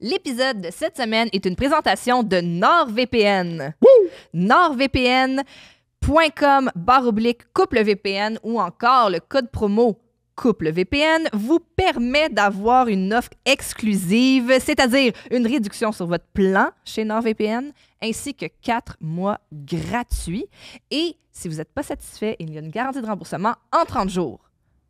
L'épisode de cette semaine est une présentation de NordVPN. NordVPN.com barre couple VPN ou encore le code promo couplevpn VPN vous permet d'avoir une offre exclusive, c'est-à-dire une réduction sur votre plan chez NordVPN, ainsi que quatre mois gratuits. Et si vous n'êtes pas satisfait, il y a une garantie de remboursement en 30 jours.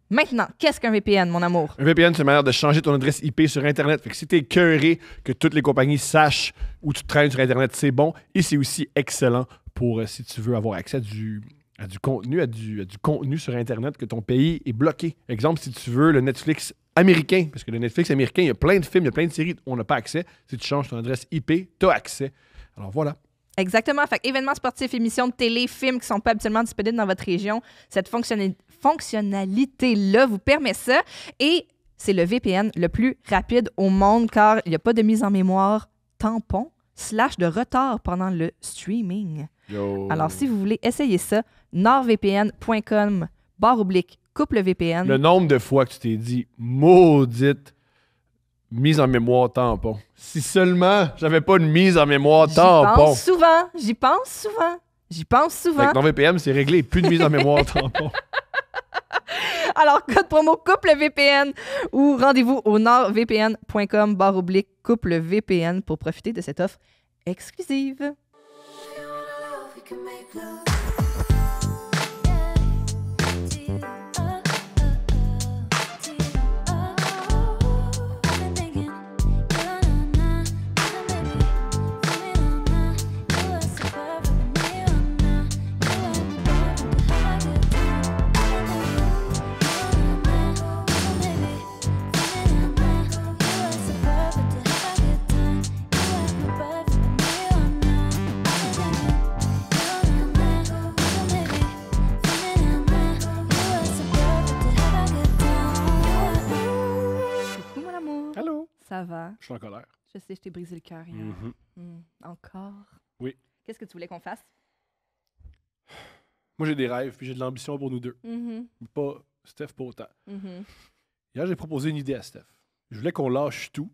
Maintenant, qu'est-ce qu'un VPN, mon amour? Un VPN, c'est une manière de changer ton adresse IP sur Internet. Fait que si t'es curé, que toutes les compagnies sachent où tu traînes sur Internet, c'est bon. Et c'est aussi excellent pour euh, si tu veux avoir accès à du, contenu, à du, contenu sur Internet que ton pays est bloqué. Exemple, si tu veux le Netflix américain, parce que le Netflix américain, il y a plein de films, il y a plein de séries, on n'a pas accès. Si tu changes ton adresse IP, tu as accès. Alors voilà. Exactement. Fait événements sportifs, émissions de télé, films qui sont pas habituellement disponibles dans votre région, cette fonctionnalité-là vous permet ça. Et c'est le VPN le plus rapide au monde car il n'y a pas de mise en mémoire tampon slash de retard pendant le streaming. Alors, si vous voulez essayer ça, nordvpn.com barre oblique couple VPN. Le nombre de fois que tu t'es dit maudite mise en mémoire tampon. Si seulement j'avais pas une mise en mémoire tampon. J'y pense souvent, j'y pense souvent, j'y pense souvent. Avec dans VPN, c'est réglé, plus de mise en mémoire tampon. Alors, code promo couple VPN ou rendez-vous au nordvpn.com barre oblique couple VPN pour profiter de cette offre exclusive. Ça va. Je suis en colère. Je sais, je t'ai brisé le cœur hier. Mhm. Mm. Encore? Oui. Qu'est-ce que tu voulais qu'on fasse? Moi, j'ai des rêves, puis j'ai de l'ambition pour nous deux. Mhm. Pas Steph pour autant. Mhm. Hier, j'ai proposé une idée à Steph. Je voulais qu'on lâche tout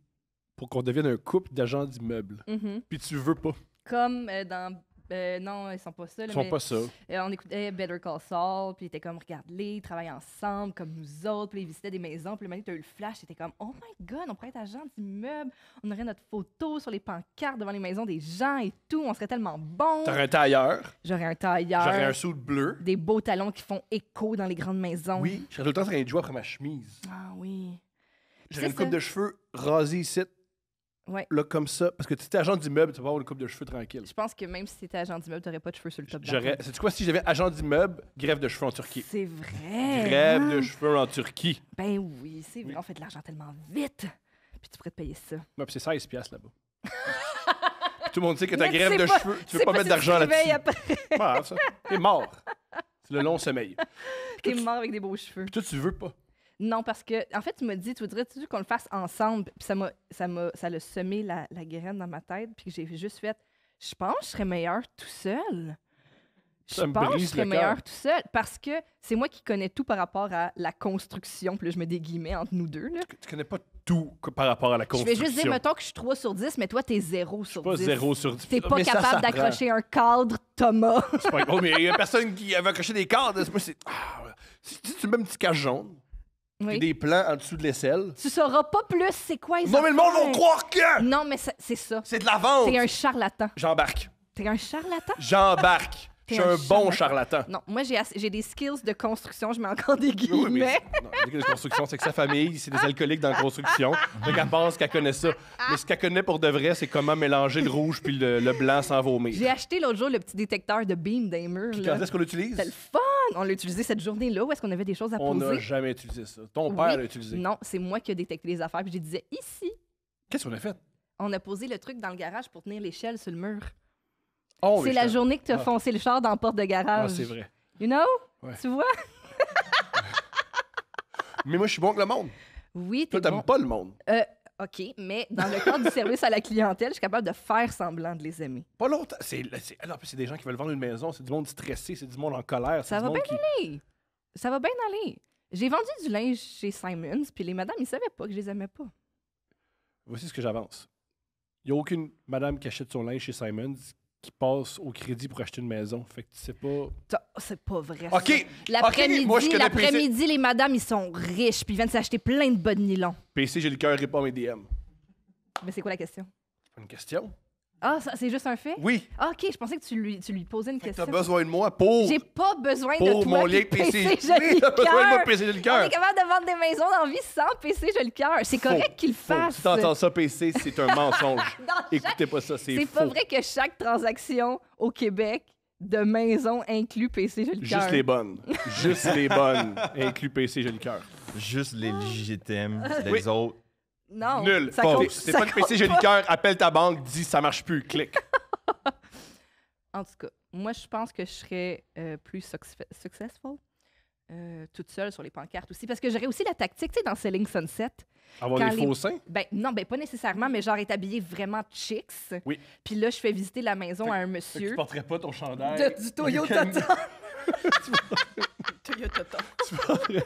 pour qu'on devienne un couple d'agents d'immeubles. Puis tu veux pas. Comme euh, dans euh, non, ils sont pas ça. Ils ils sont pas ça. Euh, on écoutait Better Call Saul, puis ils étaient comme, regarde-les, ils travaillent ensemble, comme nous autres, puis ils visitaient des maisons, puis le moment tu as eu le flash, était comme, oh my god, on pourrait être agent d'immeuble, on aurait notre photo sur les pancartes devant les maisons des gens et tout, on serait tellement bon. T'aurais un tailleur. J'aurais un tailleur. J'aurais un de bleu. Des beaux talons qui font écho dans les grandes maisons. Oui, je tout le temps train de jouer après ma chemise. Ah oui. J'aurais une coupe de cheveux rasée ici, Là, comme ça, parce que si t'es agent d'immeuble, tu vas avoir une coupe de cheveux tranquille. Je pense que même si t'étais agent d'immeuble, t'aurais pas de cheveux sur le top J'aurais. C'est quoi si j'avais agent d'immeuble, grève de cheveux en Turquie? C'est vrai. Grève de hein? cheveux en Turquie. Ben oui, c'est vrai. On fait de l'argent tellement vite. Puis tu pourrais te payer ça. puis c'est 16 piastres là-bas. Tout le monde sait que ta grève de cheveux, tu veux pas, mettre d'argent là-dessus. Pas ça. T'es mort. C'est le long sommeil. T'es mort avec des beaux cheveux. toi, tu veux pas. Non, parce que, en fait, tu m'as dit, tu voudrais-tu qu'on le fasse ensemble? Puis ça m'a, ça m'a, ça l'a semé la, la graine dans ma tête. Puis j'ai juste fait, je pense que je serais meilleure tout seul. je pense que je serais meilleure tout seul parce que c'est moi qui connais tout par rapport à la construction. Puis là, je me déguimais entre nous deux. Là. Tu connais pas tout par rapport à la construction. Je vais juste dire, mettons que je suis 3 sur 10, mais toi, t'es 0 sur pas 10. Pas 0 sur 10. T'es pas capable d'accrocher un cadre, Thomas. C'est pas bon, mais il y a personne qui avait accroché des cadres. C'est, ah, c'est, tu le même petit cache jaune des plans en dessous de l'aisselle. Tu sauras pas plus c'est quoi ils Non, mais le monde va croire que Non, mais c'est ça. c'est de la vente. T'es un charlatan. J'embarque. T'es un charlatan? J'embarque. Je suis un, bon charlatan. Non, moi, j'ai, des skills de construction, je mets encore des guillemets. Oui, mais non, des skills de construction, c'est que sa famille, c'est des alcooliques dans la construction. Donc, elle pense qu'elle connaît ça. Mais ce qu'elle connaît pour de vrai, c'est comment mélanger le rouge puis le, blanc sans vomir. J'ai acheté l'autre jour le petit détecteur de beam des murs. Puis est-ce qu'on l'utilise? C'est le fun! On l'a utilisé cette journée-là où est-ce qu'on avait des choses à poser? On n'a jamais utilisé ça. Ton père l'a utilisé. Non, c'est moi qui ai détecté les affaires, puis j'ai disais ici. Qu'est-ce qu'on a fait? On a posé le truc dans le garage pour tenir l'échelle sur le mur. Oh c'est la journée que tu as ah. foncé le char dans la porte de garage. Ah, c'est vrai. You know? Tu vois? mais moi, je suis bon que le monde. Oui, tu t'aimes pas le monde. Euh, OK, mais dans le cadre du service à la clientèle, je suis capable de faire semblant de les aimer. Pas longtemps. alors, c'est des gens qui veulent vendre une maison, c'est du monde stressé, c'est du monde en colère. Ça va bien aller. Ça va bien aller. J'ai vendu du linge chez Simons, puis les madames, ils savaient pas que je les aimais pas. Voici ce que j'avance. Il n'y a aucune madame qui achète son linge chez Simons qui passe au crédit pour acheter une maison. Fait que tu sais pas. C'est pas vrai. OK! L'après-midi, les madames, ils sont riches, puis ils viennent s'acheter plein de bonnes nylons. PC, j'ai le cœur, répond mes DM. Mais c'est quoi la question? Une question? Ah, c'est juste un fait? Oui. Ah, OK, je pensais que tu lui, tu lui posais une question. Tu as besoin de moi pour. J'ai pas besoin de toi. Pour mon lien PC. J'ai besoin de moi, PC Joli Cœur. On est capable de vendre des maisons dans vie sans PC le Cœur. C'est correct qu'il fasse. Si t'entends ça, PC, c'est un mensonge. Écoutez pas ça, c'est faux. C'est pas vrai que chaque transaction au Québec de maison inclut PC le Cœur. Juste les bonnes. Juste les bonnes inclut PC le Cœur. Juste les ah. légitimes. des autres non. Nul. Ça compte- ça pas une PC j'ai du appelle ta banque, dis ça marche plus, clique. En tout cas, moi, je pense que je serais euh, plus successful euh, toute seule sur les pancartes aussi, parce que j'aurais aussi la tactique, tu sais, dans Selling Sunset. Avoir des faux seins. Ben non, ben pas nécessairement, mais genre être habillée vraiment chicks. Oui. Puis là, je fais visiter la maison à un monsieur. tu porterais pas ton chandail. De- du Toyota. Toyota. Tu porterais-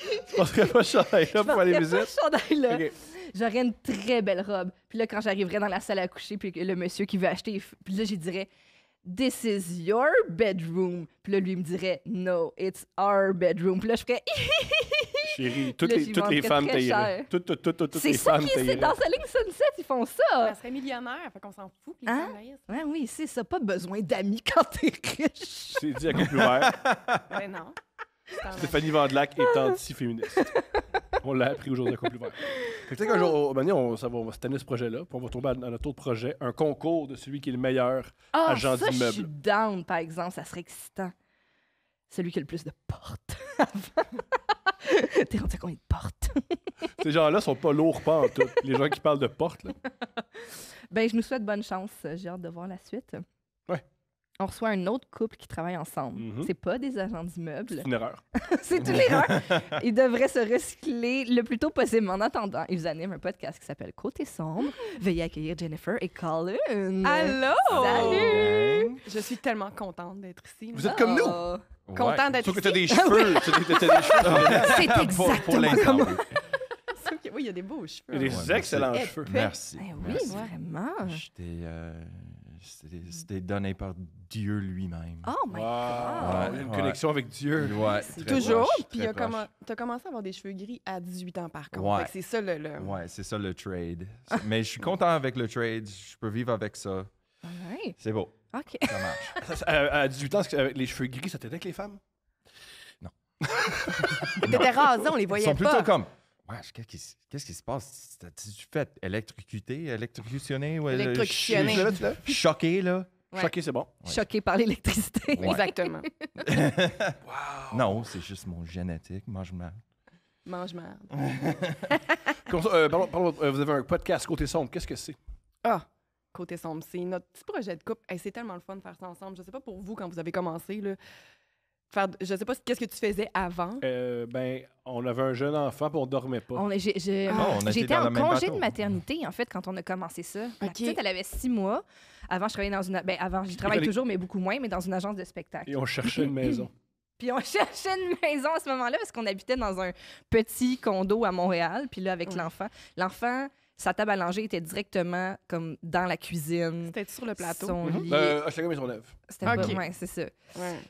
tu porterais pas ce chandail-là pour aller visiter? chandail-là. J'aurais une très belle robe. Puis là, quand j'arriverais dans la salle à coucher, puis le monsieur qui veut acheter, puis là, je dirais, This is your bedroom. Puis là, lui, il me dirait, No, it's our bedroom. Puis là, je ferais, Chérie, toutes, les, toutes les femmes t'ailleraient. Toutes, toutes, toutes, toutes les femmes t'ailleraient. C'est dans sa ligne Sunset, ils font ça. Elle serait millionnaire, fait qu'on s'en fout hein? Ouais, oui, c'est ça. Pas besoin d'amis quand t'es riche. C'est dit à qui plus Ben non. Stéphanie Vandelac est si féministe on l'a appris aujourd'hui jour plus Fait peut-être qu'un jour, on, va, se tenir ce projet-là, puis on va tomber dans notre autre projet, un concours de celui qui est le meilleur ah, agent d'immeuble. Je suis down, par exemple, ça serait excitant. Celui qui a le plus de portes T'es rendu compte de portes? Ces gens-là sont pas lourds pas en tout. Les gens qui parlent de portes, Ben, je nous souhaite bonne chance. J'ai hâte de voir la suite. Ouais on reçoit un autre couple qui travaille ensemble. Mhm. C'est pas des agents d'immeubles. C'est une erreur. c'est une erreur. Ils devraient se recycler le plus tôt possible. En attendant, ils animent un podcast qui s'appelle Côté sombre. Veuillez accueillir Jennifer et Colin. Allô! Salut! Oh, ben. Je suis tellement contente d'être ici. Vous êtes comme nous! Oh. Content d'être ici. Sauf que tu ah t'as des cheveux. c'est exactement pour, pour comme... exactement. Oui, il y a des beaux cheveux. des excellents cheveux. Merci. Eh oui, vraiment. J'étais... Euh, c'était donné par Dieu lui-même. Oh my God! une connexion avec Dieu. Ouais, toujours. Puis tu as commencé à avoir des cheveux gris à 18 ans, par contre. C'est ça le, le... Ouais, c'est ça le trade. Mais je suis content avec le trade. Je peux vivre avec ça. Right. C'est beau. OK. Ça marche. à, 18 ans, avec les cheveux gris, ça t'aidait avec les femmes? Non. T'étais rasé, on les voyait pas. Ils sont plutôt comme... Wesh, qu'est-ce qui, se passe? T'as-tu fait électrocuter, électrocutionner? Électrocutionner. choqué, là? Choqué, c'est bon. Choqué par l'électricité. Exactement. wow. Non, c'est juste mon génétique. Mange – Mange – euh, euh, vous avez un podcast Côté Sombre. Qu'est-ce que c'est? Ah, Côté Sombre, c'est notre petit projet de couple. c'est tellement le fun de faire ça ensemble. Je sais pas pour vous quand vous avez commencé. Là. Je je sais pas qu'est-ce que tu faisais avant. Euh, ben, on avait un jeune enfant, puis on dormait pas. Ah, j'étais en congé de maternité, en fait, quand on a commencé ça. Okay. La petite, elle avait six mois. Avant, je travaillais dans une... Ben, avant, travaille toujours, mais beaucoup moins, mais dans une agence de spectacle. Et on cherchait une maison. Puis on cherchait une maison à ce moment-là parce qu'on habitait dans un petit condo à Montréal. Puis là, avec l'enfant, l'enfant sa table à langer était directement comme dans la cuisine. C'était sur le plateau. Son mm -hmm. lit... euh, C'était okay. ouais, c'est ça.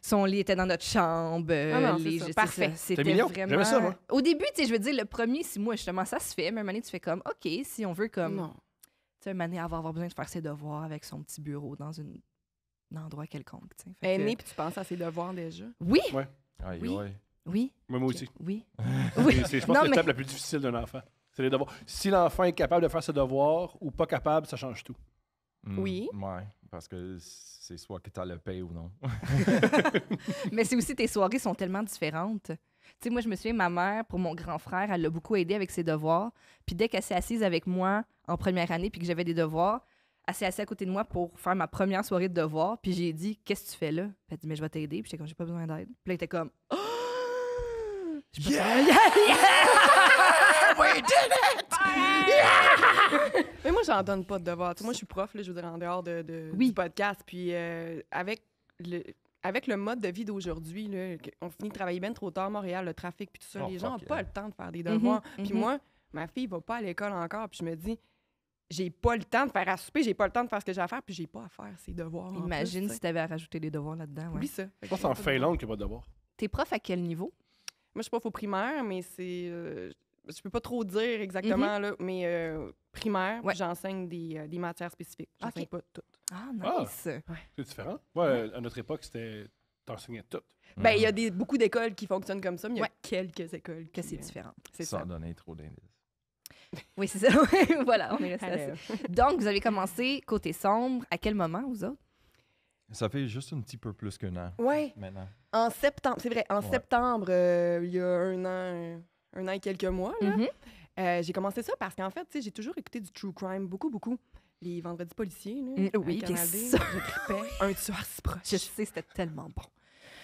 Son lit était dans notre chambre. Euh, ah ça. Parfait. C'était vraiment... Au début, tu sais, je veux dire, le premier six mois, justement, ça se fait. Mais une année, tu fais comme, OK, si on veut comme... Tu sais, une année, avoir, besoin de faire ses devoirs avec son petit bureau dans une... un endroit quelconque. Tu sais. née, puis tu penses à ses devoirs déjà. Oui! oui. Oui. Moi, aussi. Oui. oui. Je pense c'est l'étape la plus difficile d'un enfant. Si l'enfant est capable de faire ses devoirs ou pas capable, ça change tout. Mm, oui. Ouais, parce que c'est soit que tu as le paye ou non. Mais c'est aussi tes soirées sont tellement différentes. Tu sais, moi, je me souviens, ma mère, pour mon grand frère, elle l'a beaucoup aidé avec ses devoirs. Puis dès qu'elle s'est assise avec moi en première année puis que j'avais des devoirs, elle s'est assise à côté de moi pour faire ma première soirée de devoirs. Puis j'ai dit, Qu'est-ce que tu fais là? Elle elle dit, Mais je vais t'aider. Puis j'étais comme, J'ai pas besoin d'aide. Puis là, elle était comme, oh! did it! Mais moi, j'en donne pas de devoirs. moi, je suis prof, là, je veux en dehors de, de du podcast. Puis euh, avec le avec le mode de vie d'aujourd'hui, on finit de travailler bien trop tard, Montréal, le trafic, puis tout ça, oh, les gens n'ont pas le temps de faire des devoirs. Mm-hmm, puis mm-hmm. moi, ma fille va pas à l'école encore, puis je me dis, j'ai pas le temps de faire à souper, j'ai pas le temps de faire ce que j'ai à faire, puis j'ai pas à faire ces devoirs. Imagine si tu avais à rajouter des devoirs là-dedans. Oui, ça. Je pense en Finlande qu'il a pas de devoirs. T'es prof à quel niveau? Moi, je suis prof au primaire, mais c'est. Euh, je peux pas trop dire exactement, mhm. là, mais euh, primaire, j'enseigne des, euh, des, matières spécifiques. Ah, je okay. pas toutes. Ah, ah. nice! C'est différent. Ouais, à notre époque, c'était t'enseignais tout. Ben, il y a mhm. des, beaucoup d'écoles qui fonctionnent comme ça, mais il y a quelques écoles que c'est euh, différent. Sans donner trop d'indices. Oui, c'est ça. voilà, on est resté Donc, vous avez commencé côté sombre. À quel moment, vous autres? Ça fait juste un petit peu plus qu'un an. Oui. Maintenant. En septembre, c'est vrai, en septembre, il y a un an, un an et quelques mois. Là. Mm-hmm. Euh, j'ai commencé ça parce qu'en fait, j'ai toujours écouté du true crime, beaucoup, beaucoup. Les vendredis policiers, là, mm, oui, puis ça. un tueur si proche. Je sais, c'était tellement bon.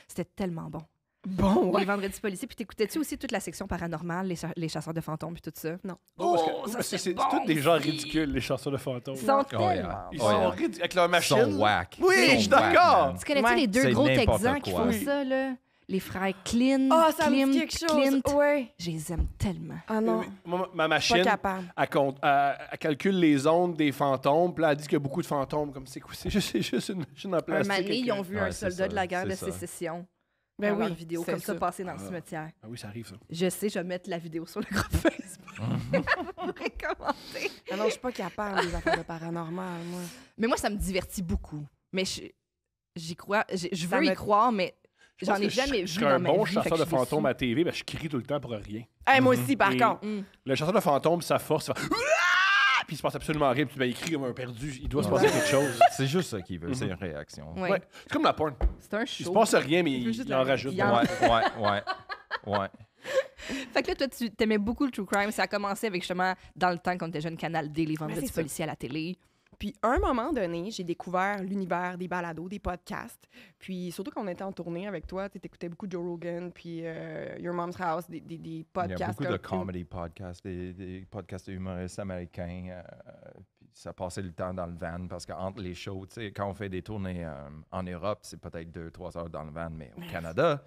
C'était tellement bon. Bon, ouais. Les vendredis policiers. Puis t'écoutais-tu aussi toute la section paranormale, les, chasseurs de fantômes, puis tout ça? Non. Oh, oh c'est bon tous des gens ridicules, les chasseurs de fantômes. Ils sont oh, Ils sont ridicules. Avec leur machine. Ils sont whack. Oui, je suis d'accord. Tu connais-tu les deux gros texans qui font ça, là? les frères Clean. Clint, ah, Clint, ouais. Je les aime tellement. Ah non. Ma, machine, Elle, calcule les ondes des fantômes. elle dit qu'il y a beaucoup de fantômes. Comme c'est quoi? C'est juste, une machine en plastique. Un mané, ils ont vu un soldat de la guerre de sécession. Ben oui, une vidéo comme ça, ça passée dans le ah. cimetière. Ah oui, ça arrive, ça. Je sais, je vais mettre la vidéo sur le groupe Facebook mhm. Vous ne Ah non, je suis pas capable des affaires de paranormal, Mais moi, ça me divertit beaucoup. Mais j'y crois, je veux y croire, mais J'en ai jamais vu. Je suis un bon chasseur de fantômes à TV, ben, je crie tout le temps pour rien. Moi aussi, par contre. Mm. Le chasseur de fantômes, sa force, puis il se passe absolument rien, puis tu il comme un perdu, il doit se passer quelque chose. C'est juste ça qu'il veut, c'est une réaction. Ouais. C'est comme la porn. C'est un show. Il se passe rien, mais il, en rajoute. Ouais, ouais, ouais, Fait que là, toi, tu t'aimais beaucoup le true crime. Ça a commencé avec justement, dans le temps, quand on était jeune, Canal D, les vendredis policiers à la télé. Puis, un moment donné, j'ai découvert l'univers des balados, des podcasts. Puis, surtout quand on était en tournée avec toi, tu écoutais beaucoup Joe Rogan, puis euh, Your Mom's House, des, podcasts. Il y a beaucoup de comedy podcasts, des, podcasts humoristes américains. Euh, puis ça passait le temps dans le van parce qu'entre les shows, tu sais, quand on fait des tournées euh, en Europe, c'est peut-être deux, trois heures dans le van, mais au Canada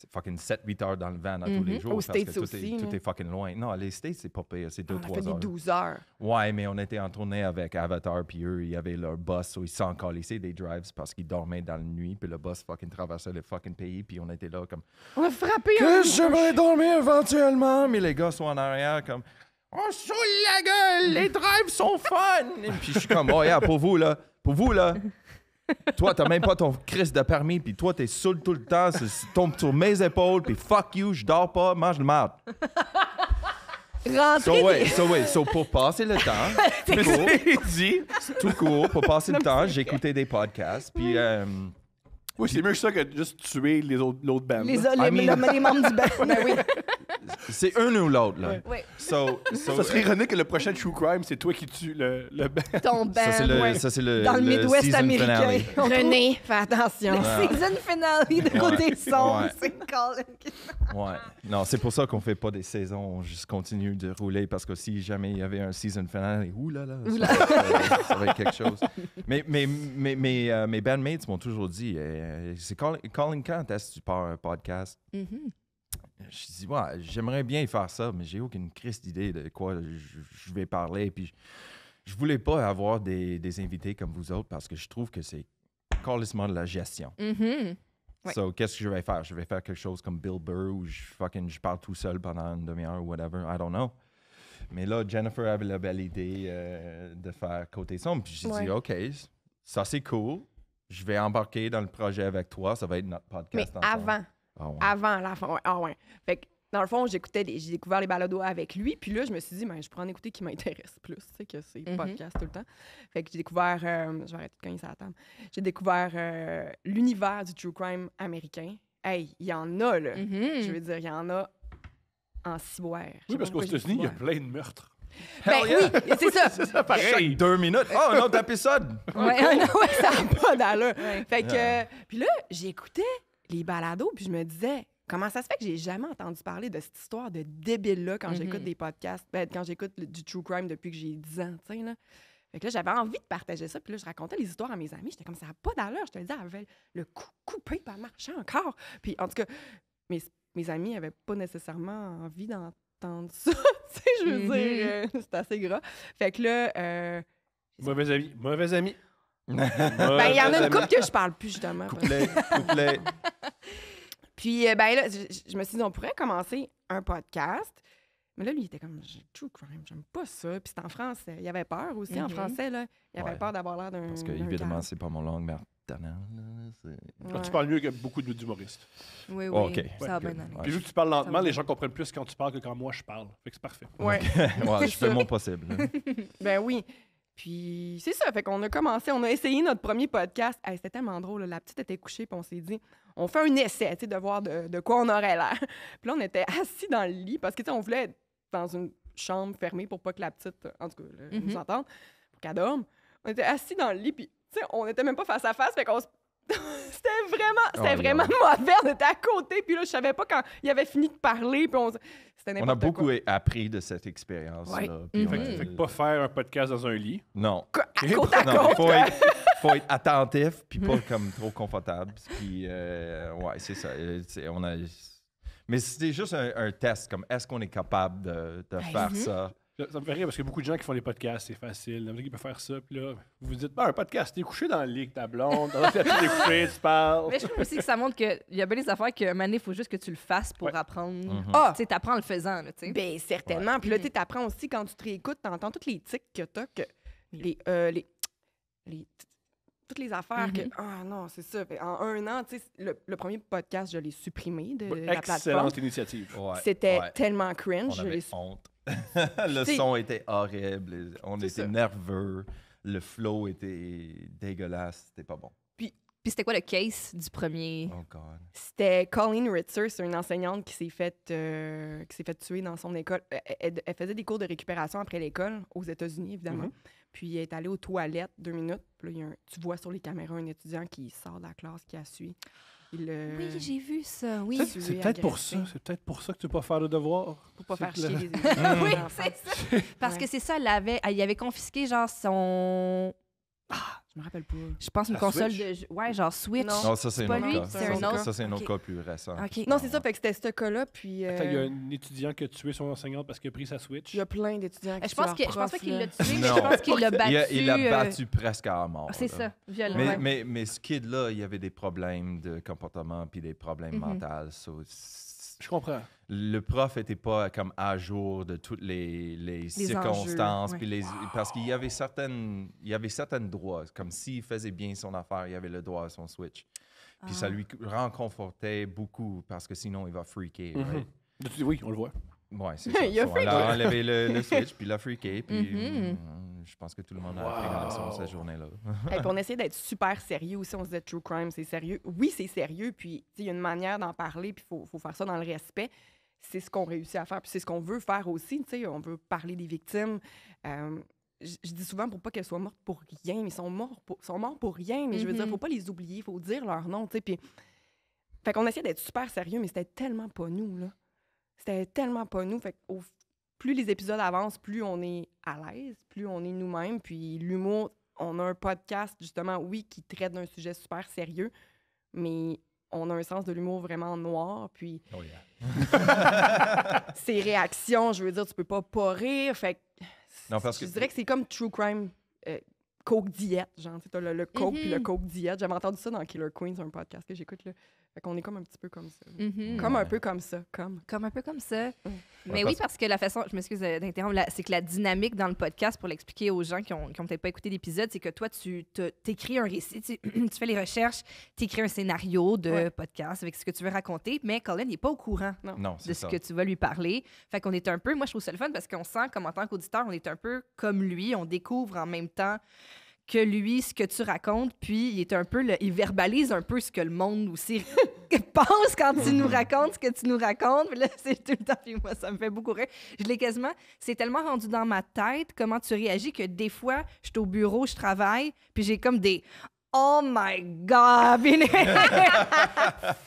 c'est fucking 7-8 heures dans le van à tous les mhm. jours. parce que tout, est, tout, est, fucking loin. Non, les States, c'est pas payé c'est 2-3 heures. Ah, on a fait 12 heures. Ouais, mais on était en tournée avec Avatar, puis eux, ils avaient leur bus, où ils s'en des drives parce qu'ils dormaient dans la nuit, puis le bus fucking traversait le fucking pays, puis on était là comme. On a frappé Que j'aimerais dormir éventuellement, mais les gars sont en arrière comme. On saoule la gueule, les drives sont fun! puis je suis comme, oh, yeah, pour vous, là, pour vous, là, toi, t'as même pas ton crise de permis, puis toi, t'es saoul tout le temps, ça tombe sur mes épaules, puis fuck you, je dors pas, mange le marde. So, ouais, so, ouais, so, pour passer le temps, tout court, pour passer le temps, j'écoutais des podcasts, puis euh, oui, c'est mieux que ça que juste tuer les autres, l'autre band. Les, les, membres du band. Ben oui. C'est un ou l'autre, là. So, Ça serait euh, ironique que le prochain True Crime, c'est toi qui tues le, le band. Ton band. ça, c'est le, ça, le- Dans le, Midwest américain. on René, fais attention. season finale de côté sombre, c'est Ouais. Non, c'est pour ça qu'on fait pas des saisons, on juste continue de rouler parce que si jamais il y avait un season finale, oulala, ça, va être, ça quelque chose. Mais, mais, mais, euh, mes bandmates m'ont toujours dit, eh, euh, c'est Colin, est-ce hein, tu pars un podcast? Je mm-hmm. me Je dis, ouais, j'aimerais bien faire ça, mais j'ai aucune crise d'idée de quoi je, vais parler. Puis je, voulais pas avoir des, invités comme vous autres parce que je trouve que c'est carrément de la gestion. Donc mm-hmm. qu'est-ce que je vais faire? Je vais faire quelque chose comme Bill Burr où je fucking je parle tout seul pendant une demi-heure ou whatever. I don't know. Mais là, Jennifer avait la belle idée euh, de faire côté sombre. Puis j'ai dit, OK, ça c'est cool je vais embarquer dans le projet avec toi, ça va être notre podcast. Mais avant. Ah avant la fin. Ah ouais. Fait dans le fond, j'écoutais j'ai découvert les balados avec lui, puis là, je me suis dit, ben, je pourrais en écouter qui m'intéresse plus, tu sais, que c'est mhm. podcast tout le temps. Fait que j'ai découvert, euh, je vais arrêter de cogner ça j'ai découvert euh, l'univers du true crime américain. Hey, il y en a, là. Mhm. Je veux dire, il y en a en ciboire. Oui, parce qu'aux États-Unis, il y a plein de meurtres ben oui, c'est ça. deux minutes. Oh, un autre épisode. ouais, ça n'a pas d'allure. Fait que... puis là, j'écoutais les balados, puis je me disais... Comment ça se fait que j'ai jamais entendu parler de cette histoire de débile-là quand j'écoute mm-hmm. des podcasts, ben, quand j'écoute du true crime depuis que j'ai 10 ans, tu là. Fait que là, j'avais envie de partager ça. Puis là, je racontais les histoires à mes amis. J'étais comme, ça n'a pas d'allure. Je te le dis, avait le cou coupé pas marcher encore. Puis en tout cas, mes, mes amis n'avaient pas nécessairement envie d'entendre ça. tu sais, je veux dire, mm-hmm. euh, c'est assez gras. Fait que là. Euh, mauvais ami, mauvais ami. ben, il y en a une couple que je parle plus, justement. Couplet, Puis, euh, ben là, je, me suis dit, on pourrait commencer un podcast. Mais là, lui, il était comme True crime, j'aime pas ça. Puis c'était en français. Il avait peur aussi en mm-hmm. français, là. Il avait peur d'avoir l'air d'un. Parce que, évidemment, c'est pas mon langue mère ah, tu parles mieux que beaucoup de d'humoristes. Oui, ah, oui. Ça va bien Puis vu que tu parles lentement, les gens comprennent plus quand tu parles que quand moi je parle. c'est parfait. Ouais. je fais mon possible. ben oui. Puis c'est ça, fait qu'on a commencé, on a essayé notre premier podcast. c'était tellement drôle, la petite était couchée, puis on s'est dit, on fait un essai, tu sais, de voir de, quoi on aurait l'air. puis là, on était assis dans le lit parce que, on voulait être dans une chambre fermée pour pas que la petite, en tout cas, mm-hmm. nous entende, qu'elle On était assis dans le lit, puis on n'était même pas face à face, fait qu'on c'était vraiment, oh c'était vraiment mauvais. On était à côté, puis là, je savais pas quand il avait fini de parler, puis on... a beaucoup appris de cette expérience pas faire un podcast dans un lit. Non. faut, être, attentif, puis pas hmm. comme trop confortable. Puis, euh, euh, On Mais c'était juste un, test, comme est-ce qu'on est capable de, ben faire ça ça me fait rire parce qu'il y a beaucoup de gens qui font les podcasts, c'est facile. qui peuvent faire ça. Puis là, vous vous dites, bah, un podcast, t'es couché dans le lit, ta blonde, tu as tu parles. Mais je trouve aussi que ça montre qu'il y a bien des affaires que, mané, il faut juste que tu le fasses pour apprendre. Mhm. Ah! ah! Tu sais, t'apprends en le faisant, tu sais. Bien, certainement. Puis là, tu t'apprends aussi quand tu te réécoutes, t'entends toutes les tics que t'as, que les, euh, les, toutes les affaires que. Mhm. Ah non, c'est ça. En un an, tu sais, le, premier podcast, je l'ai supprimé de bah, la plateforme. Excellente initiative. C'était tellement cringe. On avait honte. le son était horrible. On était nerveux. Le flow était dégueulasse. C'était pas bon. Puis, puis c'était quoi le case du premier? Oh God. C'était Colleen Ritzer, c'est une enseignante qui s'est faite euh, qui s'est fait tuer dans son école. Elle, faisait des cours de récupération après l'école, aux États-Unis, évidemment. Mhm. Puis elle est allée aux toilettes deux minutes. Puis là, y a tu vois sur les caméras un étudiant qui sort de la classe, qui a suit. Euh, oui, j'ai vu ça. Oui. C'est peut-être pour ça. C'est peut-être pour ça que tu peux pas faire le devoir. Pour pas faire chier les... oui, ah, c'est ça. Parce que c'est ça, il avait, il avait confisqué genre son ah, je me rappelle pas. Je pense une console de. Ouais, genre Switch. Non, ah, ça, c'est un autre cas. c'est un Ça, c'est un autre cas plus récent. Non, c'est ça, fait que c'était ce cas-là. Puis. il y a euh, un étudiant qui a tué son enseignante parce qu'il a pris sa Switch. il y a plein d'étudiants qui eh, Je pense, que, je pense pas qu'il l'a tué, mais je pense qu'il l'a battu. Il l'a battu euh, presque à mort. Ah, c'est ça, violent. Mais, ce kid-là, il y avait des problèmes de comportement puis des problèmes mhm. mentaux. Je comprends. Le prof n'était pas comme à jour de toutes les, les, circonstances. les, Parce qu'il y avait certaines, il y avait certaines droits. Comme s'il faisait bien son affaire, il avait le droit à son switch. Puis ça ah. lui renconfortait beaucoup parce que sinon, il va freaker. Mhm. Oui, on le voit. Ouais, c'est ça. il a enlevé le, le switch, puis il a freaké, puis mm-hmm. mm, je pense que tout le monde a appris la leçon cette journée-là. hey, on essayait d'être super sérieux aussi. On se disait true crime, c'est sérieux. Oui, c'est sérieux, puis il y a une manière d'en parler, puis il faut, faut, faire ça dans le respect. C'est ce qu'on réussit à faire, puis c'est ce qu'on veut faire aussi. on veut parler des victimes. Euh, je dis souvent pour pas qu'elles soient mortes pour rien, mais ils sont morts pour, sont morts pour rien. Mais je veux dire, mm-hmm. faut pas les oublier, faut dire leur nom, tu sais. Puis, fait qu'on essayait d'être super sérieux, mais c'était tellement pas nous, là. C'était tellement pas nous. Fait plus les épisodes avancent, plus on est à l'aise, plus on est nous-mêmes. Puis l'humour, on a un podcast, justement, oui, qui traite d'un sujet super sérieux, mais on a un sens de l'humour vraiment noir. Puis. Oh yeah. ses réactions, je veux dire, tu peux pas pas rire. Fait je dirais que c'est comme True Crime. Euh, coke Diète, genre, le, Coke puis le mhm. Coke Diète. J'avais entendu ça dans Killer Queens, un podcast que j'écoute, là. Fait qu'on est comme un petit peu comme ça. Mm-hmm. Comme un peu comme ça. Comme. Comme un peu comme ça. Mais oui, parce que la façon, je m'excuse d'interrompre, c'est que la dynamique dans le podcast, pour l'expliquer aux gens qui n'ont qui ont peut-être pas écouté l'épisode, c'est que toi, tu t'écris un récit, tu, fais les recherches, tu écris un scénario de podcast avec ce que tu veux raconter, mais Colin n'est pas au courant de ce que tu vas lui parler. Fait qu'on est un peu, moi, je trouve ça le fun parce qu'on sent, comme en tant qu'auditeur, on est un peu comme lui, on découvre en même temps que lui, ce que tu racontes, puis il est un peu, il verbalise un peu ce que le monde aussi pense quand tu nous racontes ce que tu nous racontes. Puis là, c'est tout le temps, puis moi, ça me fait beaucoup rire. Je l'ai quasiment, c'est tellement rendu dans ma tête comment tu réagis que des fois, je suis au bureau, je travaille, puis j'ai comme des Oh my God,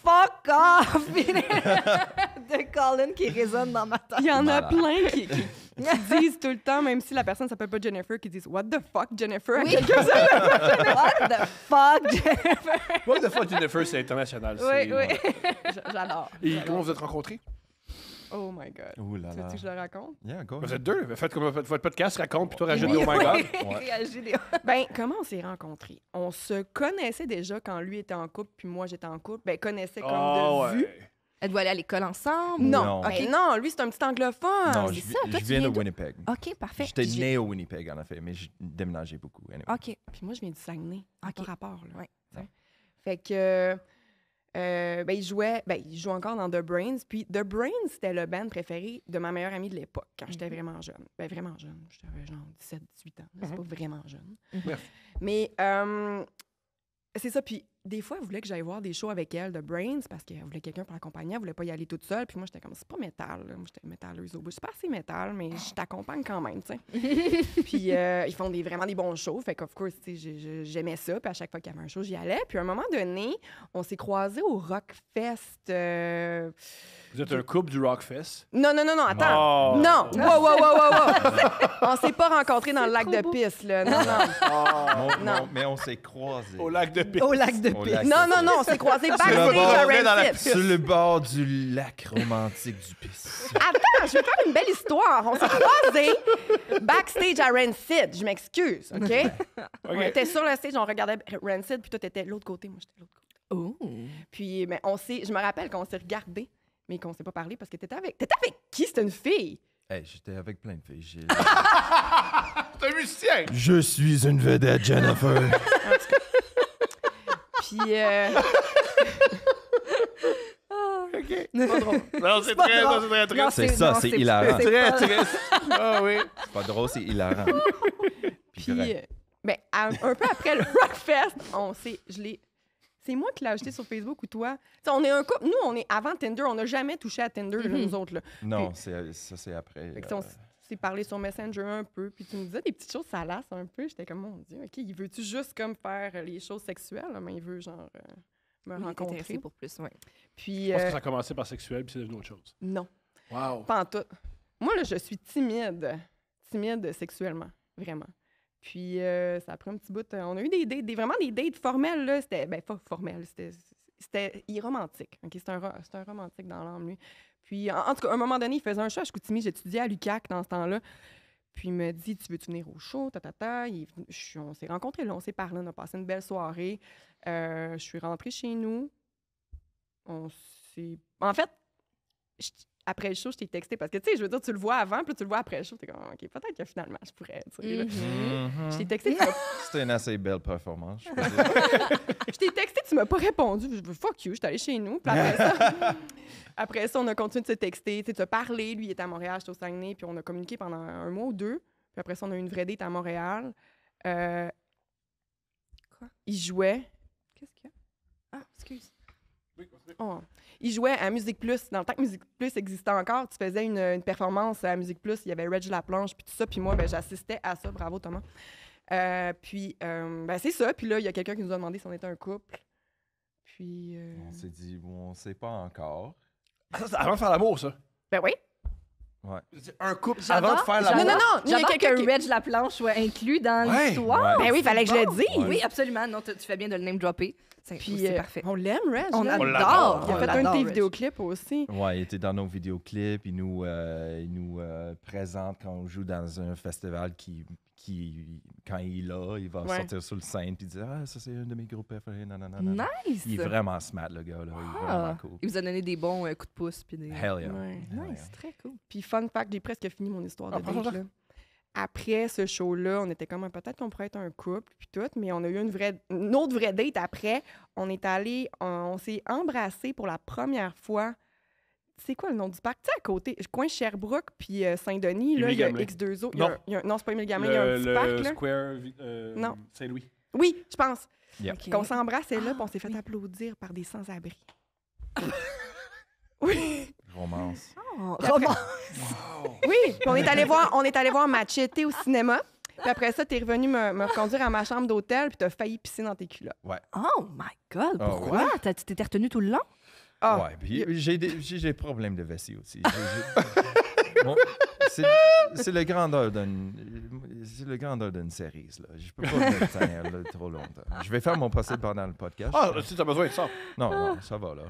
Fuck off, Colin qui résonne dans ma tête. Il y en a plein qui, disent tout le temps, même si la personne s'appelle pas Jennifer, qui disent What the fuck, Jennifer? What the fuck, Jennifer? What the fuck, Jennifer, c'est international. Oui, oui. J'adore. Et comment vous êtes rencontrés? Oh my God. Tu veux que je le raconte? Yeah, go. Vous êtes deux. Faites comme votre podcast raconte, puis toi, rajoute Oh my God. Ouais. Réagis, Ben, comment on s'est rencontrés? On se connaissait déjà quand lui était en couple, puis moi j'étais en couple. Ben, connaissait comme de ah vue. Elle doit aller à l'école ensemble? Non. Non, non lui, c'est un petit anglophone. Non, je, ça, je viens de Winnipeg. OK, parfait. J'étais née né au Winnipeg, en effet, mais j'ai déménageais beaucoup. anyway. OK. Puis moi, je viens du Saguenay. Ok. Par rapport, là. Ouais. Fait que. Euh, ben, il jouait, ben, il joue encore dans The Brains. Puis The Brains, c'était le band préféré de ma meilleure amie de l'époque, quand j'étais mm-hmm. vraiment jeune. Ben, vraiment jeune. J'avais euh, genre 17, 18 ans. C'est mm-hmm. pas vraiment jeune. Mm-hmm. Mais euh, c'est ça. Puis des fois, elle voulait que j'aille voir des shows avec elle de Brains parce qu'elle voulait quelqu'un pour l'accompagner. Elle voulait pas y aller toute seule. Puis moi, j'étais comme, c'est pas métal. Moi, j'étais métalleuse au bout. Je pas assez métal, mais je t'accompagne quand même, tu sais. puis euh, ils font des, vraiment des bons shows. Fait qu'of course, tu j'aimais ça. Puis à chaque fois qu'il y avait un show, j'y allais. Puis à un moment donné, on s'est croisés au Rockfest. Euh, Vous êtes un couple du Rockfest? Non, non, non, non, attends. Oh. Non! Oh. Wow, wow, wow, wow, wow. on s'est pas rencontrés dans le lac de pisse, là. Non, non. Oh. non. mais on s'est croisés. Au lac de pisse. de non, non, non, on s'est croisés backstage à Rancid. Sur le bord du lac romantique du Piss. Attends, je vais faire une belle histoire. On s'est croisés backstage à Rancid. Je m'excuse, OK? On était sur le stage, on regardait Rancid, puis toi, t'étais l'autre côté. Moi, j'étais de l'autre côté. Oh. Puis, mais on s'est, je me rappelle qu'on s'est regardés, mais qu'on s'est pas parlé parce que t'étais avec. T'étais avec qui? C'était une fille. Hey, j'étais avec plein de filles. T'es un musicien! Je suis une vedette, Jennifer. en tout cas, euh, non, c'est c'est très C'est ça, c'est hilarant. C'est très triste. Ah oui. C'est pas drôle, c'est hilarant. Puis, euh, ben, un peu après le Rockfest, on Je l'ai. C'est moi qui l'ai acheté sur Facebook ou toi? on est un Nous, on est avant Tinder. On n'a jamais touché à Tinder, mm-hmm. nous autres. Là. Non, c'est, ça, c'est après. C'est parler sur Messenger un peu, puis tu me disais des petites choses lasse un peu. J'étais comme, mon Dieu, OK, il veut-tu juste comme faire les choses sexuelles, mais il veut genre euh, me rencontrer. pour plus, oui. Puis, Je pense euh, que ça a commencé par sexuel, puis c'est devenu autre chose. Non. Wow. Pas Moi, là, je suis timide. Timide sexuellement, vraiment. Puis euh, ça a pris un petit bout. on a eu des dates, des, vraiment des dates formelles, là. C'était, ben, pas formelles, c'était, c'était, il romantique. OK, c'est un, un, romantique dans l'âme, lui. Puis, en, tout cas, à un moment donné, il faisait un show à Chicoutimi. J'étudiais à l'UCAC dans ce temps-là. Puis, il me dit Tu veux-tu venir au show ta, ta, ta. On s'est rencontrés là, on s'est parlé, on a passé une belle soirée. Euh, je suis rentrée chez nous. On s'est. En fait, après le show, je t'ai texté parce que, tu sais, je veux dire, tu le vois avant, puis tu le vois après le show. T'es comme, OK, peut-être que finalement, je pourrais. tu sais, mm-hmm. Je t'ai texté. C'était une assez belle performance. Je, t'ai texté, tu m'as pas répondu. Je veux fuck you, je suis allée chez nous. après ça, après ça, on a continué de se texter, tu sais, de parler. Lui, il était à Montréal, suis au Saguenay, puis on a communiqué pendant un mois ou deux. Puis après ça, on a eu une vraie date à Montréal. Euh, Quoi? Il jouait. Qu'est-ce qu'il y a? Ah, excuse. Oui, oh. Il jouait à Musique Plus. Dans le temps que Musique Plus existait encore, tu faisais une, performance à Musique Plus. Il y avait Reg Laplanche, puis tout ça. Puis moi, ben, j'assistais à ça. Bravo, Thomas. Euh, puis, euh, ben, c'est ça. Puis là, il y a quelqu'un qui nous a demandé si on était un couple. Puis. Euh, on s'est dit, bon, on sait pas encore. Ah, avant de faire l'amour, ça. Ben oui. Ouais. Un couple avant de faire la Non, non, non. Il y a quelqu'un que Reg Laplanche soit inclus dans l'histoire. Ben oui, il fallait que je le dise. Oui, absolument. Non, tu fais bien de le name dropper. C'est euh, parfait. On l'aime, Reg. On l'adore. Il a fait un de tes vidéoclips aussi. Oui, il était dans nos vidéoclips. Il nous, euh, nous euh, présente quand on joue dans un festival qui quand il est là, il va sortir sur le scène puis dit « Ah, ça, c'est un de mes groupes préférés. Non, Nice! Il est vraiment smart, le gars. Là. Il vraiment cool. Il vous a donné des bons euh, coups de pouce. Puis des... Hell yeah. nice, très cool. Puis, fun fact, j'ai presque fini mon histoire ah, de date. Après ce show-là, on était comme ah, peut-être qu'on pourrait être un couple puis tout, mais on a eu une vraie, une autre vraie date après. On est allé, on, on s'est embrassé pour la première fois c'est quoi le nom du parc? Tu sais, à côté, coin Sherbrooke puis euh, Saint-Denis, là, il y a X2O. Non, c'est pas Emile Gamin, il y a un petit parc. Le Square euh, Saint-Louis. Oui, je pense. Quand Okay. Qu'on là, puis on s'est fait ah, applaudir par des sans-abri. oui. Romance. Oh. romance. Oui, on est allé voir, on voir Machete au cinéma. Puis après ça, t'es revenu me, me, reconduire à ma chambre d'hôtel, puis t'as failli pisser dans tes culottes. Ouais. Oh my God, ah pourquoi? T'étais retenu tout le long? Ah, ouais, j'ai des, des, problèmes de vessie aussi. c'est la grandeur d'une c'est série là. Je peux pas me tenir trop longtemps. Je vais faire mon procès pendant le podcast. Ah, si si as besoin de ça. Non, ça va là.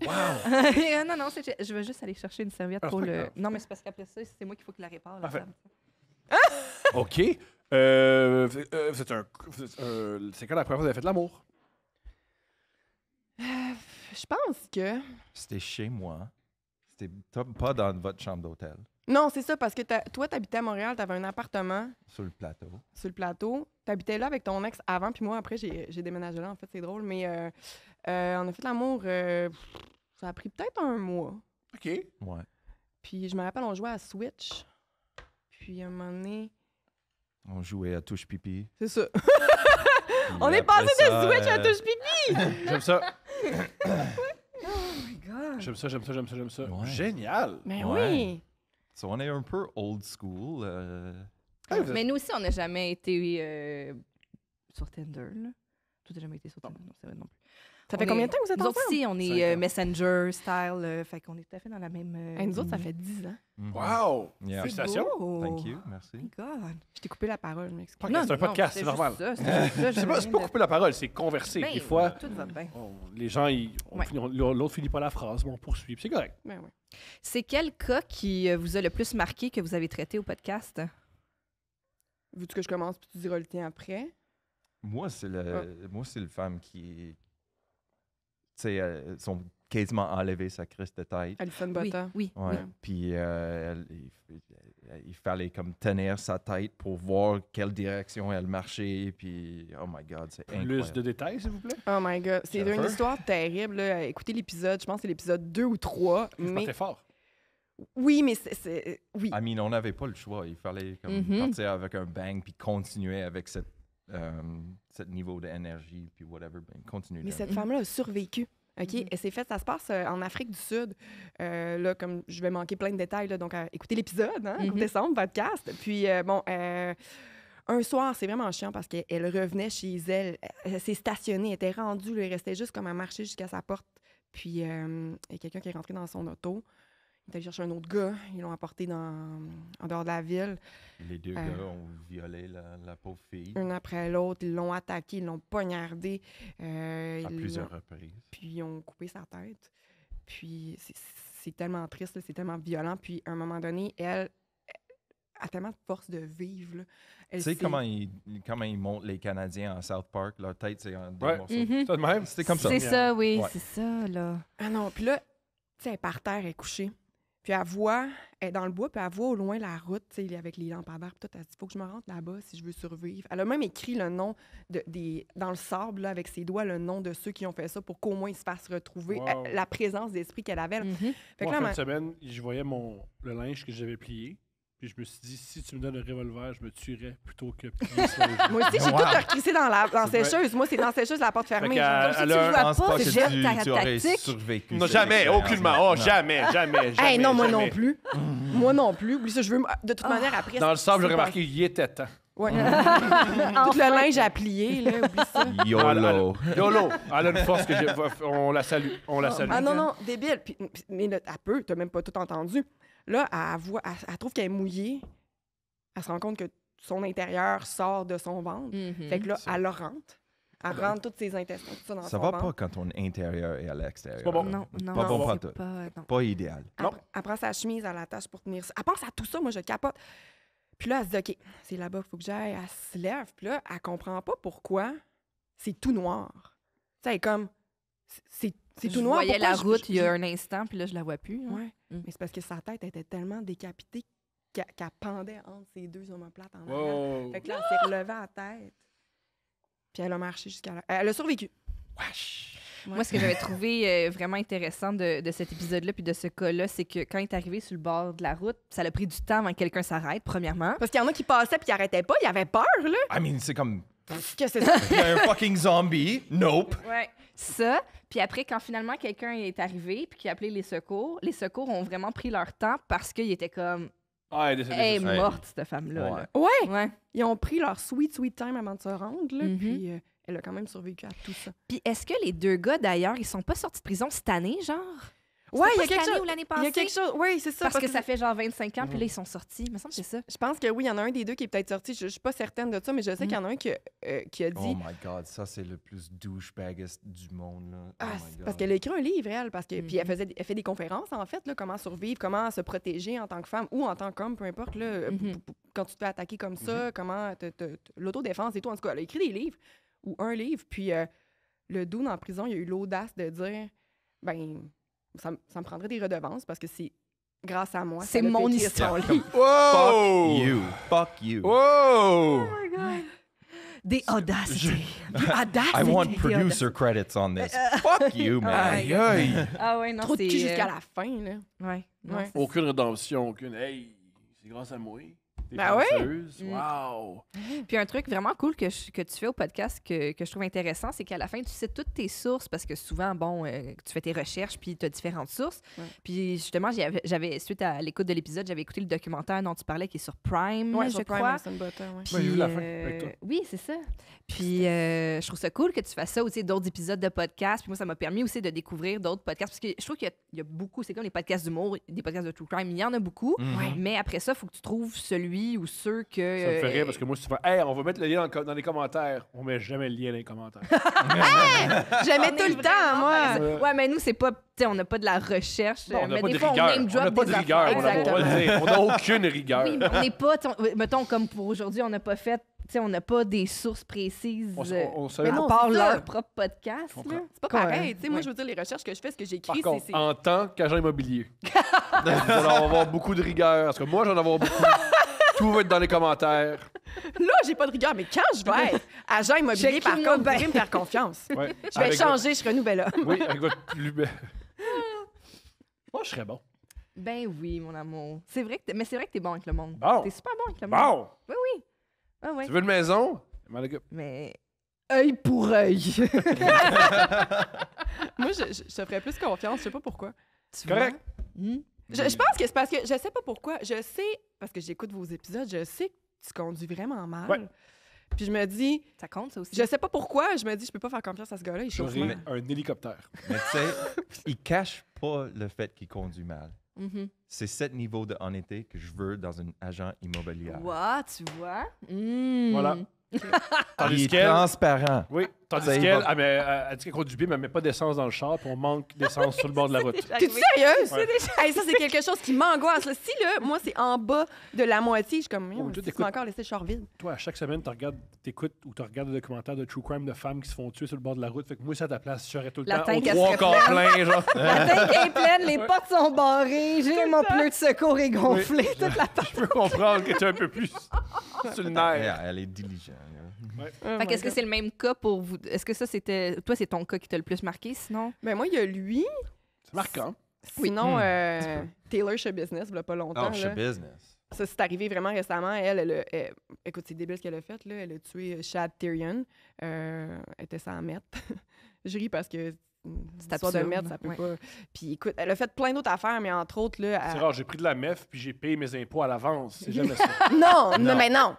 Wow. non, non, je vais juste aller chercher une serviette ah, pour le. Non, mais c'est parce qu'après ça, c'est moi qu'il faut que la répare. Là, ah! OK. Euh, euh, c'est un. Euh, quand la première fois que vous avez fait l'amour? Euh, je pense que. C'était chez moi. C'était pas dans votre chambre d'hôtel. Non, c'est ça, parce que toi, t'habitais à Montréal, t'avais un appartement. Sur le plateau. Sur le plateau. T'habitais là avec ton ex avant, puis moi, après, j'ai déménagé là. En fait, c'est drôle, mais euh, euh, on a fait l'amour. ça a pris peut-être un mois. OK. Ouais. Puis je me rappelle, on jouait à Switch. Puis à un moment donné. On jouait à Touche Pipi. C'est ça. on est passé de Switch à Touche Pipi! J'aime ça oh my god. J'aime ça, j'aime ça, j'aime ça, j'aime ça. Génial. Mais oui. on est un peu old school. Euh. Mais nous aussi, on n'a jamais été euh, sur Tinder. Tout n'a jamais été sur Tinder, non, c'est vrai non plus. Ça fait combien de temps que vous êtes ensemble? Nous aussi, on est euh, Messenger style. Euh, fait qu'on est tout à fait dans la même. Euh, nous autres, ça fait 10 ans. Mhm. Wow! Félicitations! Thank you, merci. Oh Je t'ai coupé la parole, je m'excuse. C'est un podcast, c'est normal. C'est pas, coupé la parole, c'est converser. Ben, des fois, tout va bien. les gens, l'autre finit pas la phrase, mais on poursuit, c'est correct. Ben ouais. C'est quel cas qui vous a le plus marqué que vous avez traité au podcast? Vu tu que je commence puis tu diras le tien après? Moi, c'est le, ah. moi, c'est le femme qui, euh, sont quasiment enlevés sa crise de tête. Alison Botta. Oui, oui, oui. Puis euh, euh, il, fallait comme tenir sa tête pour voir quelle direction elle marchait. Puis, oh my God, c'est incroyable. Plus de détails, s'il vous plaît. Oh my God. C'est une histoire terrible. Écoutez l'épisode, je pense que c'est l'épisode 2 ou 3. mais... fort. Oui, mais c'est... Oui. Amine, on n'avait pas le choix. Il fallait mhm. partir avec un bang puis continuer avec cette euh, ce niveau d'énergie, puis whatever, ben, continue. Mais cette femme-là a survécu. OK? Mm-hmm. ça se passe euh, en Afrique du Sud. Euh, là, comme je vais manquer plein de détails, donc écoutez l'épisode, hein? Mm-hmm. podcast. Puis, bon, un soir, c'est vraiment chiant parce qu'elle revenait chez elle, elle, s'est stationnée, elle était rendue, elle restait juste comme à marcher jusqu'à sa porte. Puis, il y a quelqu'un qui est rentré dans son auto. Il est un autre gars. Ils l'ont apporté dans, en dehors de la ville. Les deux euh, gars ont violé la, pauvre fille. Un après l'autre. Ils l'ont attaqué, ils l'ont poignardé. Euh, à plusieurs reprises. Puis ils ont coupé sa tête. Puis c'est tellement triste, c'est tellement violent. Puis à un moment donné, elle, a tellement de force de vivre. Tu sais comment ils, montent les Canadiens en South Park? Leur tête, c'est en deux morceaux. C'est comme ça. C'est ça, oui. C'est ça, là. Ah non, puis là, tu sais, par terre, elle est couchée. Puis elle voit, est dans le bois, puis elle voit au loin la route, avec les lampes puis tout. Elle faut que je me rentre là-bas si je veux survivre. Elle a même écrit le nom de, des, dans le sable, avec ses doigts, le nom de ceux qui ont fait ça pour qu'au moins ils se fassent retrouver euh, la présence d'esprit qu'elle avait. Mm-hmm. de semaine, je voyais mon, le linge que j'avais plié. Puis je me suis dit, si tu me donnes un revolver, je me tuerais plutôt que Moi aussi, j'ai tout recrissé dans la dans sécheuse. Moi, c'est dans sécheuse, la porte fermée. si tu vois pas, pas Survécu, non, jamais, aucunement. Oh, jamais, jamais, jamais. non, moi non plus. Mm. moi non plus. Oublie ça, je veux. De toute ah. manière, après. Dans le sable, j'aurais remarqué, il était temps. Ouais. Mm. tout le linge à plier, là, oublie ça. YOLO. YOLO. Elle a une force que j'ai. On la salue. On la ah, salue. Ah non, non, débile. mais à peu, t'as même pas tout entendu. Là, elle, trouve qu'elle est mouillée. Elle se rend compte que son intérieur sort de son ventre. Mm-hmm. fait que là, elle le rentre. Elle ah ben. rentre ouais. tous ses intestins, tout ça dans son ventre. Ça va pas quand ton intérieur est à l'extérieur. pas bon. Non, non, pas bon pas, pas idéal. Elle, prend sa chemise, à la tâche pour tenir ça. Elle pense à tout ça, moi, je capote. Puis là, elle se dit, OK, c'est là-bas qu'il faut que j'aille. Elle se lève, puis là, elle comprend pas pourquoi c'est tout noir. Tu sais, comme, c'est c'est tout noir. Je voyais la route il y a un instant, puis là, je la vois plus. Hein. Oui, mm. mais c'est parce que sa tête était tellement décapitée qu'elle pendait entre ses deux omoplates en arrière. Fait que là, elle s'est relevée à la tête. Puis elle a marché jusqu'à là. Elle a survécu. Wesh. Moi, ce que j'avais trouvé euh, vraiment intéressant de, cet épisode-là puis de ce cas-là, c'est que quand il est arrivé sur le bord de la route, ça a pris du temps avant que quelqu'un s'arrête, premièrement. Parce qu'il y en a qui passaient puis qui arrêtaient pas, il y avait peur, là. I mean, c'est comme que c'est ça. un fucking zombie. Nope. Ouais. Ça. Puis après, quand finalement quelqu'un est arrivé puis qui a appelé les secours, les secours ont vraiment pris leur temps parce qu'ils étaient comme. elle est morte, cette femme-là. Ouais. Ils ont pris leur sweet, sweet time avant de se rendre, mm-hmm. puis euh, elle a quand même survécu à tout ça. Puis est-ce que les deux gars, d'ailleurs, ils sont pas sortis de prison cette année, genre? Ouais, il y a quelque chose. Il y a quelque chose. Oui, c'est ça. Parce, que, ça fait genre 25 ans, puis là, mm. ils sont sortis. me semble c'est ça. Je pense que oui, il y en a un des deux qui est peut-être sorti. Je, ne suis pas certaine de ça, mais je sais mm. qu'il y en a un euh, qui, a dit. Oh my God, ça, c'est le plus douchebagest du monde. Ah, oh parce qu'elle a écrit un livre, elle. Parce que... Puis elle, mm-hmm. faisait, fait des conférences, en fait, là, comment survivre, comment se protéger en tant que femme ou en tant qu'homme, peu importe. Là, euh, mm-hmm. Quand tu te fais attaquer comme ça, mm-hmm. comment. L'autodéfense et tout. En tout cas, elle a écrit des livres ou un livre. Puis euh, le doux en prison, il a eu l'audace de dire ben ça, me prendrait des redevances parce que c'est grâce à moi. C'est mon histoire. Wow! Fuck you. Fuck you. Oh my God. Des audacités. Des audacity. I want producer credits on this. Euh, Fuck you, man. Aïe, aïe. Ah ouais, non, Trop de cul euh, jusqu'à la fin, là. Ouais. ouais. Aucune rédemption, aucune. Hey, c'est grâce à moi bah ben Oui. Mm. Wow! Puis un truc vraiment cool que, que tu fais au podcast que, que je trouve intéressant, c'est qu'à la fin, tu cites toutes tes sources parce que souvent, bon, euh, tu fais tes recherches puis tu as différentes sources. Puis justement, j'avais, suite à l'écoute de l'épisode, j'avais écouté le documentaire dont tu parlais qui est sur Prime, je crois. Euh, oui, c'est ça. Puis euh, je trouve ça cool que tu fasses ça aussi d'autres épisodes de podcasts. Puis moi, ça m'a permis aussi de découvrir d'autres podcasts parce que je trouve qu'il y, a, beaucoup, c'est comme les podcasts d'humour, des podcasts de true crime, il y en a beaucoup. Mm. Mais après ça, il faut que tu trouves celui ou ceux que. Ça me fait rire euh, parce que moi, si tu fais, hey, on va mettre le lien dans, les commentaires, on met jamais le lien dans les commentaires. hey! J'aimais tout le temps, moi. Ouais, mais nous, c'est pas. sais on n'a pas de la recherche. on n'a pas, de rigueur. On n'a pas de rigueur. On n'a aucune rigueur. Oui, on n'est pas. Mettons, comme pour aujourd'hui, on n'a pas fait Tu sais, on n'a pas des sources précises on, euh, on, on mais à part leur propre podcast. C'est pas pareil. sais Moi, je veux dire, les recherches que je fais, ce que j'écris, c'est. En tant qu'agent immobilier, on va avoir beaucoup de rigueur. Parce que moi, j'en avoir beaucoup. Tout va être dans les commentaires. Là, j'ai pas de rigueur, mais quand je vais être agent immobilier, par contre, vous me faire confiance. Je vais changer, je serai un nouvel Oui, avec votre plus belle. Moi, je serais bon. Ben oui, mon amour. C'est vrai que t'es... mais c'est vrai que t'es bon avec le monde. Bon. T'es super bon avec le monde. Bon. Oui, oui. Ah tu veux une maison? Mais œil pour œil. Moi, je, te ferais plus confiance, je sais pas pourquoi. Correct. Hmm? Je, pense que c'est parce que je sais pas pourquoi. Je sais, parce que j'écoute vos épisodes, je sais que tu conduis vraiment mal. Puis je me dis. Ça compte, ça aussi. Je sais pas pourquoi. Je me dis, je peux pas faire confiance à ce gars-là. Il chauffe un hélicoptère. Mais tu sais, il cache pas le fait qu'il conduit mal. Mm-hmm. C'est ce niveau de honnêteté que je veux dans un agent immobilier. Wow, tu vois? Mm. Voilà. Il est transparent. Oui, elle, dit qu'elle conduit bien, mais elle met pas d'essence dans le char, puis on manque d'essence sur le bord de la route. T'es sérieuse? ça, c'est quelque chose qui m'angoisse. Si le, moi, c'est en bas de la moitié, je suis comme, oh, tu encore laissé le char vide. Toi, à chaque semaine, tu regardes, t'écoutes ou tu regardes des documentaires de true crime de femmes qui se font tuer sur le bord de la route. Fait que moi, c'est à ta place, je serais tout le temps aux trois plein, La tête est pleine, les potes sont barrées, j'ai mon pneu de secours est gonflé, toute la tête. Je peux comprendre que tu es un peu plus sur nerf. Elle est diligente. Hein. Ouais. qu'est-ce oh que c'est le même cas pour vous, est-ce que ça, c'était. Toi, c'est ton cas qui t'a le plus marqué, sinon? Ben, moi, il y a lui. C'est marquant. Sinon, hmm. euh, Taylor Show Business, il pas longtemps. Oh, Show Business. Ça, c'est arrivé vraiment récemment. Elle, elle, écoute, c'est débile ce qu'elle a fait. Là. Elle a tué euh, Chad Tyrion. Euh, elle était sans mettre. Je ris parce que c'est toi de mettre, ça peut pas. Puis écoute, elle a fait plein d'autres affaires, mais entre autres, là. C'est rare, j'ai pris de la MEF puis j'ai payé mes impôts à l'avance. C'est jamais ça. non, non, mais non.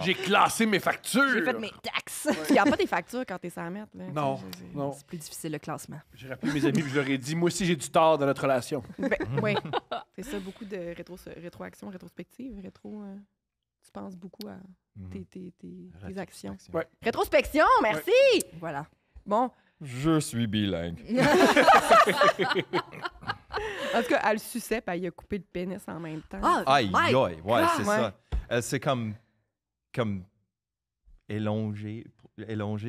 J'ai classé mes factures. J'ai fait mes taxes. Il n'y a pas des factures quand tu es la mettre. Non, C'est- non. C'est plus difficile le classement. J'ai rappelé mes amis et je leur ai dit, moi aussi, j'ai du tort dans notre relation. Ben, oui. C'est ça, beaucoup de rétro rétroaction, rétrospective. Rétro. Euh, tu penses beaucoup à mhm. tes, tes- tes- actions. Rétrospection, merci! Voilà. Bon, Je suis bilingue. en tout cas, elle suçait, il a coupé le pénis en même temps. Aïe, aïe, ouais, c'est ça. C'est comme comme élonger,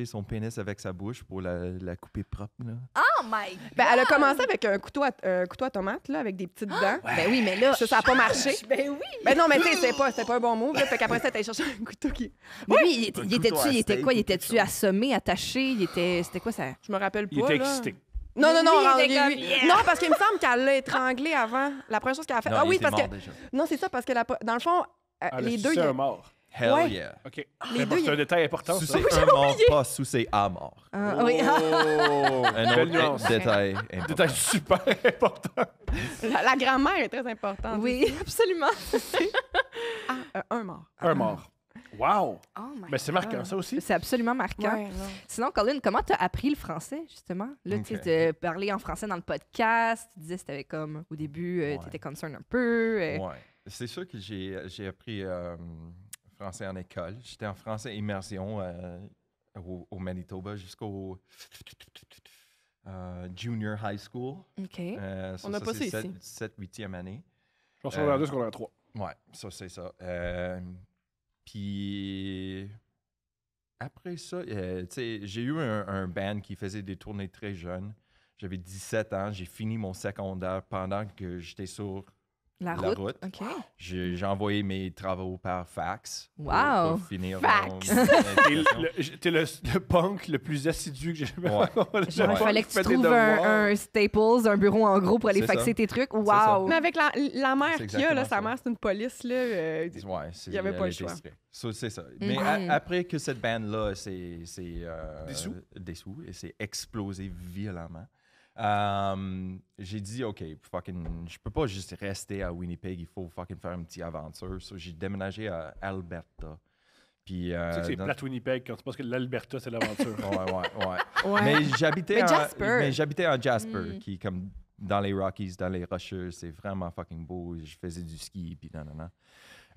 son pénis avec sa bouche pour la, la couper propre. Là. Oh my Ben, elle a commencé avec un couteau à, un couteau tomate, là, avec des petites ah! dents. Ben oui, mais là... Ça, n'a pas marché. Ben oui! Ben non, mais tu sais, ce pas, pas un bon mot. Là, fait qu'après ça, t'as cherché un couteau qui... oui, il, était-tu il était quoi? Il était-tu assommé, attaché? Il était... C'était quoi ça? Je me rappelle pas, Il était excité. Non, non, non, Non, parce qu'il me semble qu'elle l'a étranglé avant. La première chose qu'elle a fait. ah oui, parce que. Non, c'est ça, parce que dans le fond, euh, les deux. C'est un mort. Hell yeah. OK. Ah, c'est un détail important. Sous c'est un mort, pas sous ses à mort. Ah, ah oh. un détail important. Détail super important. La, grand-mère est très importante. Oui, absolument. ah, un mort. Un mort. Wow! Oh mais c'est marquant, ça aussi. C'est absolument marquant. Sinon, Colin, comment t'as appris le français, justement? Là, tu parlais en français dans le podcast, tu disais que c'était comme, au début, euh, tu étais concerné un peu. Euh. Oui. C'est sûr que j'ai appris... Euh, français en école. J'étais en français immersion euh, au, Manitoba jusqu'au euh, junior high school. OK. Euh, on n'a pas ça ici. 7, 8e année. qu'on en 2, a Ouais, ça, c'est ça. Puis après ça, tu sais, j'ai eu un, un, band qui faisait des tournées très jeunes. J'avais 17 ans. J'ai fini mon secondaire pendant que j'étais sur la route. J'ai envoyé mes travaux par fax. Wow! fax! T'es le, le, punk le plus assidu que j'ai jamais ouais. il fallait que tu trouves un, Staples, un bureau en gros pour aller faxer tes trucs. Wow! Mais avec la, la mère qu'il y a, là, sa mère, c'est une police. Là, euh, il n'y avait pas le choix. c'est ça. Mm-hmm. Mais après que cette bande-là c'est euh, des sous, des sous et c'est explosé violemment. Euh, j'ai dit, OK, fucking, je peux pas juste rester à Winnipeg, il faut fucking faire une petite aventure. j'ai déménagé à Alberta. Puis, tu euh, sais que c'est plate Winnipeg quand tu penses que l'Alberta, c'est l'aventure. ouais, ouais, ouais, Mais j'habitais Mais j'habitais en Jasper, mm. qui comme dans les Rockies, dans les Rocheuses, c'est vraiment fucking beau. Je faisais du ski, puis non. non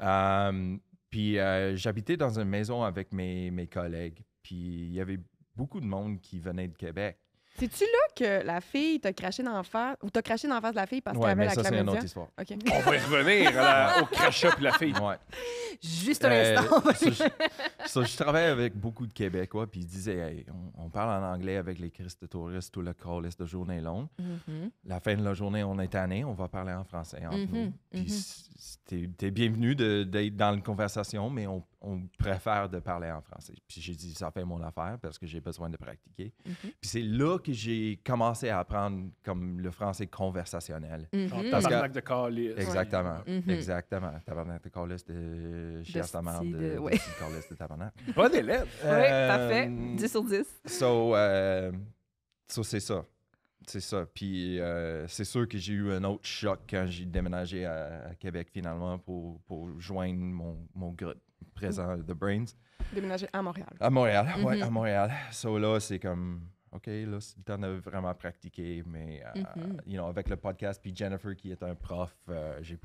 euh, puis j'habitais dans une maison avec mes, mes collègues, puis il y avait beaucoup de monde qui venait de Québec. C'est-tu là que la fille t'a craché dans face ou t'as craché dans face de la fille parce ouais, qu'elle avait la ça, c'est Une autre histoire. On va y revenir au crachat puis la fille. Ouais. Juste un euh, instant. je, travaille avec beaucoup de Québécois puis ils disaient on, parle en anglais avec les Christes touristes tout le laisse de journée longue. Mm-hmm. La fin de la journée, on est tanné, on va parler en français entre mm-hmm, nous. Puis mm-hmm. t'es bienvenu d'être dans une conversation, mais on, préfère de parler en français. Puis j'ai dit, ça fait mon affaire parce que j'ai besoin de pratiquer. Puis c'est là que j'ai commencer à apprendre comme le français conversationnel. Mm Tabarnak de Carlisle. Exactement, mhm. exactement. Tabarnak de Carlisle de chiasse de merde, de, ouais. de tabarnak. Pas des lettres. Oui, euh, parfait. 10 sur 10. So, euh, so c'est ça. C'est ça. Puis euh, c'est sûr que j'ai eu un autre choc quand j'ai déménagé à, Québec finalement pour, pour joindre mon, mon groupe présent, The Brains. Déménager à Montréal. À Montréal, oui, à mhm. Montréal. So là, c'est comme OK, là, c'est le temps de vraiment pratiqué, mais euh, mm-hmm. you know, avec le podcast, puis Jennifer qui est un prof, euh, j'ai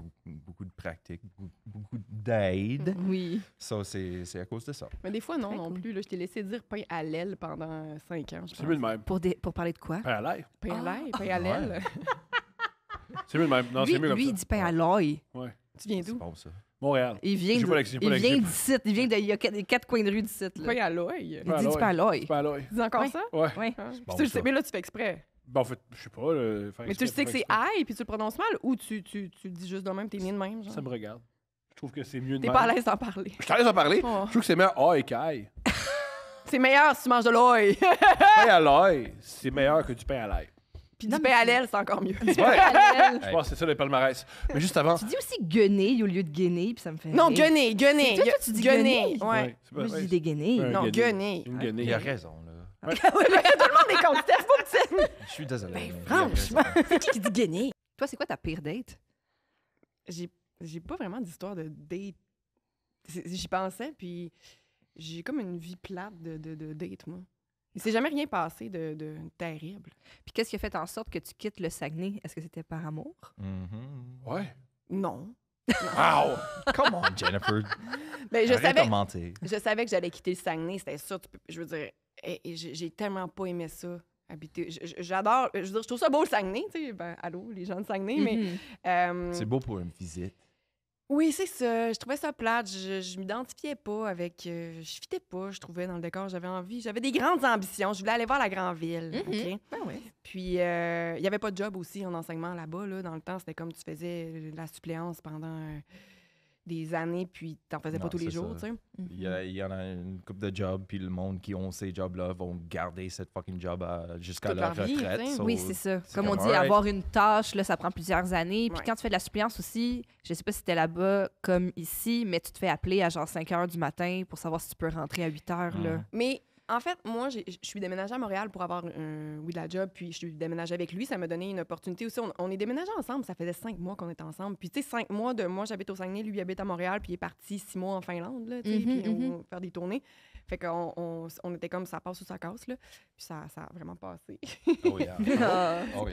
beaucoup, de pratique, beaucoup, d'aide. Mm-hmm. Oui. Ça, c'est, à cause de ça. Mais des fois, non, non plus. Là, je t'ai laissé dire pain à l'aile pendant cinq ans. c'est mieux le même. Pour, des, pour parler de quoi? Pain à l'aile. Pain à ah. l'aile, pain à l'aile. c'est mieux le même. Non, c'est mieux comme lui, il dit pain à l'œil. Ouais. Tu viens d'où? C'est bon, ça. Montréal. Il vient d'ici. Il, il vient Il vient de. Il y a quatre, coins de rue d'ici. Pas à l'œil. Il dit du pas l'œil. l'oeil. Dis encore ça? Oui. Ah. tu sais, mais là, tu fais exprès. Ben, en fait, je sais pas. mais tu sais que c'est aïe puis tu le prononces mal ou tu, tu, tu le dis juste de même, t'es mis de même? Genre? Ça me regarde. Je trouve que c'est mieux de T'es pas à l'aise d'en parler. Je suis à l'aise d'en parler. Oh. Je trouve que c'est meilleur aïe qu'aïe. c'est meilleur si tu manges de l'œil. pain à l'œil, c'est meilleur que du pain à l'ail. Puis du pain c'est encore mieux. Je pense que c'est ça le palmarès. Mais juste avant. Tu dis aussi guenille au lieu de guenille, puis ça me fait. Non, rire. guenille, guenille. Toi, toi, tu dis guenille. Ouais. Moi, je dis des Non, guenille. Une Il a raison, là. Ouais. tout le monde est content, faut que Je suis désolé. Mais franchement, c'est qui qui dit guenille? Toi, c'est quoi ta pire date? J'ai, j'ai pas vraiment d'histoire de date. J'y pensais, puis j'ai comme une vie plate de, de, de date, moi. Il s'est jamais rien passé de, terrible. Puis qu'est-ce qui a fait en sorte que tu quittes le Saguenay? Est-ce que c'était par amour? Oui. Mm-hmm. Ouais. Non. Wow! Come on, Jennifer. Ben, je, savais, je savais que j'allais quitter le Saguenay, c'était sûr. je veux dire, j'ai, tellement pas aimé ça. Habiter. J'adore, je veux dire, je trouve ça beau le Saguenay, tu sais. Ben, allô, les gens de Saguenay, mais. Mm-hmm. Euh, C'est beau pour une visite. Oui, c'est ça. Je trouvais ça plate. Je, m'identifiais pas avec. Euh, je fitais pas, je trouvais, dans le décor. J'avais envie. J'avais des grandes ambitions. Je voulais aller voir la grande ville. Mm-hmm. Ben oui. Puis, euh, il n'y avait pas de job aussi en enseignement là-bas. Là. Dans le temps, c'était comme tu faisais la suppléance pendant des années, puis t'en faisais pas tous les jours, tu sais. Il y, en a une couple de jobs, puis le monde qui ont ces jobs-là vont garder cette fucking job jusqu'à la retraite. oui, c'est ça. Comme, on dit, avoir une tâche, là, ça prend plusieurs années. Puis quand tu fais de la suppléance aussi, je sais pas si t'es là-bas comme ici, mais tu te fais appeler à genre 5 heures du matin pour savoir si tu peux rentrer à 8 heures, là. Mm. Mais en fait, moi, je suis déménagée à Montréal pour avoir un, oui, la job, puis je suis déménagée avec lui. Ça m'a donné une opportunité aussi. On, est déménagé ensemble. Ça faisait cinq mois qu'on était ensemble. Puis, tu sais, cinq mois de moi, j'habite au Saguenay, lui, il habite à Montréal, puis il est parti six mois en Finlande, là, tu sais, mhm, puis mhm. faire des tournées. Fait qu'on on, était comme ça passe ou ça casse, là. Puis ça, ça a vraiment passé. oh yeah. Ah, oh, oh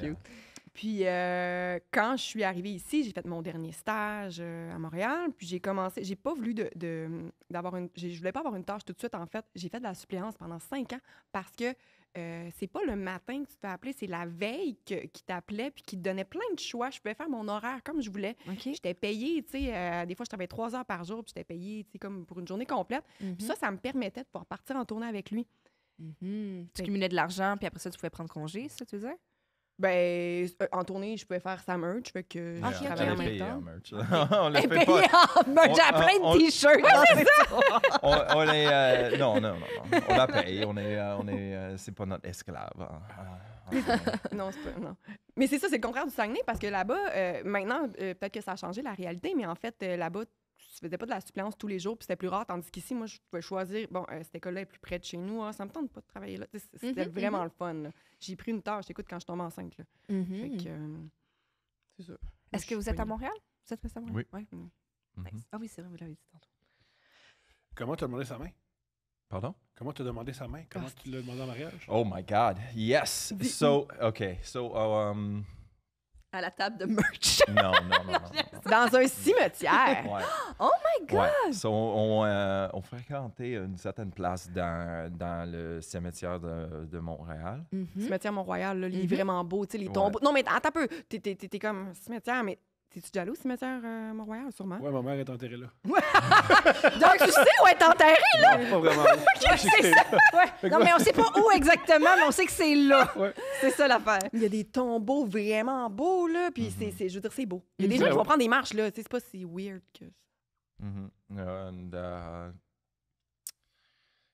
puis euh, quand je suis arrivée ici, j'ai fait mon dernier stage euh, à Montréal, puis j'ai commencé, j'ai pas voulu d'avoir une, je voulais pas avoir une tâche tout de suite en fait. J'ai fait de la suppléance pendant cinq ans parce que euh, c'est pas le matin que tu te fais appeler, c'est la veille qui t'appelait puis qui te donnait plein de choix. Je pouvais faire mon horaire comme je voulais. J'étais payée, tu sais, des fois je travaillais trois heures par jour puis j'étais payée, tu sais, comme pour une journée complète. Mm-hmm. Puis ça, ça me permettait de pouvoir partir en tournée avec lui. Mm-hmm. Tu cumulais de l'argent puis après ça, tu pouvais prendre congé, ça, tu veux dire? Ben, euh, en tournée, je pouvais faire sa merch, fait que yeah. je travaillais en même temps. En merch. on le eh fait ben, en merch, a plein de t-shirts. On, on, euh, on, est... non, non, non, On la paye. On est... Euh, on est c'est pas notre esclave. Hein. Ah, ah, ah. non, c'est pas... Non. Mais c'est ça, c'est le contraire du Saguenay, parce que là-bas, maintenant, peut-être que ça a changé la réalité, mais en fait, là-bas, je faisais pas de la suppléance tous les jours, puis c'était plus rare. Tandis qu'ici, moi, je pouvais choisir, bon, euh, cette école-là est plus près de chez nous, hein, ça me tente pas de travailler là. C'était mhm, vraiment mhm. le fun. J'ai pris une tâche, écoute, quand je tombe enceinte. Là. Mhm. Euh, c'est ça. Est-ce que vous êtes à Montréal? Vous êtes à Montréal? Oui. Ah oui, c'est vrai, vous l'avez dit tantôt. Comment te demandé sa main? Pardon? Comment as demandé sa main? Comment ah, tu l'as demandé en mariage? Oh my God, yes! So, okay, so, oh, um à la table de merch. Non, non, non. Dans un cimetière. Oh my God! Euh, on, fréquentait une certaine place dans, dans le cimetière de, de Montréal. Mm-hmm. Cimetière Mont-Royal, là, il est mm-hmm. vraiment beau. Tu sais, les tombes. Non, mais attends un peu. T'es, comme cimetière, mais T'es-tu jaloux, allé au cimetière euh, Mont-Royal, sûrement? Ouais, ma mère est enterrée là. Donc, tu sais où elle est enterrée, là? vraiment. Non, mais on sait pas où exactement, mais on sait que c'est là. C'est ça l'affaire. Il y a des tombeaux vraiment beaux, là, puis mhm. c'est, je veux dire, c'est beau. Il y a mhm. des gens ben qui vont prendre des marches, là. C'est pas si weird que... Mhm. Euh, euh,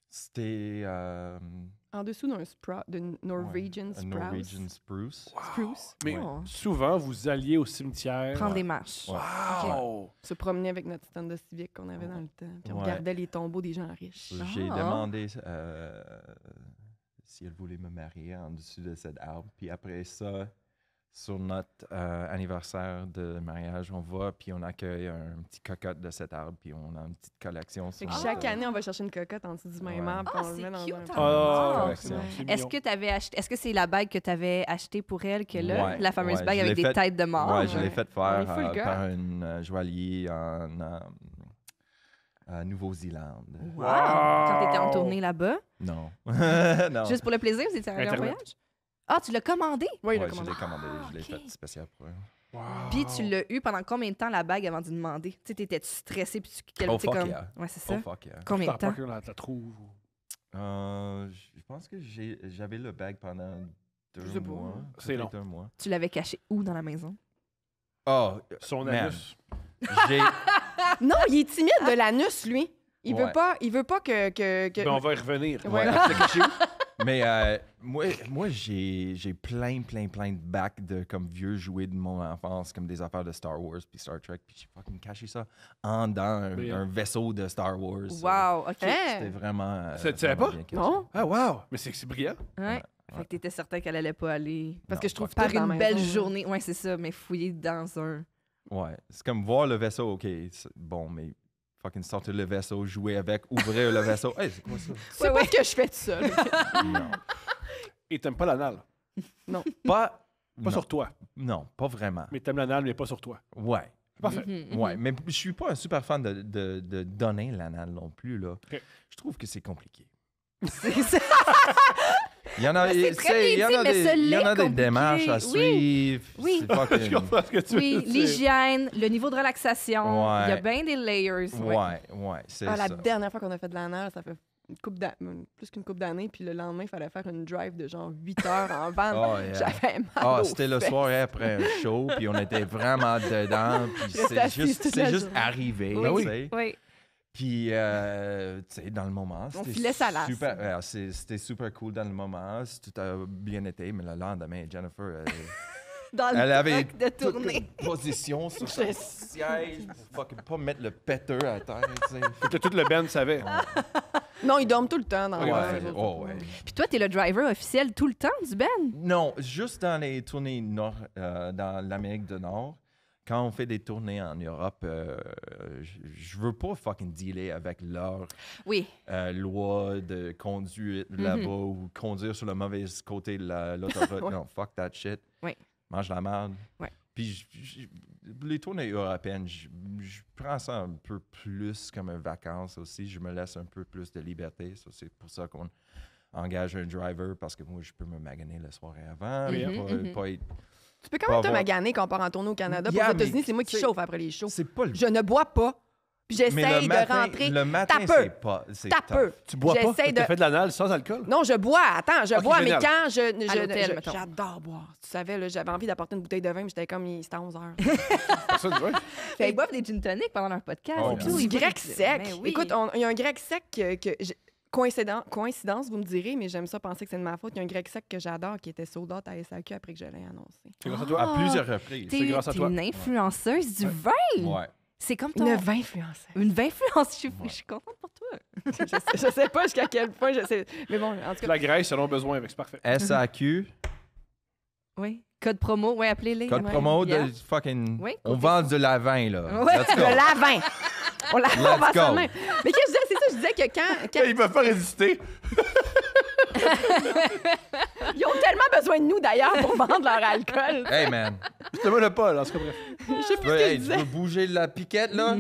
c'était en dessous d'un spruce, d'un Norwegian, Sprout. Norwegian spruce. spruce. Mais souvent, vous alliez au cimetière. Prendre des marches. Wow. Se promener avec notre stand de civique qu'on avait dans le temps. Puis on regardait les tombeaux des gens riches. J'ai ah. demandé euh, si elle voulait me marier en dessous de cet arbre. Puis après ça, sur notre euh, anniversaire de mariage, on va puis on accueille un petit cocotte de cet arbre puis on a une petite collection. chaque année, on va chercher une cocotte en dessous du même arbre. est-ce que tu avais acheté Est-ce que c'est la bague que tu avais achetée pour elle que là, la fameuse bague avec des têtes de mort Ouais, hein? je l'ai faite faire euh, par un euh, joaillier en nouvelle Nouveau-Zélande. Wow! Quand t'étais en tournée là-bas? Non. Juste pour le plaisir, vous étiez en voyage? Ah, tu l'as commandé? Oui, je l'ai commandé. je ah, l'ai fait spécial pour eux. Puis tu l'as eu pendant combien de temps la bague avant de demander? Tu sais, t'étais-tu stressé? Puis tu quel oh, fuck comme... yeah. Ouais, c'est oh, ça. fuck Combien de temps? la euh, je pense que j'avais le bague pendant deux mois. C'est long. Tu l'avais caché où dans la maison? Ah, son anus. non, il est timide de l'anus, lui. Il veut pas, il veut pas que. Ben, on va y revenir. Ouais. Mais euh, moi, moi j'ai plein, plein, plein de bacs de comme vieux jouets de mon enfance, comme des affaires de Star Wars puis Star Trek. Puis j'ai fucking caché ça en dans un, vaisseau de Star Wars. Euh. Wow, OK. C'était vraiment. Ça, euh, pas? Ah, wow. Mais c'est brillant. Ouais. Fait que t'étais certain qu'elle allait pas aller. Parce que je trouve par une belle journée. Ouais, c'est ça, mais fouiller dans un. Ouais, c'est comme voir le vaisseau, ok, bon, mais fucking sortir le vaisseau, jouer avec, ouvrir le vaisseau. c'est quoi ça? C'est pas que je fais tout seul. Et t'aimes pas l'anal? Non. Pas, pas sur toi? Non, pas vraiment. Mais t'aimes l'anal, mais pas sur toi? Ouais. Parfait. Mm-hmm. Ouais, mais je suis pas un super fan de, de, donner l'anal non plus, là. Je trouve que c'est compliqué. C'est ça! Il y en a, des, démarches à suivre. Oui, l'hygiène, le niveau de relaxation. Il y a bien des layers. ouais, c'est ah, ça. La dernière fois qu'on a fait de l'anal, ça fait coupe plus qu'une coupe d'années, puis le lendemain, il fallait faire une drive de genre 8 heures en van. Oh, J'avais mal. oh, c'était le soir après un show, puis on était vraiment dedans, puis c'est juste, juste arrivé. Oui. oui. Puis, euh, tu sais, dans le moment, c'était super, euh, c'était super cool dans le moment, tout a bien été, mais le lendemain, Jennifer, elle, avait de une position sur son siège pour fucking pas mettre le péteur à terre, que tout le Ben, savait. Non, il dorment tout le temps dans ouais, le oh, Puis toi, t'es le driver officiel tout le temps du Ben. Non, juste dans les tournées nord, euh, dans l'Amérique du Nord quand on fait des tournées en Europe, euh, je veux pas fucking dealer avec leur oui. Euh, loi de conduire mhm. là-bas ou conduire sur le mauvais côté de l'autoroute. Non, fuck that shit. Oui. Mange la merde. Puis les tournées européennes, je, prends ça un peu plus comme une vacances aussi. Je me laisse un peu plus de liberté. C'est pour ça qu'on engage un driver parce que moi, je peux me maganer la soirée avant. Mhm, mhm. pas être, tu peux quand même te maganer quand on part en tournoi au Canada. pour les États-Unis, c'est moi qui chauffe après les shows. pas le... Je ne bois pas. Puis j'essaye de rentrer. Le matin, c'est pas. T'as Tu bois pas? Tu fais de l'analyse sans alcool? Non, je bois. Attends, je bois, mais quand je. J'adore boire. Tu savais, j'avais envie d'apporter une bouteille de vin, mais j'étais comme, c'était 11 heures. ça, tu vois? ils boivent des gin tonic pendant leur podcast. Oh, du grec ben sec. Écoute, il y a un grec sec que Coïncidence, vous me direz, mais j'aime ça penser que c'est de ma faute. Il y a un grec sec que j'adore qui était sold à SAQ après que je l'ai annoncé. C'est grâce à toi, à ah, plusieurs reprises. C'est grâce à toi. une influenceuse du vin. Ouais. C'est comme toi. Une influenceuse Une vin Je, je, suis contente pour toi. je, sais, pas jusqu'à quel point. Je sais. Mais bon, en tout cas. La Grèce, selon besoin, c'est parfait. SAQ. oui. Code promo, oui, appelez-les. Code promo de fucking. Oui, on vend la lavin, là. Oui, le lavin. on la, on Mais qu'est-ce que je disais que quand. Ils peuvent pas résister. Ils ont tellement besoin de nous, d'ailleurs, pour vendre leur alcool. Hey, man. C'est un monopole, en ce cas, bref. Je sais plus ce que Tu veux bouger la piquette, là?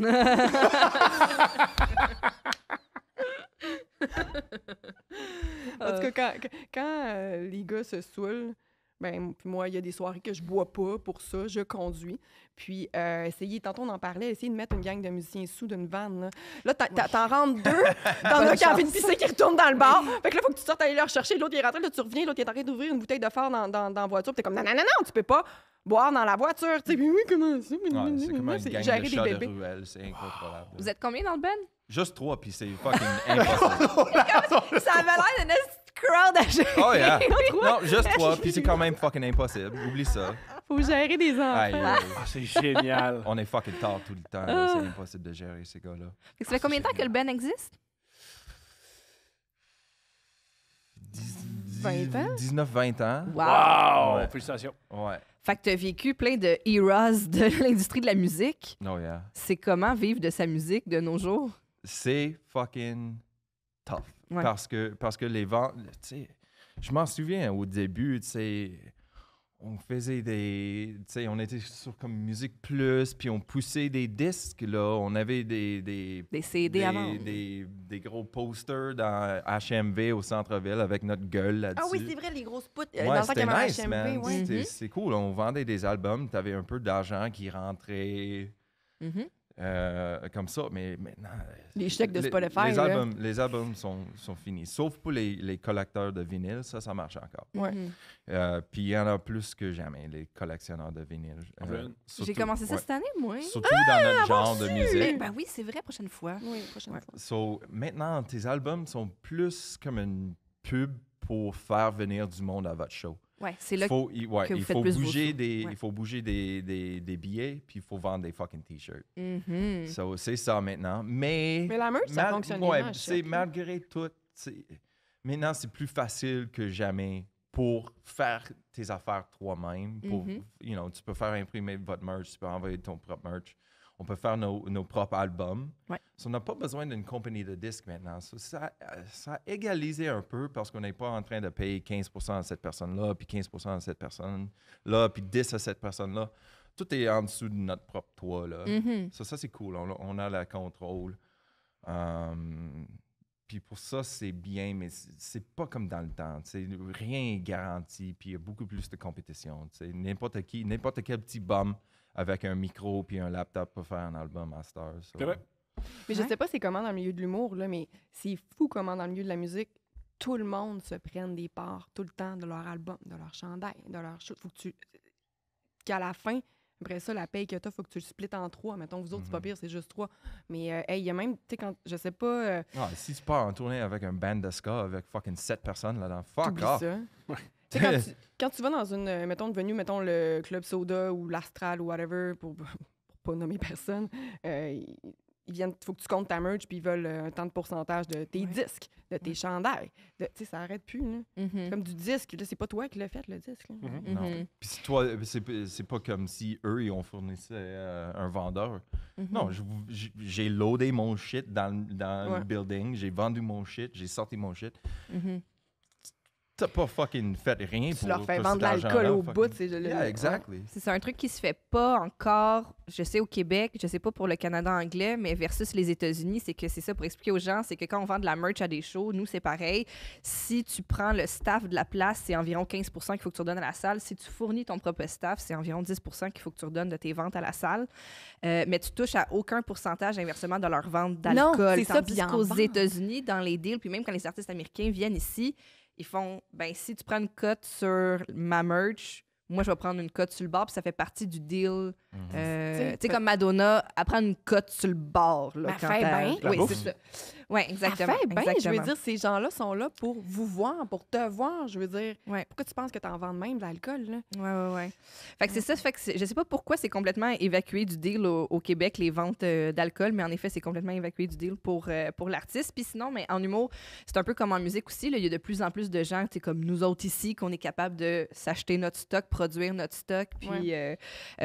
en tout cas, quand, euh, les gars se saoulent, ben, puis moi, il y a des soirées que je bois pas pour ça, je conduis. Puis euh, essayer, tantôt on en parlait, essayer de mettre une gang de musiciens sous d'une vanne. Là, là t'en rentres deux, t'en as qui ont envie de pisser qui retourne dans le bar. Fait que là, faut que tu sortes aller leur chercher, l'autre il est rentré, là tu reviens, l'autre il est en train d'ouvrir une bouteille de phare dans, dans, la voiture. Puis t'es comme non, non, non, non, tu peux pas boire dans la voiture. Tu sais, oui, comment ça? c'est comme une gang de chats c'est incontrôlable. Vous êtes combien dans le ben? Juste trois, puis c'est fucking impossible. ça avait l'air d'une crowd à gérer. Oh yeah. non, juste toi, puis c'est quand même fucking impossible. Oublie ça. Faut gérer des enfants. Ah, c'est génial. On est fucking tard tout le temps. C'est impossible de gérer ces gars-là. Ça fait combien de temps que le Ben existe? 20 ans? 19-20 ans. Wow! Ouais. Félicitations. Ouais. Fait que t'as vécu plein de eras de l'industrie de la musique. Oh yeah. C'est comment vivre de sa musique de nos jours? C'est fucking tough. Parce, que, parce que les ventes, je m'en souviens au début, tu on faisait des, tu sais, on était sur comme Musique Plus, puis on poussait des disques, là, on avait des... Des, CD avant. Des, gros posters dans HMV au centre-ville avec notre gueule là-dessus. Ah oui, c'est vrai, les grosses poutres euh, dans HMV, ouais. Mhm. C'est cool, on vendait des albums, t'avais un peu d'argent qui rentrait... Mhm. Euh, comme ça, mais maintenant. Les chèques de Spotify. Les, albums, les albums sont, sont, finis, sauf pour les, les, collecteurs de vinyle, ça, ça marche encore. Ouais. Mhm. Euh, puis il y en a plus que jamais, les collectionneurs de vinyle. Euh, J'ai commencé ça cette année, moi. Surtout dans notre ah, genre de musique. Ben oui, c'est vrai, prochaine fois. Oui, prochaine fois. So, maintenant, tes albums sont plus comme une pub pour faire venir du monde à votre show c'est là faut, il, il, faut bouger des, il faut bouger des, des, billets, puis il faut vendre des fucking t-shirts. Mm-hmm. so, c'est ça maintenant. Mais, mais la merch, ça fonctionne c'est malgré tout. Maintenant, c'est plus facile que jamais pour faire tes affaires toi-même. Pour, mm-hmm. you know, tu peux faire imprimer votre merch, tu peux envoyer ton propre merch on peut faire nos, propres albums. on n'a pas besoin d'une compagnie de disques maintenant. ça, euh, ça, a égalisé un peu parce qu'on n'est pas en train de payer 15 à cette personne-là, puis 15 à cette personne-là, puis 10 à cette personne-là. Tout est en dessous de notre propre toit. Là. Mm-hmm. ça, c'est cool. On, a le contrôle. Hum, puis pour ça, c'est bien, mais c'est pas comme dans le temps. Rien n'est garanti, puis il y a beaucoup plus de compétition. N'importe qui, n'importe quel petit bum avec un micro puis un laptop pour faire un album master. Mais je sais pas c'est comment dans le milieu de l'humour, là, mais c'est fou comment dans le milieu de la musique, tout le monde se prenne des parts tout le temps de leur album, de leur chandail, de leur show. Faut que tu. qu'à la fin, après ça, la paye que t'as, faut que tu le splits en trois. Mettons, vous autres, c'est pas mhm. pire, c'est juste trois. Mais, il euh, y a même, tu sais, quand, je sais pas. Euh, ah, si tu pars en tournée avec un band de ska avec fucking sept personnes là-dedans, fuck off! quand, tu, vas dans une, euh, mettons, mettons, le Club Soda ou l'Astral ou whatever, pour, ne pas nommer personne, euh, il faut que tu comptes ta merch, puis ils veulent euh, un temps de pourcentage de tes disques, de tes ouais. chandails. Tu sais, ça arrête plus, là. Mm-hmm. Comme du disque, là, c'est pas toi qui l'as fait, le disque. Mm-hmm. Mm-hmm. Puis toi, c'est pas comme si eux, ils ont fourni un vendeur. Non, j'ai loadé mon shit dans, le building, j'ai vendu mon shit, j'ai sorti mon shit t'as pas fucking fait rien tu leur fais vendre de l'alcool au bout. C'est le... C'est un truc qui se fait pas encore, je sais, au Québec, je sais pas pour le Canada anglais, mais versus les États-Unis, c'est que c'est ça pour expliquer aux gens, c'est que quand on vend de la merch à des shows, nous, c'est pareil. Si tu prends le staff de la place, c'est environ 15 qu'il faut que tu redonnes à la salle. Si tu fournis ton propre staff, c'est environ 10 qu'il faut que tu redonnes de tes ventes à la salle. Euh, mais tu touches à aucun pourcentage inversement de leur vente d'alcool. Non, c'est ça. Puis aux États-Unis, dans les deals, puis même quand les artistes américains viennent ici, ils font ben si tu prends une cote sur ma merch, moi je vais prendre une cote sur le bar, puis ça fait partie du deal Mhm. Euh, tu sais, comme Madonna, elle prend une cote sur le bord. Là, quand elle... bien. Oui, c'est ça. exactement. fait bien, je veux dire, ces gens-là sont là pour vous voir, pour te voir. Je veux dire, pourquoi tu penses que tu en vends même de l'alcool? Oui, oui, oui. Fait que c'est ça. Fait je sais pas pourquoi c'est complètement évacué du deal au, Québec, les ventes euh, d'alcool, mais en effet, c'est complètement évacué du deal pour, euh, pour l'artiste. Puis sinon, mais en humour, c'est un peu comme en musique aussi. Il y a de plus en plus de gens, comme nous autres ici, qu'on est capable de s'acheter notre stock, produire notre stock. Puis, euh,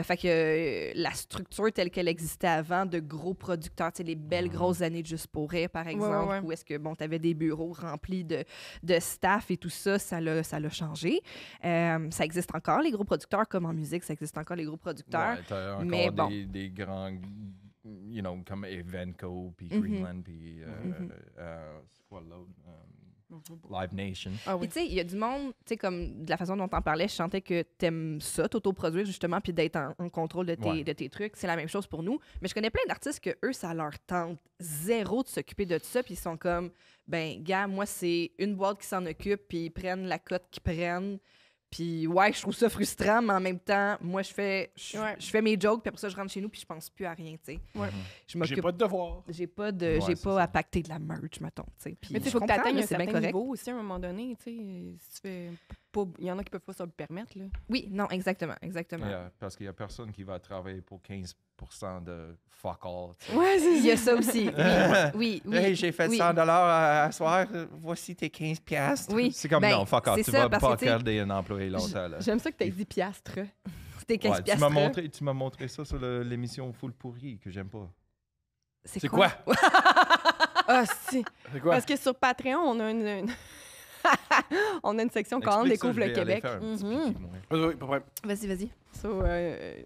fait que euh, la structure telle qu'elle existait avant de gros producteurs, les belles ah. grosses années de Juste pour par exemple, où est-ce que, bon, tu avais des bureaux remplis de, de staff et tout ça, ça l'a, ça l'a changé. Euh, ça existe encore, les gros producteurs, comme en musique, ça existe encore, les gros producteurs. mais bon. des, grands you know, comme Evenco, puis mm-hmm. Greenland, puis euh, mm-hmm. euh Live Nation. Ah tu sais, il y a du monde, tu sais, comme de la façon dont t'en parlais, je chantais que t'aimes ça, t'autoproduire justement, puis d'être en, contrôle de tes, de tes trucs. C'est la même chose pour nous. Mais je connais plein d'artistes que eux, ça leur tente zéro de s'occuper de ça, puis ils sont comme, ben, gars, moi, c'est une boîte qui s'en occupe, puis ils prennent la cote qu'ils prennent. Puis ouais, je trouve ça frustrant, mais en même temps, moi, je fais, je, fais mes jokes, puis après ça, je rentre chez nous, puis je pense plus à rien, tu sais. Ouais. Mhm. Je m'occupe. J'ai pas de devoir. J'ai pas de, j'ai pas à pacter de la merch, mettons, tu sais. Mais tu faut que atteignes un certain niveau aussi à un moment donné, tu sais. Si tu fais il y en a qui peuvent pas se le permettre. Là. Oui, non, exactement. exactement. parce qu'il y a personne qui va travailler pour 15 de fuck all. il y a ça aussi. Oui, oui, j'ai fait 100 à, soir, voici tes 15 piastres. C'est comme ben, non, fuck all, tu ne vas pas garder un employé longtemps. J'aime ça que hein. tu aies dit piastres. Hein. Tu m'as montré, montré ça sur l'émission Full Pourri que j'aime pas. C'est quoi? Ah, C'est Parce que sur Patreon, on a une... on a une section quand on découvre le Québec. Mhm. Vas-y, vas-y. Euh,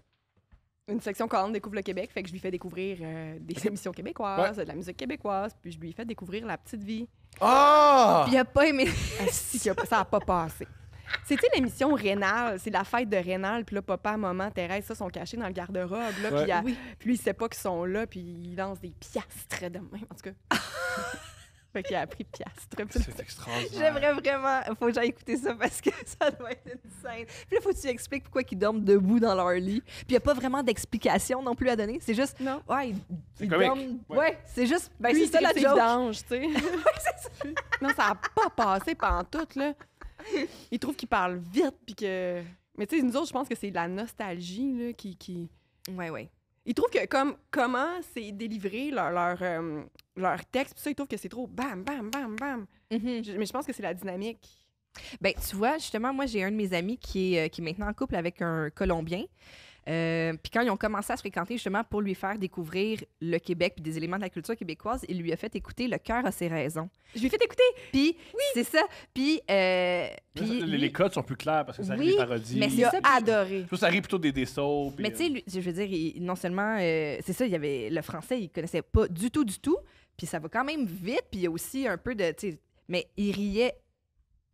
une section quand on découvre le Québec, fait que je lui fais découvrir euh, des émissions québécoises, de la musique québécoise, puis je lui fais découvrir La Petite Vie. Ah! Oh! Puis il a pas aimé. ça n'a pas passé. C'était l'émission Rénal, c'est la fête de Rénal, puis là, papa, maman, Thérèse, ça, sont cachés dans le garde-robe, puis, lui, il sait pas qu'ils sont là, puis il lance des piastres de même, en tout cas. Fait qu'il a pris piastre. C'est extraordinaire. J'aimerais vraiment. Faut que j'aille écouter ça parce que ça doit être une scène. Puis là, faut que tu expliques pourquoi ils dorment debout dans leur lit. Puis il n'y a pas vraiment d'explication non plus à donner. C'est juste. Non. Ouais, ils, comme dorment. Ouais, c'est juste. Ben, c'est ça la joke. tu sais. non, ça n'a pas passé pendant tout, là. Ils trouvent qu'ils parlent vite, puis que. Mais tu sais, nous autres, je pense que c'est la nostalgie, là, qui. qui... Ouais, ouais. Ils trouvent que comme comment c'est délivré leur, leur, euh, leur texte, ils trouvent que c'est trop bam, bam, bam, bam. Mhm. mais je pense que c'est la dynamique. Ben, tu vois, justement, moi, j'ai un de mes amis qui est, euh, qui est maintenant en couple avec un Colombien. Euh, puis quand ils ont commencé à se fréquenter, justement, pour lui faire découvrir le Québec puis des éléments de la culture québécoise, il lui a fait écouter Le cœur a ses raisons. Je lui ai fait écouter! Puis, c'est ça. Puis, euh, les, codes sont plus clairs parce que ça oui, rit des parodies. mais c'est ça, adoré. Ça arrive plutôt des, des Mais tu sais, euh, je veux dire, non seulement... c'est ça, il y avait le français, il connaissait pas du tout, du tout. Puis ça va quand même vite. Puis il y a aussi un peu de... Mais il riait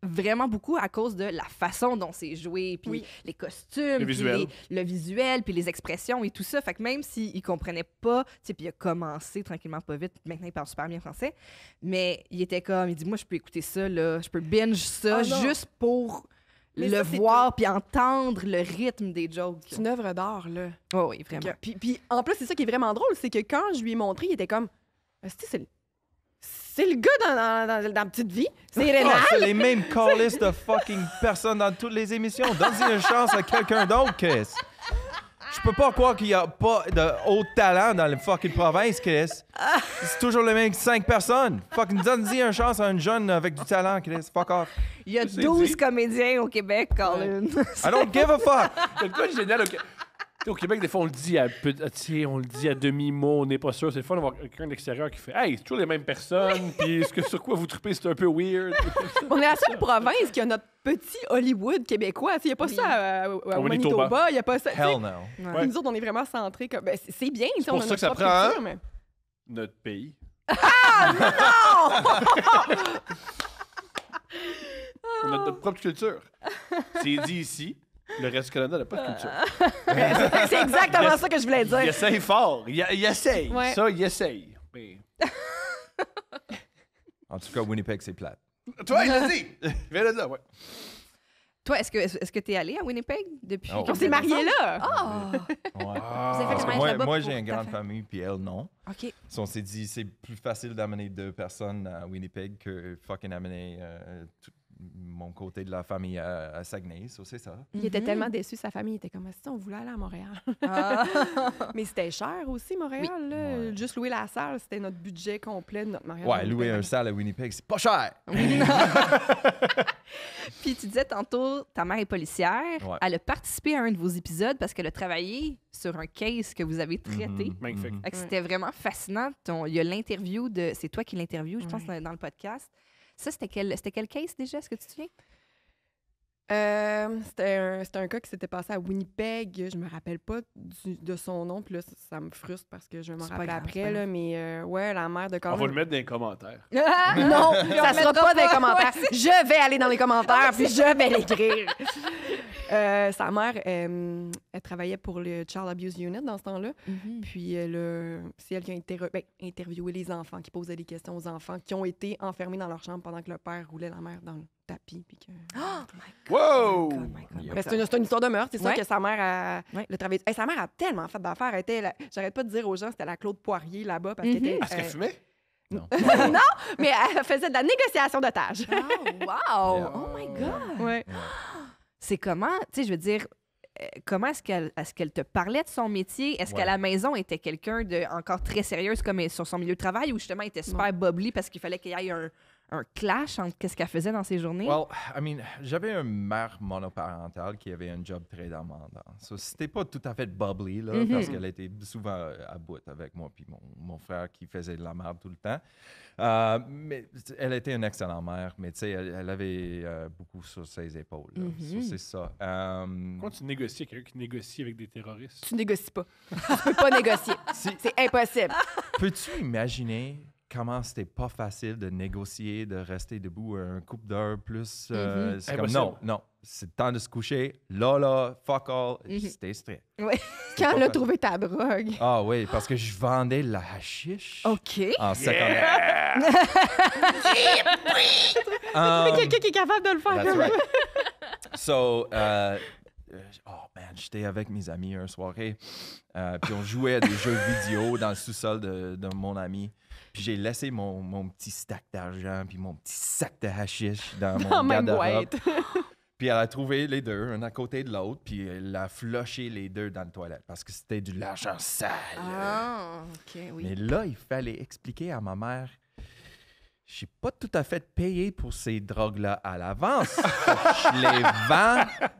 vraiment beaucoup à cause de la façon dont c'est joué, puis les costumes, le visuel. le visuel, puis les expressions et tout ça. Fait que même s'il comprenait pas, tu sais, puis il a commencé tranquillement pas vite, maintenant il parle super bien français, mais il était comme, il dit, moi je peux écouter ça, là, je peux binge ça ah juste pour le voir puis entendre le rythme des jokes. C'est une œuvre d'art, là. Oh, oui, vraiment. Puis, en plus, c'est ça qui est vraiment drôle, c'est que quand je lui ai montré, il était comme, c'est c'est le gars dans, dans, dans, Petite Vie. C'est ah, c'est les mêmes call de fucking personnes dans toutes les émissions. Donne-y une chance à quelqu'un d'autre, Chris. Je peux pas croire qu'il y a pas de haut talent dans les fucking provinces, Chris. C'est toujours les mêmes cinq personnes. Fucking donne-y une chance à une jeune avec du talent, Chris. Fuck off. Il y a 12 comédiens au Québec, Colin. I don't give a fuck. C'est génial au au Québec, des fois, on le dit à, ah, on le dit à demi-mot, on n'est pas sûr. C'est fun d'avoir quelqu'un de l'extérieur qui fait Hey, c'est toujours les mêmes personnes, puis ce que, sur quoi vous tripez, c'est un peu weird. on est la seule province qui a notre petit Hollywood québécois. Il n'y a pas ça à, ah, Manitoba. Il n'y a pas ça. Hell no. Nous autres, on est vraiment centrés. Comme... Ben, c'est bien. C'est pour on a ça que ça prend notre pays. Ah non! on a notre propre culture. C'est dit ici. Le reste du Canada n'a pas de culture. Euh, c'est exactement ça que je voulais dire. Il essaye fort. Il, il essaye. Ça, il essaye. en tout cas, Winnipeg, c'est plate. Toi, il y Viens là-dedans. ouais. Toi, est-ce que est-ce que t'es allé à Winnipeg depuis oh, qu'on s'est mariés là oh. ouais. Moi, moi j'ai une grande famille puis elle non. Ok. on s'est dit c'est plus facile d'amener deux personnes à Winnipeg que fucking amener euh, mon côté de la famille à, Saguenay, c'est ça. Il était mhm. tellement déçu, sa famille était comme ah, si on voulait aller à Montréal. Ah. Mais c'était cher aussi, Montréal. Juste louer la salle, c'était notre budget complet de notre mariage. Ouais, louer une salle à Winnipeg, c'est pas cher. Puis tu disais tantôt, ta mère est policière. Elle a participé à un de vos épisodes parce qu'elle a travaillé sur un case que vous avez traité. Mhm. C'était vraiment fascinant. Ton, il y a l'interview de. C'est toi qui l'interview, je pense, dans le podcast. Ça, c'était quel, quel case déjà? Est-ce que tu te souviens? Euh, c'était un, cas qui s'était passé à Winnipeg. Je me rappelle pas de son nom, puis là, ça, me frustre parce que je me rappelle pas après, mais euh, ouais, la mère de On va le mettre dans les commentaires. non, ça sera pas, dans les commentaires. je vais aller dans les commentaires, puis je vais l'écrire. Euh, sa mère, elle, travaillait pour le Child Abuse Unit dans ce temps-là. Mhm. Puis c'est elle qui a ben, interviewé les enfants, qui posait des questions aux enfants qui ont été enfermés dans leur chambre pendant que le père roulait la mère dans le Oh my God! Oh c'est, une, histoire de meurtre. C'est ça, que sa mère a, le travail. sa mère a tellement fait d'affaires. J'arrête pas de dire aux gens c'était la Claude Poirier là-bas. Parce qu'elle mm-hmm. euh, fumait? Non. non, mais elle faisait de la négociation d'otages. oh, wow! Oh my God! Ouais. C'est comment, tu sais, je veux dire, euh, comment est-ce qu'elle est qu'elle te parlait de son métier? Est-ce qu'à la maison était quelqu'un de encore très sérieuse comme sur son milieu de travail ou justement elle était super bobli parce qu'il fallait qu'il y ait un, un clash entre qu'est-ce qu'elle faisait dans ses journées? Well, I mean, j'avais une mère monoparentale qui avait un job très demandant. So, c'était pas tout à fait bubbly, là, mm-hmm. parce qu'elle était souvent à bout avec moi puis mon, frère qui faisait de la merde tout le temps. Euh, mais elle était une excellente mère, mais tu sais, elle, avait euh, beaucoup sur ses épaules. Mm-hmm. c'est ça. Euh, Quand tu négocies quelqu'un qui négocie avec des terroristes? Tu négocies pas. tu peux pas négocier. C'est impossible. Peux-tu imaginer comment c'était pas facile de négocier, de rester debout euh, un couple d'heures plus. Euh, mm-hmm. C'est comme non, non, c'est le temps de se coucher. Lola, fuck all. Mm C'était straight. Oui. Quand elle a trouvé ta drogue. Ah oui, parce que je vendais la hashish. OK. En secondaire. Yeah! Um, quelqu'un qui est capable de le faire. That's right. so, euh, oh man, j'étais avec mes amis une soirée, puis on jouait à des jeux vidéo dans le sous-sol de, de mon ami. Puis j'ai laissé mon, petit stack d'argent, puis mon petit sac de hashish dans, mon garde-robe. puis elle a trouvé les deux, un à côté de l'autre, puis elle a floché les deux dans la toilette parce que c'était de l'argent sale. Ah, OK, oui. Mais là, il fallait expliquer à ma mère j'ai pas tout à fait payé pour ces drogues-là à l'avance. je les vends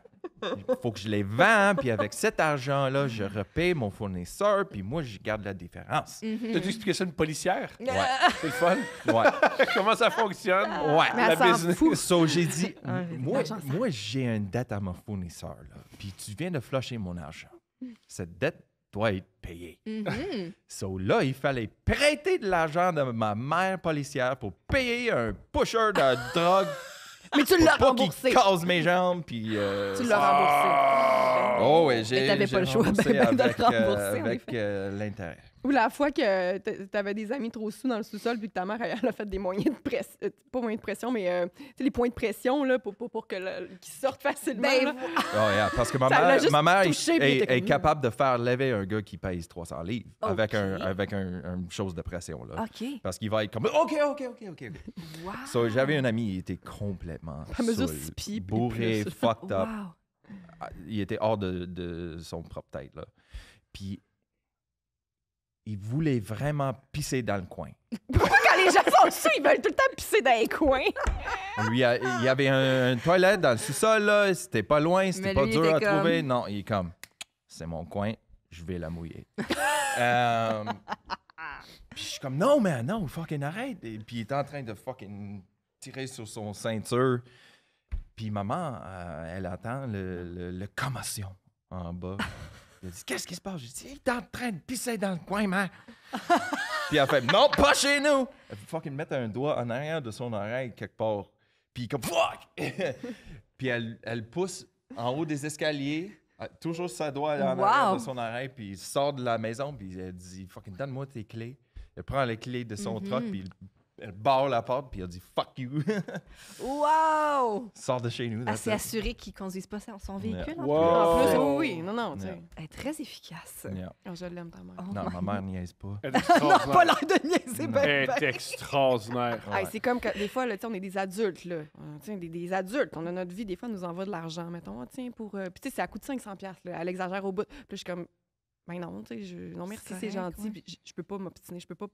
faut que je les vende, puis avec cet argent-là, je repaye mon fournisseur, puis moi, je garde la différence. Tu mhm. T'as dû ça une policière? Ouais. C'est le fun? Ouais. Comment ça fonctionne? Ouais. la business. So, j'ai dit, moi, j'ai une dette à mon fournisseur, là, puis tu viens de flusher mon argent. Cette dette doit être payée. Mhm. so là, il fallait prêter de l'argent de ma mère policière pour payer un pusher de drogue mais tu l'as remboursé. cause ah! mes jambes, puis. tu l'as remboursé. Oh, ouais, j'ai. Mais t'avais pas le choix ben, ben, de le euh, rembourser. avec euh, l'intérêt. Ou la fois que tu avais des amis trop sous dans le sous-sol, puis que ta mère, elle, a fait des moyens de pression, euh, pas moyens de pression, mais euh, les points de pression là, pour, pour, que qu'ils sortent facilement. Ben, ah, parce que ma mère, est, hmm. capable de faire lever un gars qui pèse 300 livres avec, un, avec un, une chose de pression. Là, Parce qu'il va être comme OK, OK, OK, OK. Wow. J'avais un ami, il était complètement à mesure bourré, fucked up. Ah, il était hors de, de son propre tête. Là. Puis il voulait vraiment pisser dans le coin. Pourquoi quand les gens sont dessus, ils veulent tout le temps pisser dans les coins? il y avait un, toilette dans le sous-sol, là. C'était pas loin, c'était pas dur à trouver. Non, il est comme, c'est mon coin, je vais la mouiller. Euh, puis je suis comme, non, mais non, fucking arrête. Et puis il est en train de fucking tirer sur son ceinture. Puis maman, euh, elle attend le- le commotion en bas. Il dit Qu'est-ce qui se passe J'ai dit Il est en train de pisser dans le coin, man! Puis elle fait Non, pas chez nous Il fait fucking mette un doigt en arrière de son oreille quelque part. Puis comme Fuck Puis elle, pousse en haut des escaliers. Euh, toujours sa doigt en arrière de son oreille, puis il sort de la maison, puis elle dit Fucking, donne-moi tes clés. Elle prend les clés de son mhm. truck, puis il elle barre la porte, puis elle dit fuck you. wow! Sors de chez nous. Assez ah, s'est assuré qu'ils conduisent pas son véhicule. En, plus. en, plus. oui, oui. Non, non, tu Elle est très efficace. Oh, je l'aime, ta mère. Oh non, ma mère niaise pas. Elle n'a pas l'air de niaiser, ben, Elle est ben. extraordinaire. c'est comme que des fois, là, on est des adultes, là. Euh, des, adultes. On a notre vie, des fois, on nous envoie de l'argent, mettons. tiens, pour. Euh, puis, tu sais, ça coûte 500$, là. Elle exagère au bout. Puis, je suis comme ben non, non merci, c'est gentil, je, ne peux pas m'obstiner, je peux pas,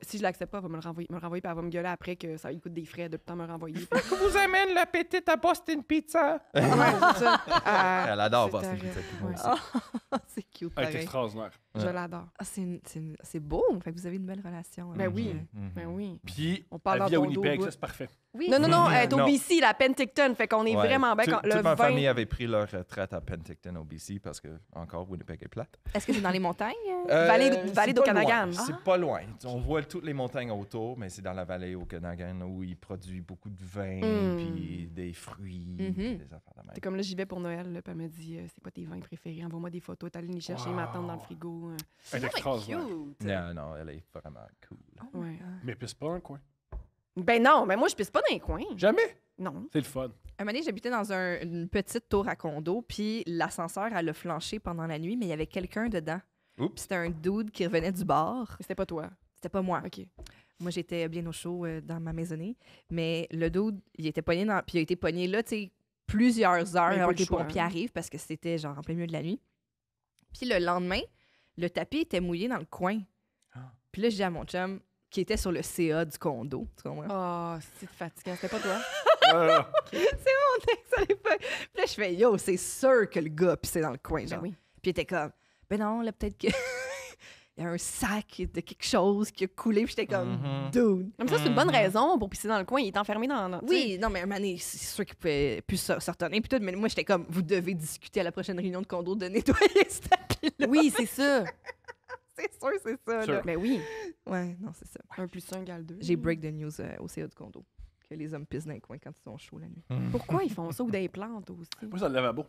si je l'accepte pas, elle va me le renvoyer, me renvoyer, elle va me gueuler après que ça lui coûte des frais de temps me renvoyer. que vous amène la petite à Boston Pizza. Ah, elle adore Boston Pizza. Ah, c'est cute. Elle est extraordinaire. Je l'adore. Ah, c'est beau, fait vous avez une belle relation. mais ben hein. oui, mm oui. Puis on parle à Winnipeg, ça c'est parfait. Non, non, non, elle est au BC, la Penticton. Fait qu'on est vraiment bien. Toute, ma famille avait pris leur retraite à Penticton au BC parce que, encore, Winnipeg est plate. Est-ce que c'est dans les montagnes? Euh, vallée- d'Okanagan. Ah. C'est pas loin. On voit toutes les montagnes autour, mais c'est dans la vallée Okanagan où ils produisent beaucoup de vin, hmm. puis des fruits, mhm. des affaires de comme là, j'y vais pour Noël. Là, puis elle me dit euh, C'est quoi tes vins préférés Envoie-moi des photos. T'es allé les chercher, ma tante dans le frigo. Euh. Elle est Non, non, elle est vraiment cool. Oh mais Mais c'est pas un coin. Ben non, mais moi, je pisse pas dans les coins. Jamais? Non. C'est le fun. Un moment donné, j'habitais dans une petite tour à condo, puis l'ascenseur, elle a flanché pendant la nuit, mais il y avait quelqu'un dedans. c'était un dude qui revenait du bar. C'était pas toi. C'était pas moi. OK. Moi, j'étais bien au chaud euh, dans ma maisonnée, mais le dude, il était pogné dans... Puis il a été pogné là, tu sais, plusieurs heures avant que les pompiers arrivent, parce que c'était genre en plein milieu de la nuit. Puis le lendemain, le tapis était mouillé dans le coin. Ah. Puis là, je dis à mon chum, qui était sur le CA du condo. Tu comprends? Oh, c'est fatigant. C'était pas toi? Ah, c'est mon texte, à l'époque. Puis là, je fais Yo, c'est sûr que le gars pissait dans le coin. Ben genre. oui. Puis il était comme Ben non, là, peut-être que. il y a un sac de quelque chose qui a coulé. Puis j'étais comme, mhm. dude. Comme ça, c'est une bonne mhm. raison pour pisser dans le coin. Il est enfermé dans. oui, non, mais Mané, c'est sûr qu'il pouvait plus se, retourner. Puis tout, mais moi, j'étais comme, vous devez discuter à la prochaine réunion de condo de nettoyer cette appli. Oui, c'est ça. c'est sûr, c'est ça. Mais ben oui. Ouais, non, c'est ça. Un plus un égale deux. J'ai break the news euh, au CA du condo que les hommes pissent dans les coins quand ils sont chauds la nuit. Hmm. Pourquoi ils font ça ou des plantes aussi? Moi, c'est dans le lavabo.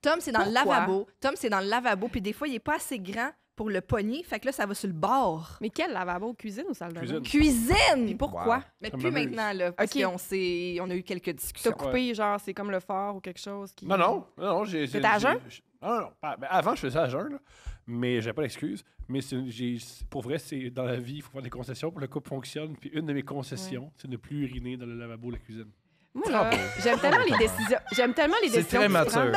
Tom, c'est dans le lavabo. Tom, c'est dans le lavabo. Puis des fois, il n'est pas assez grand pour le pogner. Fait que là, ça va sur le bord. Mais quel lavabo? Cuisine ou salle de Cuisine. Cuisine! Pourquoi? Mais depuis maintenant, là. Parce qu'on on a eu quelques discussions. T'as coupé, genre, c'est comme le fort ou quelque chose qui... Non, non. Non, j'ai, T'es à jeun? Non, non, ben, Avant, je faisais à jeun, là. Mais j'ai pas d'excuse. Mais pour vrai, c'est dans la vie, il faut faire des concessions pour que le couple fonctionne. Puis une de mes concessions, c'est de ne plus uriner dans le lavabo ou la cuisine. Moi, ah j'aime tellement les décisions. J'aime tellement les décisions. C'est très mature.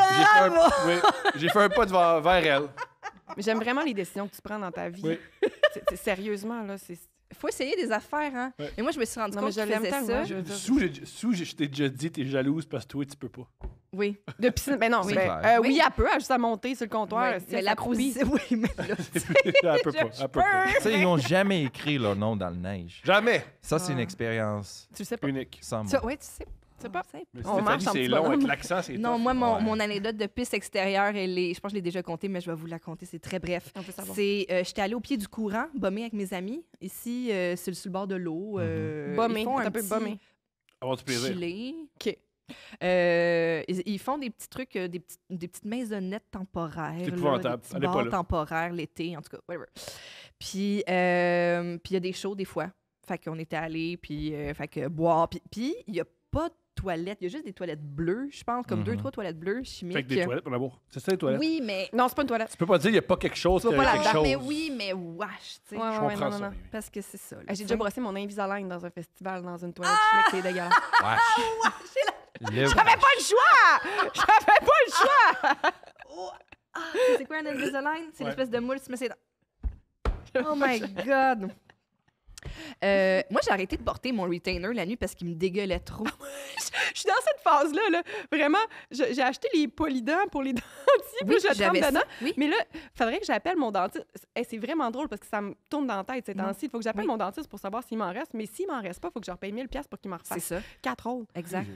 J'ai fait, un pas devant, vers elle. J'aime vraiment les décisions que tu prends dans ta vie. sérieusement, là, c'est faut essayer des affaires, hein. Et moi, je me suis rendu compte que je faisais ça. Sous, je, t'ai déjà dit, t'es jalouse parce que toi, tu peux pas. Oui. De piscine. Mais ben non, oui. Ben, euh, oui. oui. elle juste à monter sur le comptoir. c'est la Oui, mais là. elle peut pas. tu sais, ils n'ont jamais écrit leur nom dans le neige. Jamais. Ça, c'est une ah. expérience. Unique. Sans Oui, tu sais c'est pas. simple. c'est long avec l'accent, c'est Non, moi, mon, anecdote de piste extérieure, elle est, je pense que je l'ai déjà contée, mais je vais vous la compter, c'est très bref. C'est, euh, j'étais allée au pied du courant, bomber avec mes amis, ici, c'est euh, le sur, le bord de l'eau. Euh, mm un, un peu bombée. Avant de plaisir. Chilé. OK. Euh, ils, font des petits trucs, euh, des, des petites maisonnettes temporaires. C'est des pas temporaires l'été, en tout cas, Puis il y a des shows des fois. Fait qu'on était allé puis fait que boire. Puis il n'y a pas toilettes. Il y a juste des toilettes bleues, je pense, comme mm -hmm. deux, mhm. trois toilettes bleues chimiques. Fait que des toilettes, mon amour. C'est ça, les toilettes? Oui, mais. Non, c'est pas une toilette. Tu peux pas dire qu'il n'y a pas quelque chose. Pas la quelque chose. Mais oui, mais wesh, tu sais. Ouais, ouais, je non, non, Non. Parce que c'est ça. J'ai déjà brossé mon Invisalign dans un festival, dans une toilette ah! chimique, c'est dégueulasse. Wesh. Ah, J'avais pas le choix! J'avais pas le choix! Oh, ah, c'est quoi un Invisalign? C'est une espèce de moule, tu mets ses Oh my God! Euh, mhm. moi, j'ai arrêté de porter mon retainer la nuit parce qu'il me dégueulait trop. Ah je suis dans cette phase-là. Là. Vraiment, j'ai acheté les polydents pour les dentiers, oui, Mais là, faudrait que j'appelle mon dentiste. Et c'est vraiment drôle parce que ça me tourne dans la tête ces temps-ci. Il faut que j'appelle mon dentiste pour savoir s'il m'en reste. Mais s'il m'en reste pas, il faut que je repaye 1000 pour qu'il m'en refasse. C'est ça. Quatre autres. Exact.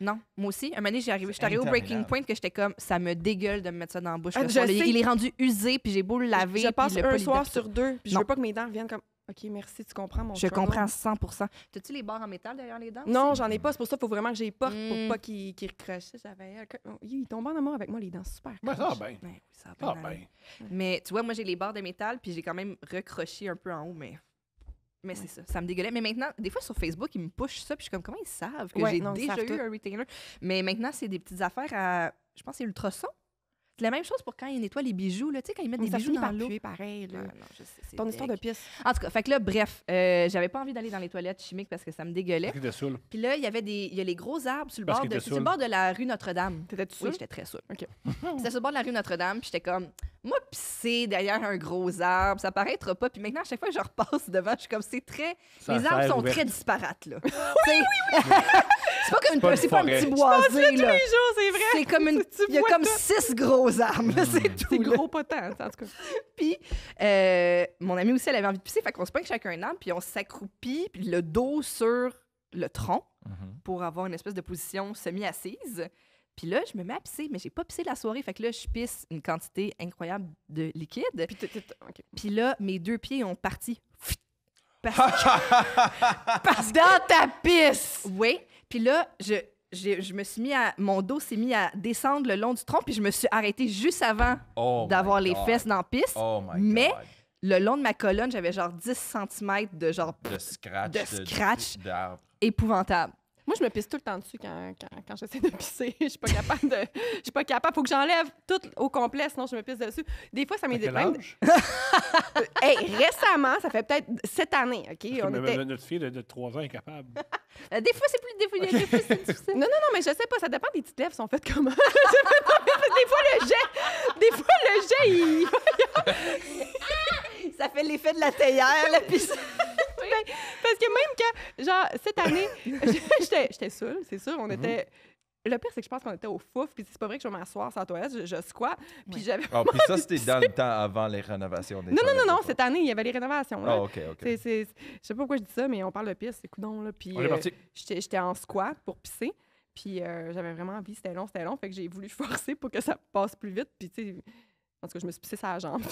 non, moi aussi. Un moment donné, suis arrivée au breaking point que j'étais comme, ça me dégueule de me mettre ça dans la bouche. Ah, il est rendu usé, puis j'ai beau le laver. Je passe un soir sur deux, puis je veux pas que mes dents reviennent comme OK, merci, tu comprends mon Je comprends 100 T'as-tu les barres en métal derrière les dents? Non, j'en ai pas. C'est pour ça qu'il faut vraiment que j'ai porte pour hmm. pas qu'ils qu recrochent. J'avais... Euh, oh, ils tombent en amour avec moi, les dents super ben, ah, ben. Ben ça ah, ben. ça va bien. Mais tu vois, moi, j'ai les barres de métal, puis j'ai quand même recroché un peu en haut, mais... Mais c'est ça, ça me dégueulait. Mais maintenant, des fois sur Facebook, ils me pushent ça, puis je suis comme, comment ils savent que j'ai déjà eu un retainer? Mais maintenant, c'est des petites affaires à. Je pense que c'est son c'est la même chose pour quand ils nettoient les bijoux, là. Tu sais, quand ils mettent mmh, des bijoux dans l'eau. Ça pareil, là. Ton histoire de pisse. En tout cas, fait que là, bref, euh, j'avais pas envie d'aller dans les toilettes chimiques parce que ça me dégueulait. Puis là, il y avait des, il y a les gros arbres sur le, bord de, le bord de la rue Notre-Dame. T'étais-tu Oui, j'étais très saoule. C'était sur le bord de la rue Notre-Dame, puis j'étais comme, moi, pisser derrière un gros arbre, ça paraîtra pas. Puis maintenant, à chaque fois que je repasse devant, je suis comme, c'est très. les arbres sont très disparates, là. oui, oui, oui, c'est pas comme une. C'est pas, un petit là. tous les jours, c'est vrai. C'est comme une. Il y a comme six gros arbres, hmm. c'est tout. C'est gros potent, en tout cas. puis, euh, mon amie aussi, elle avait envie de pisser. Fait qu'on se pointe chacun un arbre, puis on s'accroupit, puis le dos sur le tronc mm-hmm. pour avoir une espèce de position semi-assise. Puis là, je me mets à pisser, mais j'ai pas pissé la soirée. Fait que là, je pisse une quantité incroyable de liquide. Puis, là, mes deux pieds ont parti. Parce que... Dans ta pisse! Oui. Puis là, je, me suis mis à... Mon dos s'est mis à descendre le long du tronc, puis je me suis arrêté juste avant oh d'avoir les fesses dans la pisse. Oh mais... le long de ma colonne, j'avais genre 10 cm de genre de scratch, de, épouvantable. Moi, je me pisse tout le temps dessus quand, quand, j'essaie de pisser. je suis pas capable de. Je suis pas capable. Faut que j'enlève tout au complet, sinon je me pisse dessus. Des fois, ça m'est récemment, ça fait peut-être cette année, OK? On était... Notre fille de trois ans est euh, des fois, c'est plus. difficile. Non, non, non, mais je sais pas. Ça dépend des petites lèvres sont faites comment. des fois, le jet. Des fois, le jet, il. ça fait l'effet de la théière, la pisse. Ben, parce que même que, genre, cette année, j'étais seule, c'est sûr, on mhm. était. Le pire, c'est que je pense qu'on était au fouf, puis c'est pas vrai que je vais m'asseoir sans toilette, je, squat. puis j'avais. Ah, puis ça, c'était dans le temps avant les rénovations Non, non, non, non, cette année, il y avait les rénovations. Ah, OK, OK. Je sais pas pourquoi je dis ça, mais on parle de pire, c'est coudon, là. Puis. Euh, j'étais en squat pour pisser, puis euh, j'avais vraiment envie, c'était long, c'était long, fait que j'ai voulu forcer pour que ça passe plus vite, puis tu sais. En tout cas, je me suis pissée sur la jambe.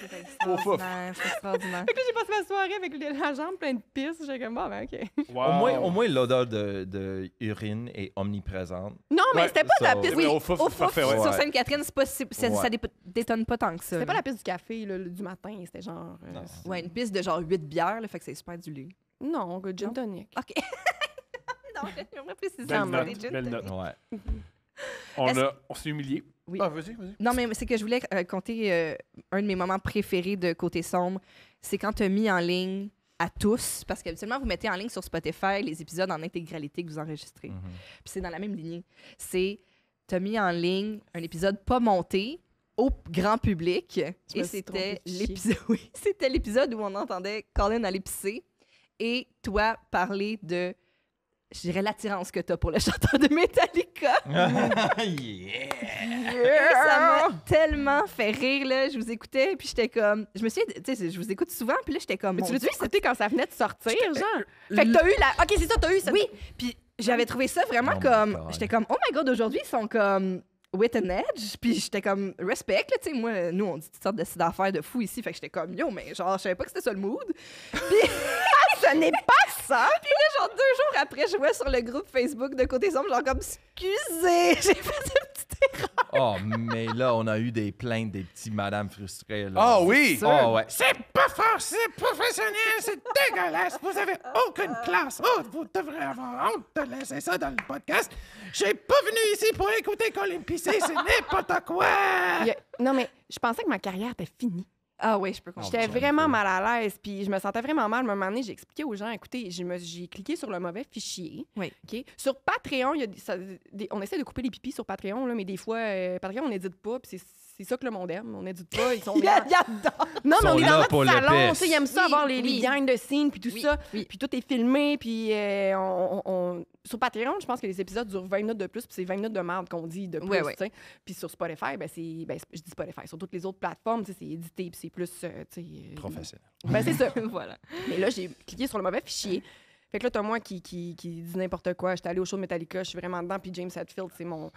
C'est extraordinaire. Fait que j'ai passé ma soirée avec la jambe pleine de pisse. J'ai comme, bon, ben, OK. Au moins, au moins l'odeur de, de urine est omniprésente. Non, mais c'était pas de la pisse. Oui, au fouf, sur Sainte-Catherine, c'est- ça détonne pas tant que ça. C'était pas la pisse du café du matin. C'était genre. Euh, ouais, une pisse de genre 8 bières, le fait que c'est super du lait. Non, euh, gin tonic. OK. non, j'aimerais préciser. Belle note, belle note. Ouais. On, est on s'est humilié. Oui. Ah, non, mais c'est que je voulais raconter euh, euh, un de mes moments préférés de Côté Sombre. C'est quand tu as mis en ligne à tous, parce qu'habituellement, vous mettez en ligne sur Spotify les épisodes en intégralité que vous enregistrez. Mhm. Puis c'est dans la même lignée. C'est, tu as mis en ligne un épisode pas monté au grand public. et c'était l'épisode, c'était l'épisode où on entendait Colin aller pisser et toi parler de je dirais l'attirance que tu pour le chanteur de Metallica. yeah. Ça m'a tellement fait rire là, je vous écoutais puis j'étais comme je me suis tu sais je vous écoute souvent puis là j'étais comme Mais tu l'as écouté quand ça venait de sortir genre. fait que t'as eu la OK, c'est ça, t'as eu ça. Oui, puis j'avais trouvé ça vraiment oh comme j'étais comme oh my god aujourd'hui ils sont comme with an edge. Puis j'étais comme, respect, tu sais, moi, nous, on dit toutes sortes de d'affaires de fou ici. Fait que j'étais comme, yo, mais genre, je savais pas que c'était ça le mood. Puis ce n'est pas ça. Puis là, genre, deux jours après, je vois sur le groupe Facebook de Côté Sombre, genre, comme, excusez, j'ai fait Oh, mais là, on a eu des plaintes des petits madames frustrées. Là. Oh oui! C'est ah pas forcément c'est professionnel, c'est dégueulasse. Vous avez aucune ah. classe. vous devrez avoir honte de laisser ça dans le podcast. J'ai pas venu ici pour écouter Colin Pissé, c'est n'importe quoi. Non, mais je pensais que ma carrière était finie. Ah oui, je peux ah, comprendre. J'étais vraiment mal à l'aise, puis je me sentais vraiment mal. À un moment donné, j'ai expliqué aux gens, écoutez, j'ai cliqué sur le mauvais fichier. Oui. Sur Patreon, on essaie de couper les pipis sur Patreon, là, mais des fois, euh, Patreon, on n'édite pas, puis c'est c'est ça que le monde aime. On n'édite pas. Ils sont il a, Non, mais on est dans notre salon. Ils aiment ça, avoir les, oui. les behind the puis tout ça. Puis tout est filmé, puis euh, on, Sur Patreon, je pense que les épisodes durent 20 minutes de plus, puis c'est 20 minutes de merde qu'on dit de plus. Puis sur Spotify, ben c'est... Ben, je dis Spotify. Sur toutes les autres plateformes, c'est édité, puis c'est plus... Euh, euh, Professionnel. Ben c'est ça. voilà. Mais là, j'ai cliqué sur le mauvais fichier. Fait que là, t'as moi qui, qui, n'importe quoi. J'étais allée au show Metallica, je suis vraiment dedans, puis James Hetfield, c'est mon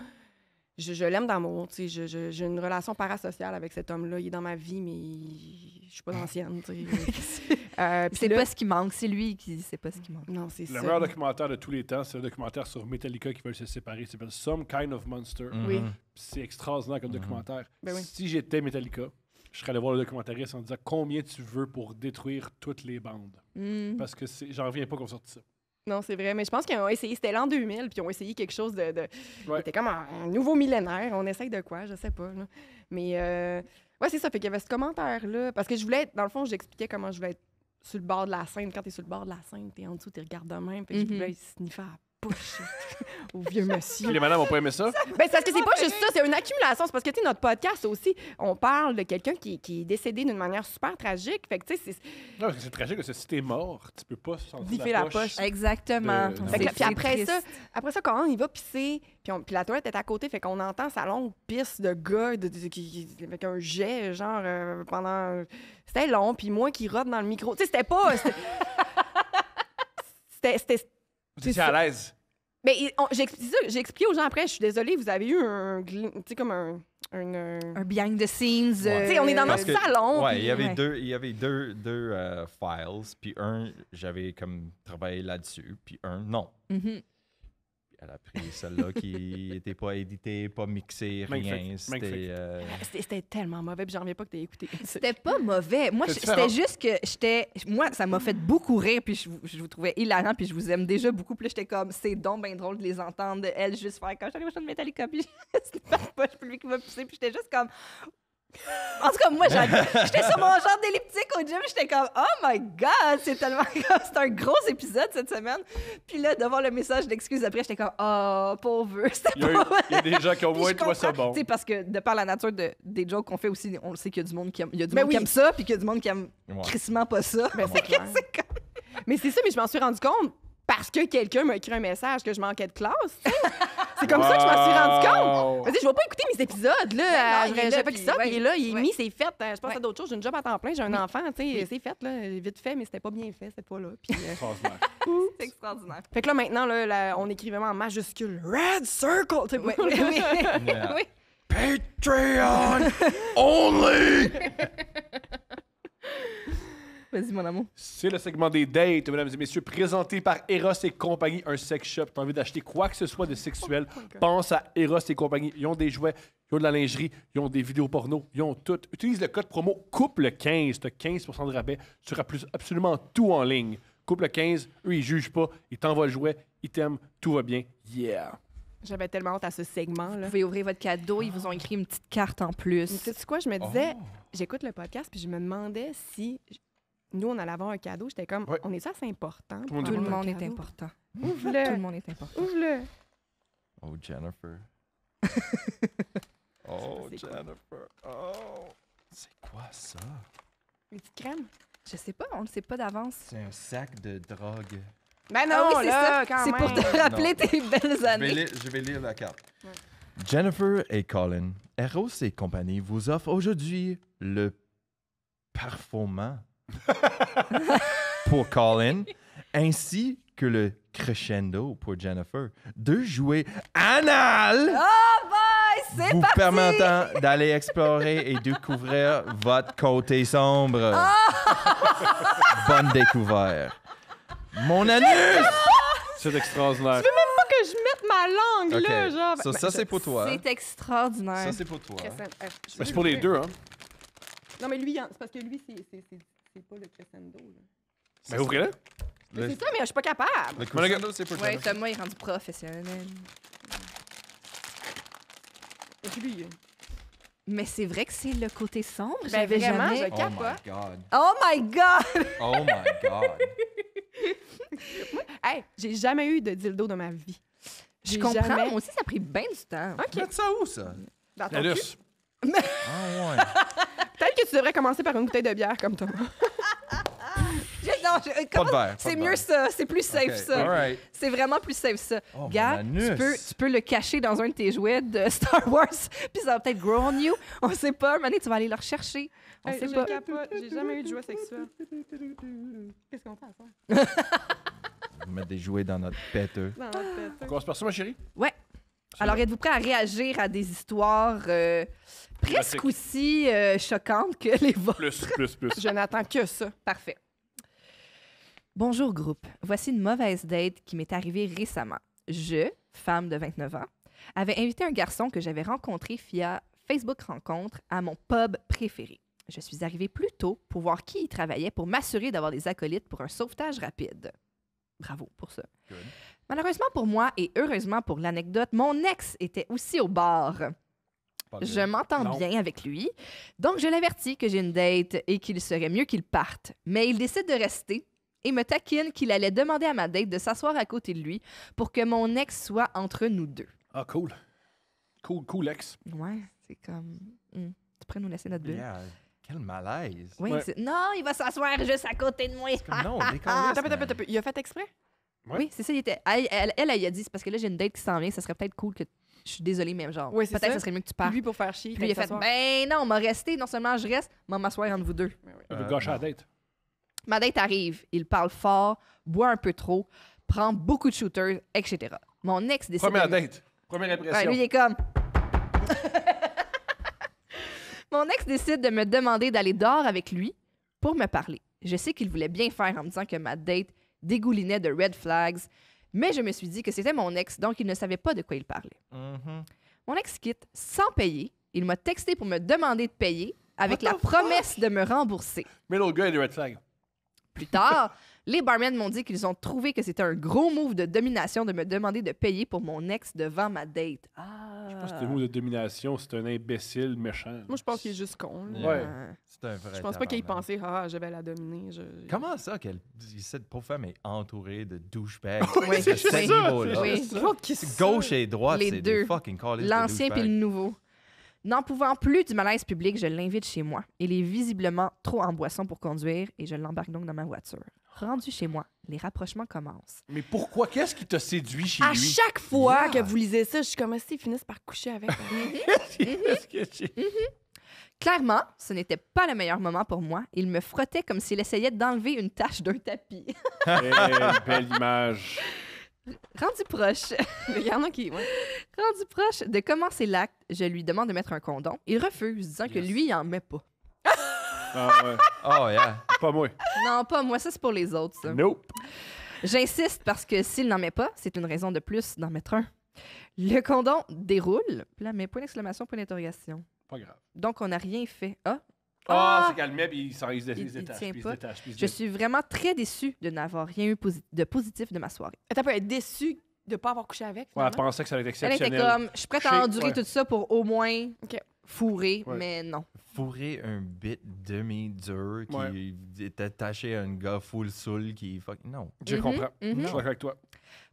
je, l'aime d'amour. J'ai une relation parasociale avec cet homme-là. Il est dans ma vie, mais je suis pas ah. ancienne. Euh, c'est pas ce qui manque. C'est lui qui sait pas ce qui manque. Le meilleur documentaire de tous les temps, c'est le documentaire sur Metallica qui veulent se séparer. C'est Some Kind of Monster. Mhm. Oui. C'est extraordinaire comme mhm. documentaire. Ben si j'étais Metallica, je serais allé voir le documentariste en disant combien tu veux pour détruire toutes les bandes. Mhm. Parce que j'en reviens pas qu'on sorte ça non, c'est vrai. Mais je pense qu'ils ont essayé, c'était l'an 2000, puis ils ont essayé quelque chose de. de... C'était comme un, nouveau millénaire. On essaye de quoi, je sais pas. Mais euh... ouais, c'est ça. Fait qu'il y avait ce commentaire-là. Parce que je voulais être, dans le fond, j'expliquais comment je voulais être sur le bord de la scène. Quand tu es sur le bord de la scène, es en dessous, tu regardes de même. puis je mm-hmm. voulais sniffer au vieux monsieur. les madames ont pas aimé ça? Ben, c'est c'est pas juste ça, c'est une accumulation. C'est parce que, tu notre podcast aussi, on parle de quelqu'un qui, qui est décédé d'une manière super tragique. Fait que, tu sais, c'est. c'est tragique parce que si t'es mort, tu peux pas sentir la, la poche. Exactement. Fait que, puis après ça, après ça, quand on y va pisser, puis, puis la toilette est à côté, fait qu'on entend sa longue pisse de gars de, qui, avec un jet, genre, euh, pendant. C'était long, puis moi qui rôde dans le micro. Tu sais, c'était pas. C'était. T'es à l'aise. Mais j'ai expliqué aux gens après, je suis désolée, vous avez eu un. Tu sais, comme un. Un, behind the scenes. Euh, tu sais, on est dans notre salon. Ouais, il y avait deux, il y avait deux, deux euh, files. Puis un, j'avais comme travaillé là-dessus. Puis un, non. Mm-hmm elle a pris celle-là qui n'était pas éditée, pas mixée, rien. Euh, ah, c'était tellement mauvais, puis j'en reviens pas que t'aies écouté. C'était pas mauvais. Moi, c'était juste que j'étais. Moi, ça m'a fait beaucoup rire, puis je, vous trouvais hilarant, puis je vous aime déjà beaucoup. Puis j'étais comme, c'est donc bien drôle de les entendre, elle juste faire quand j'arrive au de Metallica, puis je pas, je lui qui va pisser, puis j'étais juste comme, en tout cas, moi, j'étais sur mon genre d'elliptique au gym, j'étais comme « Oh my God! » C'est tellement... c'est un gros épisode cette semaine. Puis là, devant le message d'excuse après, j'étais comme « Oh, pauvre! » Il y, a, des gens qui ont moins toi, c'est bon. parce que de par la nature des jokes qu'on fait aussi, on le sait qu'il y a du monde qui aime, du ben monde ça, puis qu'il y a du monde qui aime ouais. crissement pas ça. Ben, c'est Mais c'est ça, mais je m'en suis rendu compte parce que quelqu'un m'a écrit un message que je manquais de classe. c'est comme ça que je m'en suis rendu compte. Je ne vais pas écouter mes épisodes. Là, euh, je ne pas qui et là, il est mis, c'est fait. Je pense à d'autres choses. J'ai une job à temps plein, j'ai un enfant. C'est fait. Là. Vite fait, mais c'était pas bien fait C'était pas là Puis, euh... c'est extraordinaire. Fait que là, maintenant, là, on écrit vraiment en majuscule Red Circle. Patreon only! Vas-y, mon amour. C'est le segment des dates, mesdames et messieurs, présenté par Eros et compagnie, un sex shop. T'as envie d'acheter quoi que ce soit de sexuel, oh pense à Eros et compagnie. Ils ont des jouets, ils ont de la lingerie, ils ont des vidéos porno, ils ont tout. Utilise le code promo COUPLE15, t'as 15 de rabais tu sur plus absolument tout en ligne. COUPLE15, eux, ils jugent pas, ils t'envoient le jouet, ils t'aiment, tout va bien. Yeah! J'avais tellement honte à ce segment. Vous pouvez ouvrir votre cadeau. Ils vous ont écrit une petite carte en plus. Tu sais quoi? Je me disais, oh. j'écoute le podcast, puis je me demandais si nous, on allait avoir un cadeau. J'étais comme, on est c'est important. Tout, le monde est important. Ouvre-le. Tout le monde est important. Ouvre-le. Oh, Jennifer. oh, Jennifer. Oh. C'est quoi ça? Une petite crème? Je sais pas, on ne sait pas d'avance. C'est un sac de drogue. Ben ah non, c'est C'est pour te rappeler tes belles années. Je vais, lire, la carte. Jennifer et Colin, Eros et compagnie vous offrent aujourd'hui le parfumant pour Colin, ainsi que le crescendo pour Jennifer de jouer anal. Oh c'est permettant d'aller explorer et découvrir votre côté sombre. Ah! Bonne découverte. Mon anus. C'est extraordinaire. Tu veux même pas que je mette ma langue là, genre. ça, ben, c'est pour toi. C'est extraordinaire. Ça c'est pour toi. Euh, euh, ben, c'est pour les deux, hein. Non mais lui, hein, c'est parce que lui, c'est c'est pas le crescendo, là. Ben, mais ouvrez-le. C'est ça, mais je suis pas capable. Le crescendo, c'est pour toi. Ouais, Thomas est rendu professionnel. Lui, Mais c'est vrai que c'est le côté sombre. Ben J'avais jamais. je- Oh my god. Oh my God! Oh my god. Hey, j'ai jamais eu de dildo dans ma vie. Je comprends. Moi aussi, ça a pris bien du temps. Fais-tu ça où, ça? Dans ton Ah ouais. Peut-être que tu devrais commencer par une bouteille de bière comme toi. C'est mieux ça, c'est plus safe ça. C'est vraiment plus safe ça. Regarde, oh, tu peux, tu peux, le cacher dans un de tes jouets de Star Wars, puis ça va peut-être grow on you. On sait pas, Maintenant, tu vas aller le rechercher. On sait pas. J'ai jamais eu de jouets sexuels. Qu'est-ce qu'on fait à faire? mettre des jouets dans notre pêteux. Dans On commence par ça, ma chérie? Ouais. Alors, êtes-vous prêt à réagir à des histoires euh, presque aussi euh, choquantes que les vôtres? Plus, plus, plus. Je n'attends que ça. Parfait. Bonjour, groupe. Voici une mauvaise date qui m'est arrivée récemment. Je, femme de 29 ans, avait invité un garçon que j'avais rencontré via Facebook Rencontre à mon pub préféré. Je suis arrivée plus tôt pour voir qui y travaillait pour m'assurer d'avoir des acolytes pour un sauvetage rapide. Bravo pour ça. Malheureusement pour moi et heureusement pour l'anecdote, mon ex était aussi au bar. Je m'entends bien avec lui. Donc, je l'avertis que j'ai une date et qu'il serait mieux qu'il parte. Mais il décide de rester et me taquine qu'il allait demander à ma date de s'asseoir à côté de lui pour que mon ex soit entre nous deux. Ah, cool. Cool, cool ex. Ouais, c'est comme. Hmm, tu pourrais nous laisser notre bulle? Quel malaise. Non, il va s'asseoir juste à côté de moi. non, il a fait exprès? Oui, c'est ça. Il était... elle, elle, a dit, c'est parce que là, j'ai une date qui s'en vient, ça serait peut-être cool que je suis désolée, mais genre, oui, peut-être que ça serait mieux que tu partes. Lui pour faire chier. Puis il a fait, ben non, on m'a resté, non seulement je reste, mais on m'asseoir entre vous deux. Vous veut la date. Ma date arrive, il parle fort, boit un peu trop, prend beaucoup de shooters, etc. Mon ex décide. Première date, première impression. lui, il est comme. Mon ex décide de me demander d'aller dehors avec lui pour me parler. Je sais qu'il voulait bien faire en me disant que ma date dégoulinait de red flags, mais je me suis dit que c'était mon ex, donc il ne savait pas de quoi il parlait. Mm-hmm. Mon ex quitte sans payer. Il m'a texté pour me demander de payer avec la promesse de me rembourser. red Plus tard, Les barmen m'ont dit qu'ils ont trouvé que c'était un gros move de domination de me demander de payer pour mon ex devant ma date. Ah. Je pense que le move de domination, c'est un imbécile méchant. Moi, je pense qu'il est juste con. Ouais. Je pense pas qu'il pensait « ah, je vais la dominer. Comment ça qu'elle, cette pauvre femme est entourée de douchebags oui, c'est ce Gauche et droite, c'est deux. L'ancien et le nouveau. N'en pouvant plus du malaise public, je l'invite chez moi. Il est visiblement trop en boisson pour conduire et je l'embarque donc dans ma voiture. Rendu chez moi, les rapprochements commencent. Mais pourquoi? Qu'est-ce qui t'a séduit chez À chaque fois que vous lisez ça, je suis comme si, ils finissent par coucher avec. Mhm. Mhm. Clairement, ce n'était pas le meilleur moment pour moi. Il me frottait comme s'il essayait d'enlever une tache d'un tapis. Eh, belle image. Rendu proche, regardez qui. rendu proche de commencer l'acte, je lui demande de mettre un condom. Il refuse, disant que lui, il en met pas. Ah, ah, ah ouais. Pas moi. Non, pas moi. Ça, c'est pour les autres, ça. Nope. J'insiste parce que s'il n'en met pas, c'est une raison de plus d'en mettre un. Le condom déroule. mais point d'exclamation, point d'interrogation. Pas grave. Donc, on n'a rien fait. Ah, ah, ah! c'est calmé, puis il, s'en il, détache, puis Je suis vraiment très déçue de n'avoir rien eu de positif de ma soirée. T'as pu être déçue de ne pas avoir couché avec? Ouais, elle que ça allait être exceptionnel. je suis prête à endurer tout ça pour au moins Fourré, mais non. Fourré un bit demi-dur qui est attaché à un gars full soul qui Non. Je mhm, comprends. Mhm. Je suis avec toi.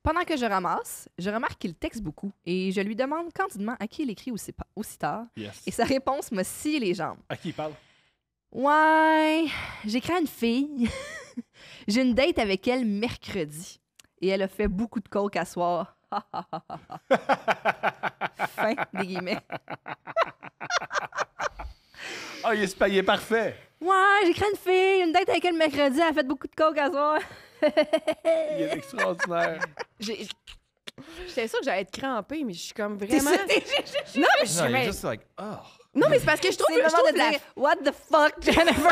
Pendant que je ramasse, je remarque qu'il texte beaucoup et je lui demande candidement à qui il écrit aussi, aussi tard. Et sa réponse me scie les jambes. À qui il parle? Ouais, j'écris à une fille. J'ai une date avec elle mercredi et elle a fait beaucoup de coke à soir fin des guillemets. oh, il est, est parfait. Ouais, j'ai créé une fille, une date avec elle mercredi, elle a fait beaucoup de coke à soir. il est extraordinaire. J'ai, J'étais sûre que j'allais être crampée, mais je suis comme vraiment. non, mais je suis. Non, like, oh. non, mais c'est parce que je trouve. que... le moment de dire, What the fuck, Jennifer?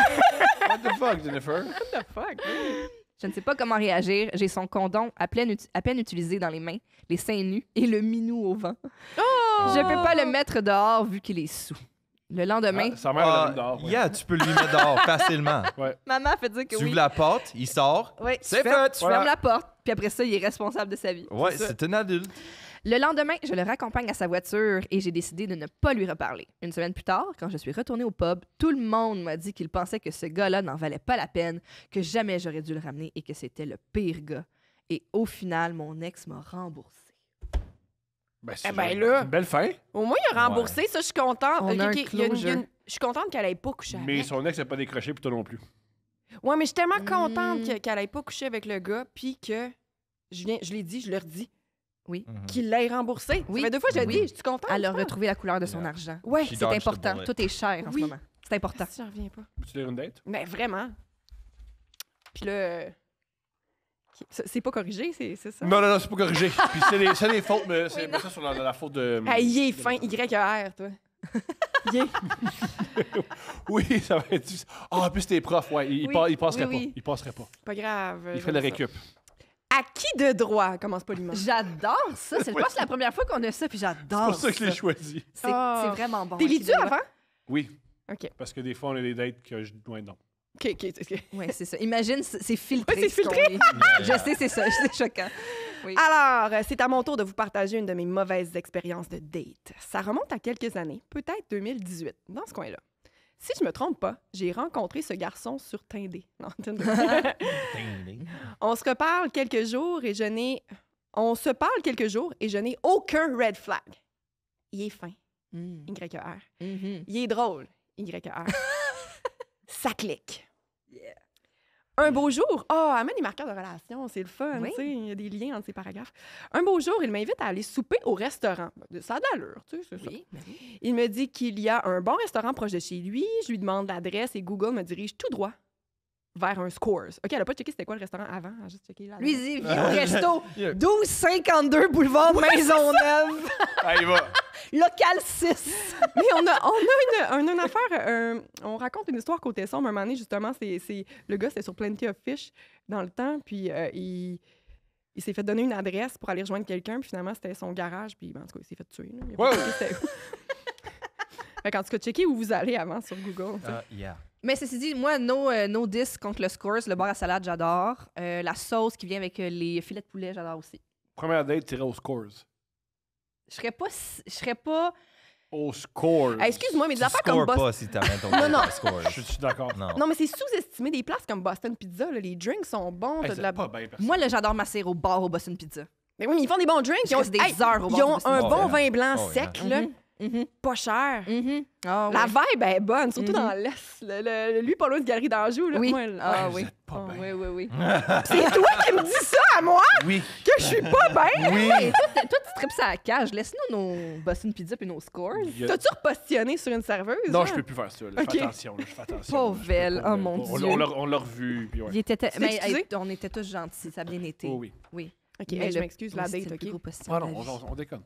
What the fuck, Jennifer? What the fuck? Je ne sais pas comment réagir. J'ai son condom à peine, utilisé dans les mains, les seins nus et le minou au vent. Oh! Je peux pas le mettre dehors vu qu'il est sous. Le lendemain. Ah, sa dehors. Ouais. tu peux le mettre dehors facilement. Maman fait dire que tu oui. Ouvres la porte, il sort. c'est fait. Tu fermes la porte, puis après ça, il est responsable de sa vie. Oui, c'est un adulte. Le lendemain, je le raccompagne à sa voiture et j'ai décidé de ne pas lui reparler. Une semaine plus tard, quand je suis retournée au pub, tout le monde m'a dit qu'il pensait que ce gars-là n'en valait pas la peine, que jamais j'aurais dû le ramener et que c'était le pire gars. Et au final, mon ex m'a remboursé. Ben, eh ben là, belle fin. Au moins, il a remboursé, ça, je suis contente. Je suis contente qu'elle n'ait pas couché avec. Mais son ex n'a pas décroché, plutôt toi non plus. Ouais, mais je suis tellement contente mm. qu'elle n'ait pas couché avec le gars, puis que je, je l'ai dit, je le dis. Oui. Qui mhm. Qu'il l'ait remboursé. Oui. Mais deux fois, j'ai dit, je suis contente. Elle a retrouvé la couleur de son argent. Oui. C'est important. Tout est cher en ce moment. C'est important. Tu j'en reviens pas. Peux-tu lire une dette? Mais vraiment. Puis le... C'est pas corrigé, c'est ça? Non, non, non, c'est pas corrigé. Puis c'est des, des fautes, mais c'est pas ça sur la, faute de. Ah, il est fin, y e r toi. Il est- Oui, ça va être difficile. Ah, en plus, t'es profs, ouais. Oui, il pas. Ils passeraient pas. Pas grave. Il ferait la récup. À qui de droit commence pas l'image. J'adore ça. C'est la première fois qu'on a ça, puis j'adore C'est pour ça que je l'ai choisi. Ah. C'est vraiment bon. T'es lié avant? Oui. OK. Parce que des fois, on a des dates que je. Ouais, non. OK, OK, OK. Oui, c'est ça. Imagine, c'est filtré. c'est filtré. je sais, c'est ça. C'est choquant. Oui. Alors, c'est à mon tour de vous partager une de mes mauvaises expériences de date. Ça remonte à quelques années, peut-être 2018, dans ce coin-là. Si je me trompe pas, j'ai rencontré ce garçon sur Tinder. on se reparle quelques jours et je n'ai. On se parle quelques jours et je n'ai aucun red flag. Il est fin. Hmm. y r mm-hmm. Il est drôle. y r Ça clique. Un beau jour, ah, elle amène des marqueurs de relation, c'est le fun, tu sais, il y a des liens entre ces paragraphes. Un beau jour, il m'invite à aller souper au restaurant. Ben, ça a de tu sais, c'est ben Il me dit qu'il y a un bon restaurant proche de chez lui, je lui demande l'adresse et Google me dirige tout droit vers un Scores. OK, elle a pas checké c'était quoi le restaurant avant, elle a juste checké là. Lui dit ah. resto 1252 boulevard Maisonneuve. Allez-y, ah, va. Local 6. Mais on a, on a une, une, affaire. Euh, on raconte une histoire côté sombre. Un moment donné, justement, c'est, le gars, c'était sur Plenty of Fish dans le temps, puis euh, il il s'est fait donner une adresse pour aller rejoindre quelqu'un, puis finalement, c'était son garage, puis ben, en tout cas, il s'est fait tuer. Il wow. fait tout cas, checkez où vous allez avant sur Google. Ah, yeah. Mais ceci dit, moi, nos euh, disques contre le Scores, le bar à salade, j'adore. Euh, la sauce qui vient avec euh, les filets de poulet, j'adore aussi. Première date, tirée au Scores. Je serais pas. serais pas. Au Scores. Excuse-moi, mais des affaires comme Boston. pas si ton Non, non. Je suis d'accord. Non. mais c'est sous-estimé des places comme Boston Pizza. Les drinks sont bons. Moi, là, j'adore m'asseoir au bar au Boston Pizza. Mais oui, mais ils font des bons drinks. Ils ont, des heures ils ont un bon vin blanc sec. là. Mm-hmm. Mm-hmm. Pas cher. Mm-hmm. Ah la vibe est bonne, surtout dans mm-hmm. l'Est. Le, lui, ah pas l'autre Galerie d'Anjou. ah, oui. Pas oui. oui, oui, c'est toi qui me dis ça à moi? Oui. Que je suis pas bien? toi, tu tripes ça à la cage. Laisse-nous nos Boston Pizza et nos scores. T'as-tu repositionné sur une serveuse? Non, hein? je peux plus faire ça. Fais attention. Là. Je fais attention. oh mon Dieu. On, l'a revu. Puis ouais. Il mais, on était tous gentils. Ça a bien été. Oh oui. Oui. OK, mais je m'excuse, la date, OK? Ah non, on déconne.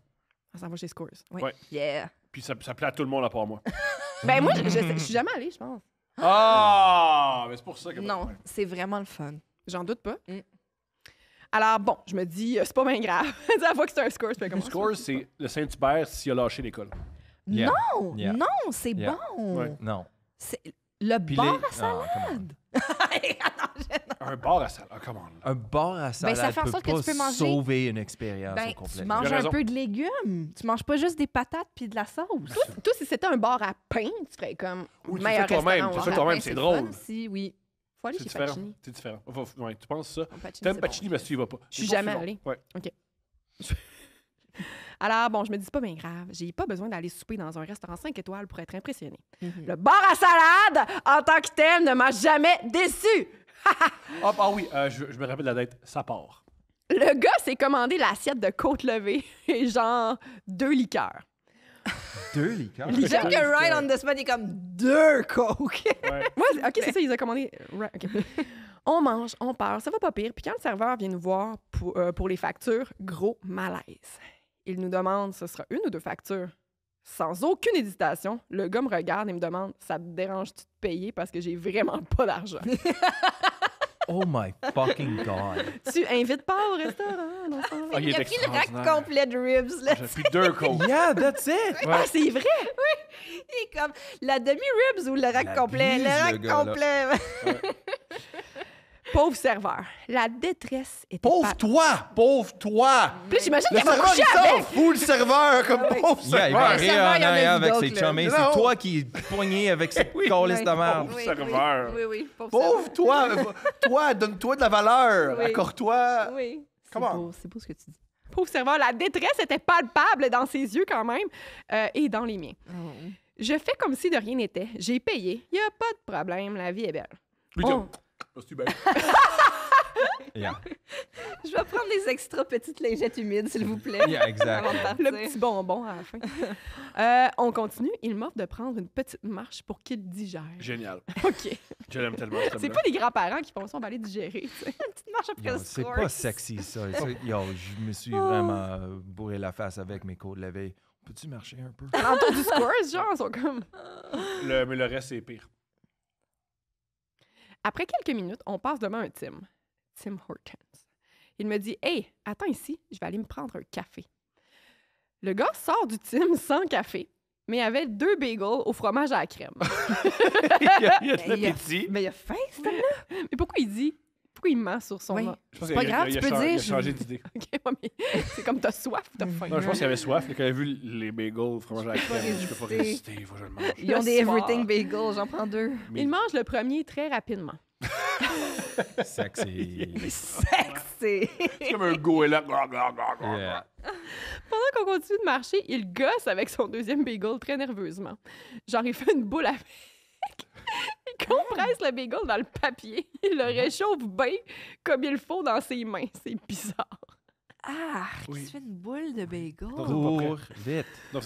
Ça s'en va chez Scores. Oui. Ouais. Yeah. Puis ça, plaît à tout le monde à part moi. ben moi, je, suis jamais allée, je pense. Ah! Mais c'est pour ça que. Non, c'est vraiment le fun. J'en doute pas. Mm. Alors bon, je me dis, euh, c'est pas bien grave. la fois que c'est un Scores, Un Scores, c'est le Saint-Hubert s'il a lâché l'école. Non! Non, c'est bon! Ouais. Non. C'est- le bar à ah, salade? Un bar à salade, ah, Un bar à ben, salade ça fait en sorte que tu peux manger- sauver une expérience Ben, au tu manges un peu de légumes. Tu manges pas juste des patates puis de la sauce. Toi, si c'était un bar à pain, tu ferais comme. Ou tu meilleur fais toi-même, restaurant tu toi-même, ben, c'est drôle. fun, Si, oui. Faut aller chez différent. Pacini. C'est différent. ouais, tu penses ça? T'aimes Pacini, mais tu y vas pas. Je suis jamais allé. allée. OK. Alors, bon, je me dis pas bien grave, j'ai pas besoin d'aller souper dans un restaurant 5 étoiles pour être impressionné. Mhm. Le bar à salade, en tant que thème, ne m'a jamais déçu. Hop, ah, ah oui, euh, je, me rappelle la dette, ça part. Le gars s'est commandé l'assiette de côte levée et genre deux liqueurs. Deux liqueurs? J'aime que Ryan on the spot est comme deux coke. ok, c'est ça, ils ont commandé. On mange, on part, ça va pas pire. Puis quand le serveur vient nous voir pour euh, les factures, gros malaise. Il nous demande ce sera une ou deux factures. Sans aucune hésitation, le gars me regarde et me demande Ça te dérange-tu de payer parce que j'ai vraiment pas d'argent Oh my fucking God. tu invites pas au restaurant, non? il, y a pris le rack complet de ribs. Là, J'ai pris deux côtes. Yeah, that's it. Ah, c'est vrai. Oui. Il est comme la demi-ribs ou le rack complet? le rack complet. Pauvre serveur. La détresse était Pauvre toi! Pauvre toi! Plus j'imagine qu'il va coucher avec! Fou, le serveur, comme pauvre serveur! il va rire en avec ses chummies. C'est toi qui poigné avec cette oui, de merde. Pauvre serveur. Oui, oui, pauvre, toi! toi, donne-toi de la valeur! Accorde-toi! Oui. C'est beau, ce que tu dis. Pauvre serveur, la détresse était palpable dans ses yeux quand même euh, et dans les miens. Ah Je fais comme si de rien n'était. J'ai payé. Il n'y a pas de problème. La vie est belle. Yeah. Je vais prendre des extra petites lingettes humides, s'il vous plaît. exact. Le petit bonbon à la fin. Euh, on continue. Il m'offre de prendre une petite marche pour qu'il digère. Génial. OK. Je l'aime tellement. C'est pas les grands-parents qui font ça, on va aller digérer. une petite marche après le C'est pas sexy, ça. Yo, je me suis ah. vraiment euh, bourré la face avec mes cours de la veille. Peux-tu marcher un peu? L'entour du score, genre, sont comme. Le, mais le reste, c'est pire. Après quelques minutes, on passe devant un Tim, Tim Hortons. Il me dit Hey, attends ici, je vais aller me prendre un café. Le gars sort du Tim sans café, mais avec deux bagels au fromage à la crème. il a, Mais il a faim, là Mais pourquoi il dit pourquoi il ment sur son. C'est pas grave, tu peux dire. Il a changé d'idée. c'est comme t'as soif, t'as mm. faim. Non, je pense qu'il avait soif. Quand il a vu les bagels, fromage à la crème, je peux pas résister, il faut que je le mange. Ils ont des everything bagels, j'en prends deux. Il mange le premier très rapidement. Sexy. Sexy. C'est comme un goéland. Pendant qu'on continue de marcher, il gosse avec son deuxième bagel très nerveusement. Genre, il fait une boule avec. Il compresse le bagel dans le papier, il le mhm. réchauffe bien comme il faut dans ses mains. C'est bizarre. Ah, il se fait une boule de bagel. Non, vous pas Non,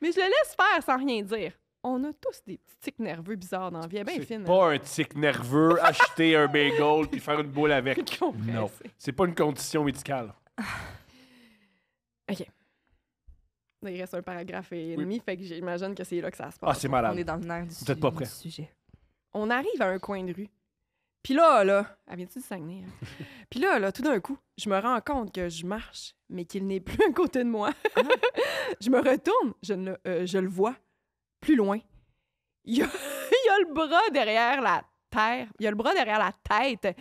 Mais je... le laisse faire sans rien dire. On a tous des petits tics nerveux bizarres dans la vie. pas hein. un tic nerveux, acheter un bagel puis faire une boule avec. Non. C'est pas une condition médicale. OK. Il reste un paragraphe et demi, fait que j'imagine que c'est là que ça se ah, passe. Ah, c'est malade. On est dans le nerf du, sujet, On arrive à un coin de rue. Puis là, là, elle vient-tu de Saguenay? Hein? Puis là, là, tout d'un coup, je me rends compte que je marche, mais qu'il n'est plus à côté de moi. Ah je me retourne, je, ne, euh, je le vois plus loin. Il y, a, le bras derrière la terre, il y a le bras derrière la tête.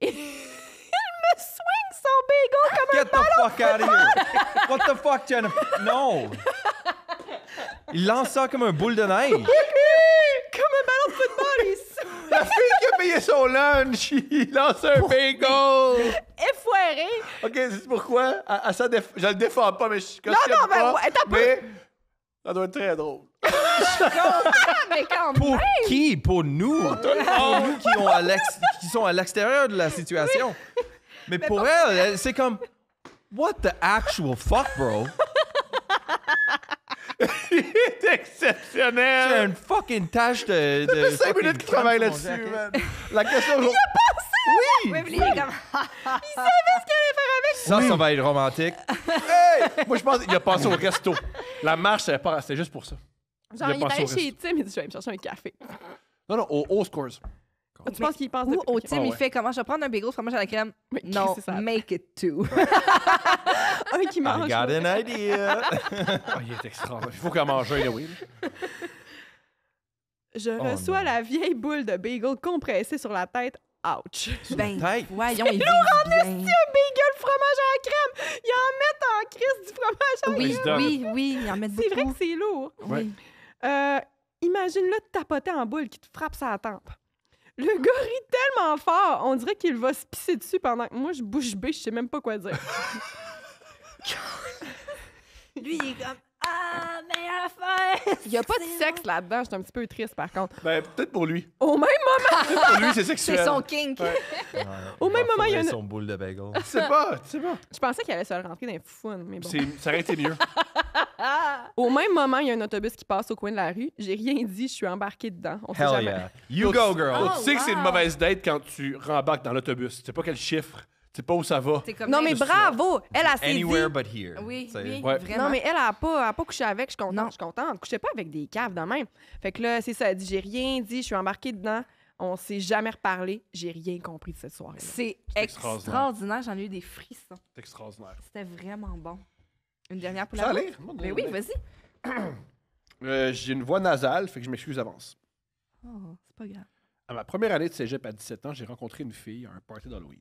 Et il me soigne son bagel oh, comme Get un the fuck out of here! What the fuck, Jennifer? Non! Il lance ça comme un boule de neige. comme un ballon de football, il La fille qui a payé son lunch, il lance un bagel. Effoiré. OK, c'est pourquoi? À, à ça, Je le défends pas, mais je suis Non, non, ben, mais ben, t'as Mais ça doit être très drôle. Ah, Pour qui? Pour nous. Pour nous qui, ont qui sont à l'extérieur de la situation. Mais, pour elle, c'est comme What the actual fuck, bro? Il est exceptionnel! C'est une fucking tâche de. de ça fait 5 minutes qu'il travaille là-dessus, man. La question. Il a pensé! Oui! Il, savait ce qu'il allait faire avec Ça, ça va être romantique. hey! Moi, je pense qu'il a passé au resto. La marche, c'était juste pour ça. Genre, il, est allé chez Tim, il dit Je vais aller me chercher un café. Non, non, au, au Scores. Tu penses qu'il pense Ou au team, ah il fait comment ah, je vais prendre un bagel fromage à la crème. non, make it two. un qui mange. I got an idea. Oh, il est extraordinaire. Il faut qu'elle mange un, oui. Je oh, reçois la vieille boule de bagel compressée sur la tête. Ouch. Ben, voyons, il lourd en un bagel fromage à la crème. Ils en mettent en crise du fromage à la crème. Oui, oui, oui, C'est vrai que c'est lourd. Oui. Euh, imagine-le tapoter en boule qui te frappe sa tempe. Le gars rit tellement fort, on dirait qu'il va se pisser dessus pendant que moi, je bouge bêche, je sais même pas quoi dire. Lui, il est comme. Ah, mais Il n'y a pas de sexe là-dedans. Je suis un petit peu triste, par contre. Ben, peut-être pour lui. Au même moment. pour lui, c'est sexuel. C'est son kink. Au même moment, il y a une... son boule de bagel. C'est pas, c'est pas. Je pensais qu'il allait se rentrer dans les fun, mais bon. Ça aurait été mieux. Au même moment, il y a un autobus qui passe au coin de la rue. J'ai rien dit, je suis embarqué dedans. On sait jamais. Yeah. You go, girl. Oh, tu sais que c'est une mauvaise date quand tu rembarques dans l'autobus. Tu sais pas quel chiffre sais pas où ça va. non, mais bravo! Elle a s'est Anywhere but here. Oui, oui vraiment. Non, mais elle a pas, a pas couché avec. Je suis contente, je suis contente. couchait pas avec des caves de même. Fait que là, c'est ça. Elle dit, j'ai rien dit, je suis embarquée dedans. On s'est jamais reparlé. J'ai rien compris de cette soirée. C'est extraordinaire. J'en ai eu des frissons. C'est extraordinaire. C'était vraiment bon. Une dernière pour la lire? Mais ben oui, vas-y. Euh, j'ai une voix nasale, fait que je m'excuse avance. Oh, c'est pas grave. À ma première année de cégep à 17 ans, j'ai rencontré une fille à un party d'Halloween.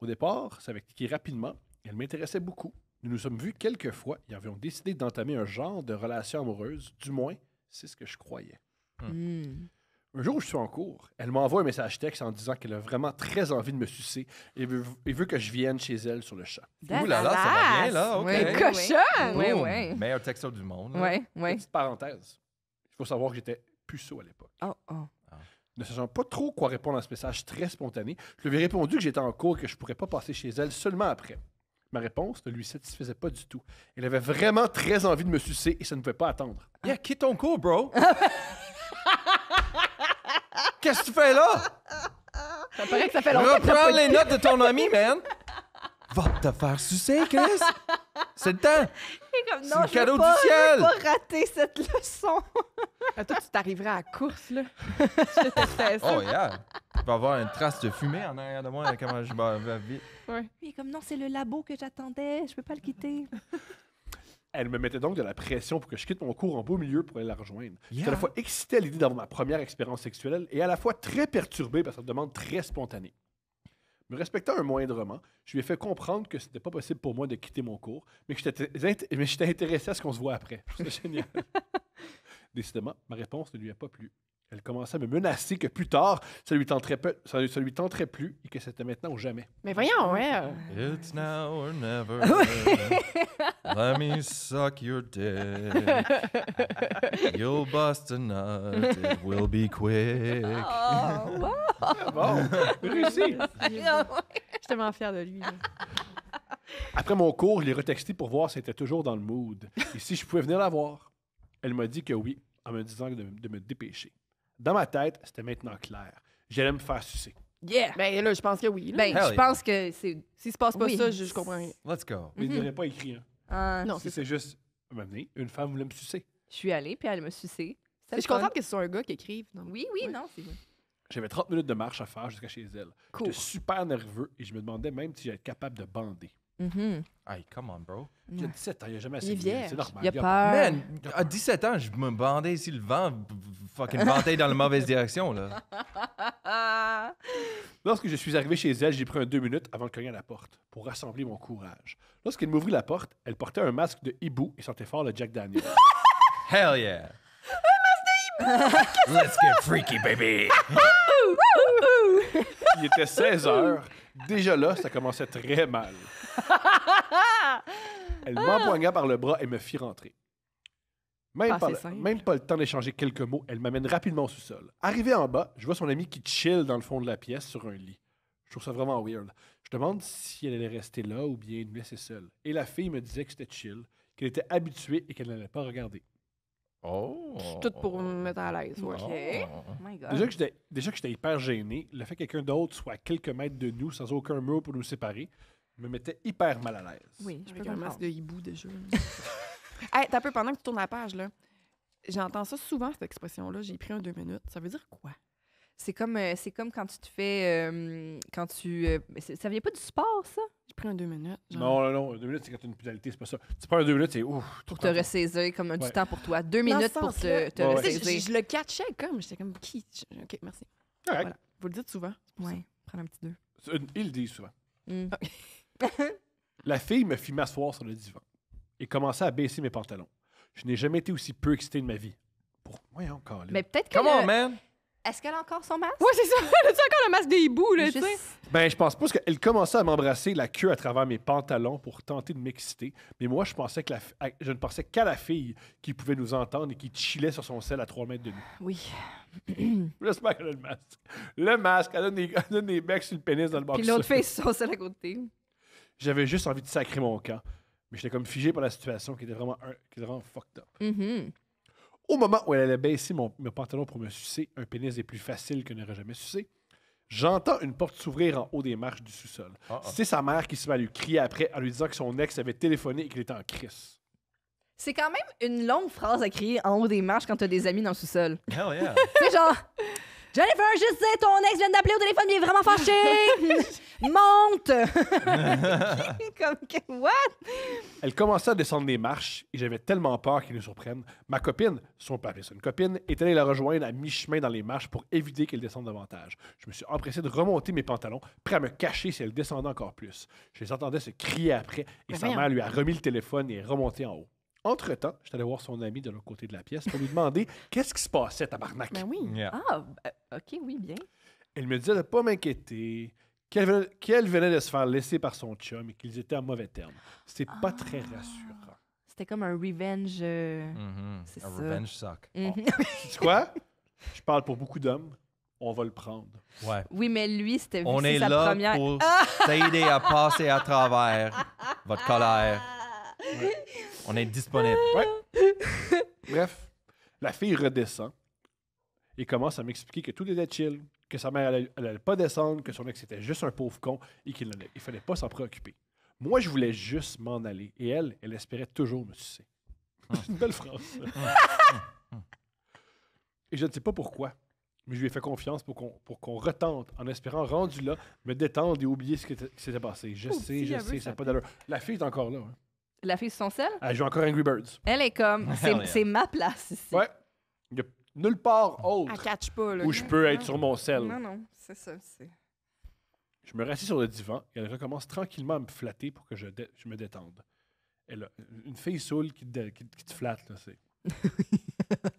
Au départ, ça avait cliqué rapidement. Elle m'intéressait beaucoup. Nous nous sommes vus quelques fois et avions décidé d'entamer un genre de relation amoureuse. Du moins, c'est ce que je croyais. Hmm. Hmm. Un jour, je suis en cours. Elle m'envoie un message texte en disant qu'elle a vraiment très envie de me sucer et veut, que je vienne chez elle sur le chat. Ouh là ça va bien, là. OK. Oui, cochon! Oui, oui. Meilleur texteur du monde. Oui, oui. Petite parenthèse. Il faut savoir que j'étais puceau à l'époque. Oh, oh ne sachant pas trop quoi répondre à ce message très spontané, je lui ai répondu que j'étais en cours et que je ne pourrais pas passer chez elle seulement après. Ma réponse ne lui satisfaisait pas du tout. Elle avait vraiment très envie de me sucer et ça ne pouvait pas attendre. Ah. Yeah, qui ton cours, bro! Qu'est-ce que tu fais là? les notes de ton ami, man! Va te faire sucer, Chris! C'est le temps! C'est le cadeau du ciel! Je pas rater cette leçon! à ah, toi, tu t'arriveras à la course, là. oh, yeah! Tu vas avoir une trace de fumée en arrière de moi, comment je vais vite. Oui. Il comme, non, c'est le labo que j'attendais, je peux pas le quitter. Elle me mettait donc de la pression pour que je quitte mon cours en beau milieu pour aller la rejoindre. Yeah. J'étais à la fois excité à l'idée d'avoir ma première expérience sexuelle et à la fois très perturbé par cette demande très spontanée respectant un moindrement, je lui ai fait comprendre que c'était pas possible pour moi de quitter mon cours, mais que j'étais intéressé à ce qu'on se voit après. C'était génial. Décidément, ma réponse ne lui a pas plu. Elle commençait à me menacer que plus tard, ça lui tenterait, ça, lui, tenterait plus et que c'était maintenant ou jamais. Mais voyons, ouais. It's now or never. Ah Let me suck your dick. You'll bust a nut. It will be quick. Oh, wow. Ah, bon, réussi. Je suis tellement fier de lui. Après mon cours, je l'ai retexté pour voir si elle était toujours dans le mood et si je pouvais venir la voir. Elle m'a dit que oui, en me disant de me dépêcher dans ma tête, c'était maintenant clair. J'allais me faire sucer. Yeah! Ben là, je pense que oui. Ben, je pense que c'est- s'il se passe pas ça, je, comprends rien. Let's go. Mais il mhm. pas écrit. Hein. Ah. non, c'est juste, une femme voulait me sucer. Je suis allée, puis elle me suçait. Je suis contente que ce soit un gars qui écrive. Oui, oui, non, c'est J'avais 30 minutes de marche à faire jusqu'à chez elle. J'étais super nerveux et je me demandais même si j'allais être capable de bander. Hey, mm-hmm. come on, bro. J'ai 17 ans, il a jamais assez C'est normal. Il a peur. Man, à 17 ans, je me bandais ici le vent, fucking bandais dans la mauvaise direction, là. Lorsque je suis arrivé chez elle, j'ai pris un deux minutes avant de cogner à la porte pour rassembler mon courage. Lorsqu'elle m'ouvrit la porte, elle portait un masque de hibou et sentait fort le Jack Daniel. Hell yeah! Un masque de hibou! Let's get freaky, baby! il était 16 heures. Déjà là, ça commençait très mal. Elle m'empoigna par le bras et me fit rentrer. Même ah, pas, le, même pas, le, temps d'échanger quelques mots, elle m'amène rapidement au sous-sol. Arrivé en bas, je vois son amie qui chill dans le fond de la pièce sur un lit. Je trouve ça vraiment weird. Je demande si elle allait rester là ou bien nous laisser seule. Et la fille me disait que c'était chill, qu'elle était habituée et qu'elle n'allait pas regarder. Oh! Tout pour me mettre à l'aise. Ah. Déjà que j'étais- hyper gêné, le fait que quelqu'un d'autre soit à quelques mètres de nous, sans aucun mur pour nous séparer, me mettait hyper mal à l'aise. Oui, je peux faire un masque de hibou déjà. t'as peu pendant que tu tournes la page, là. J'entends ça souvent, cette expression-là. J'ai pris un deux minutes. Ça veut dire quoi? C'est comme, euh, c'est comme quand tu te fais. Euh, quand tu. Euh, ça vient pas du sport, ça? J'ai prends un deux minutes. Non, non, non. Deux minutes, c'est quand tu as une pénalité, c'est pas ça. Tu prends un deux minutes, c'est ouf. Pour te ressaisir, comme du temps pour toi. Deux minutes pour te, te ressaisir. Je, le catchais comme. J'étais comme qui? ok, merci. Voilà. Vous le dites souvent. Oui, prendre un petit deux. Ils le disent souvent. Mm. La fille me fit m'asseoir sur le divan et commençait à baisser mes pantalons. Je n'ai jamais été aussi peu excité de ma vie. Pourquoi encore. Mais peut-être que. Comment, le... man! Est-ce qu'elle a encore son masque? Oui, c'est ça. Elle a encore le masque des hiboux, là, tu sais? Ben, je pense pas, parce qu'elle commençait à m'embrasser la queue à travers mes pantalons pour tenter de m'exciter. Mais moi, je pensais que je ne pensais qu'à la fille qui pouvait nous entendre et qui chillait sur son sel à 3 mètres de nous. Oui. J'espère qu'elle a le masque. Le masque, elle donne des, mecs sur le pénis dans le boxeur. Puis l'autre fait son sel à côté. J'avais juste envie de sacrer mon camp. Mais j'étais comme figé par la situation qui était vraiment, un- qui était vraiment fucked up. Mhm. Au moment où elle allait baisser mon, pantalon pour me sucer, un pénis est plus facile que n'aurait jamais sucé, j'entends une porte s'ouvrir en haut des marches du sous-sol. Ah, ah. C'est sa mère qui se met à lui crier après en lui disant que son ex avait téléphoné et qu'il était en crise. C'est quand même une longue phrase à crier en haut des marches quand t'as des amis dans le sous-sol. Hell yeah! C'est genre. Jennifer, je sais, ton ex vient d'appeler au téléphone, il est vraiment fâché. Monte! Elle commençait à descendre les marches et j'avais tellement peur qu'ils nous surprenne. Ma copine, son père une copine, est allée la rejoindre à mi-chemin dans les marches pour éviter qu'elle descende davantage. Je me suis empressé de remonter mes pantalons, prêt à me cacher si elle descendait encore plus. Je les entendais se crier après et ben sa mère lui a remis le téléphone et est remontée en haut. Entre-temps, je suis allé voir son ami de l'autre côté de la pièce pour lui demander qu'est-ce qui se passait, tabarnak. Ben oui. Ah, ben, OK, oui, bien. Elle me disait de ne pas m'inquiéter, qu'elle venait, de se faire laisser par son chum et qu'ils étaient en mauvais termes. C'est pas ah. très rassurant. C'était comme un revenge. Euh, mm-hmm. Un revenge suck. Tu sais quoi? Je parle pour beaucoup d'hommes. On va le prendre. Ouais. Oui, mais lui, c'était On est là pour ah! t'aider à passer à travers votre colère. On est disponible. Ah. Bref, la fille redescend et commence à m'expliquer que tout était chill, que sa mère n'allait pas descendre, que son ex était juste un pauvre con et qu'il ne fallait pas s'en préoccuper. Moi, je voulais juste m'en aller et elle, elle espérait toujours me sucer. Hum. C'est une belle phrase. Hum. Hum. et je ne sais pas pourquoi, mais je lui ai fait confiance pour qu'on, pour qu'on retente en espérant, rendu là, me détendre et oublier ce qui s'était passé. Je sais, je sais, ça n'a pas d'allure. La fille est encore là. hein. La fille sur son sel? Elle joue encore Angry Birds. Elle est comme, c'est, ma place ici. Ouais. Il n'y a nulle part autre où je peux être sur mon sel. Non, non, c'est ça. C'est... Je me rassis sur le divan et elle recommence tranquillement à me flatter pour que je, me détende. Elle a une fille saoule qui, te- te flatte, là, c'est.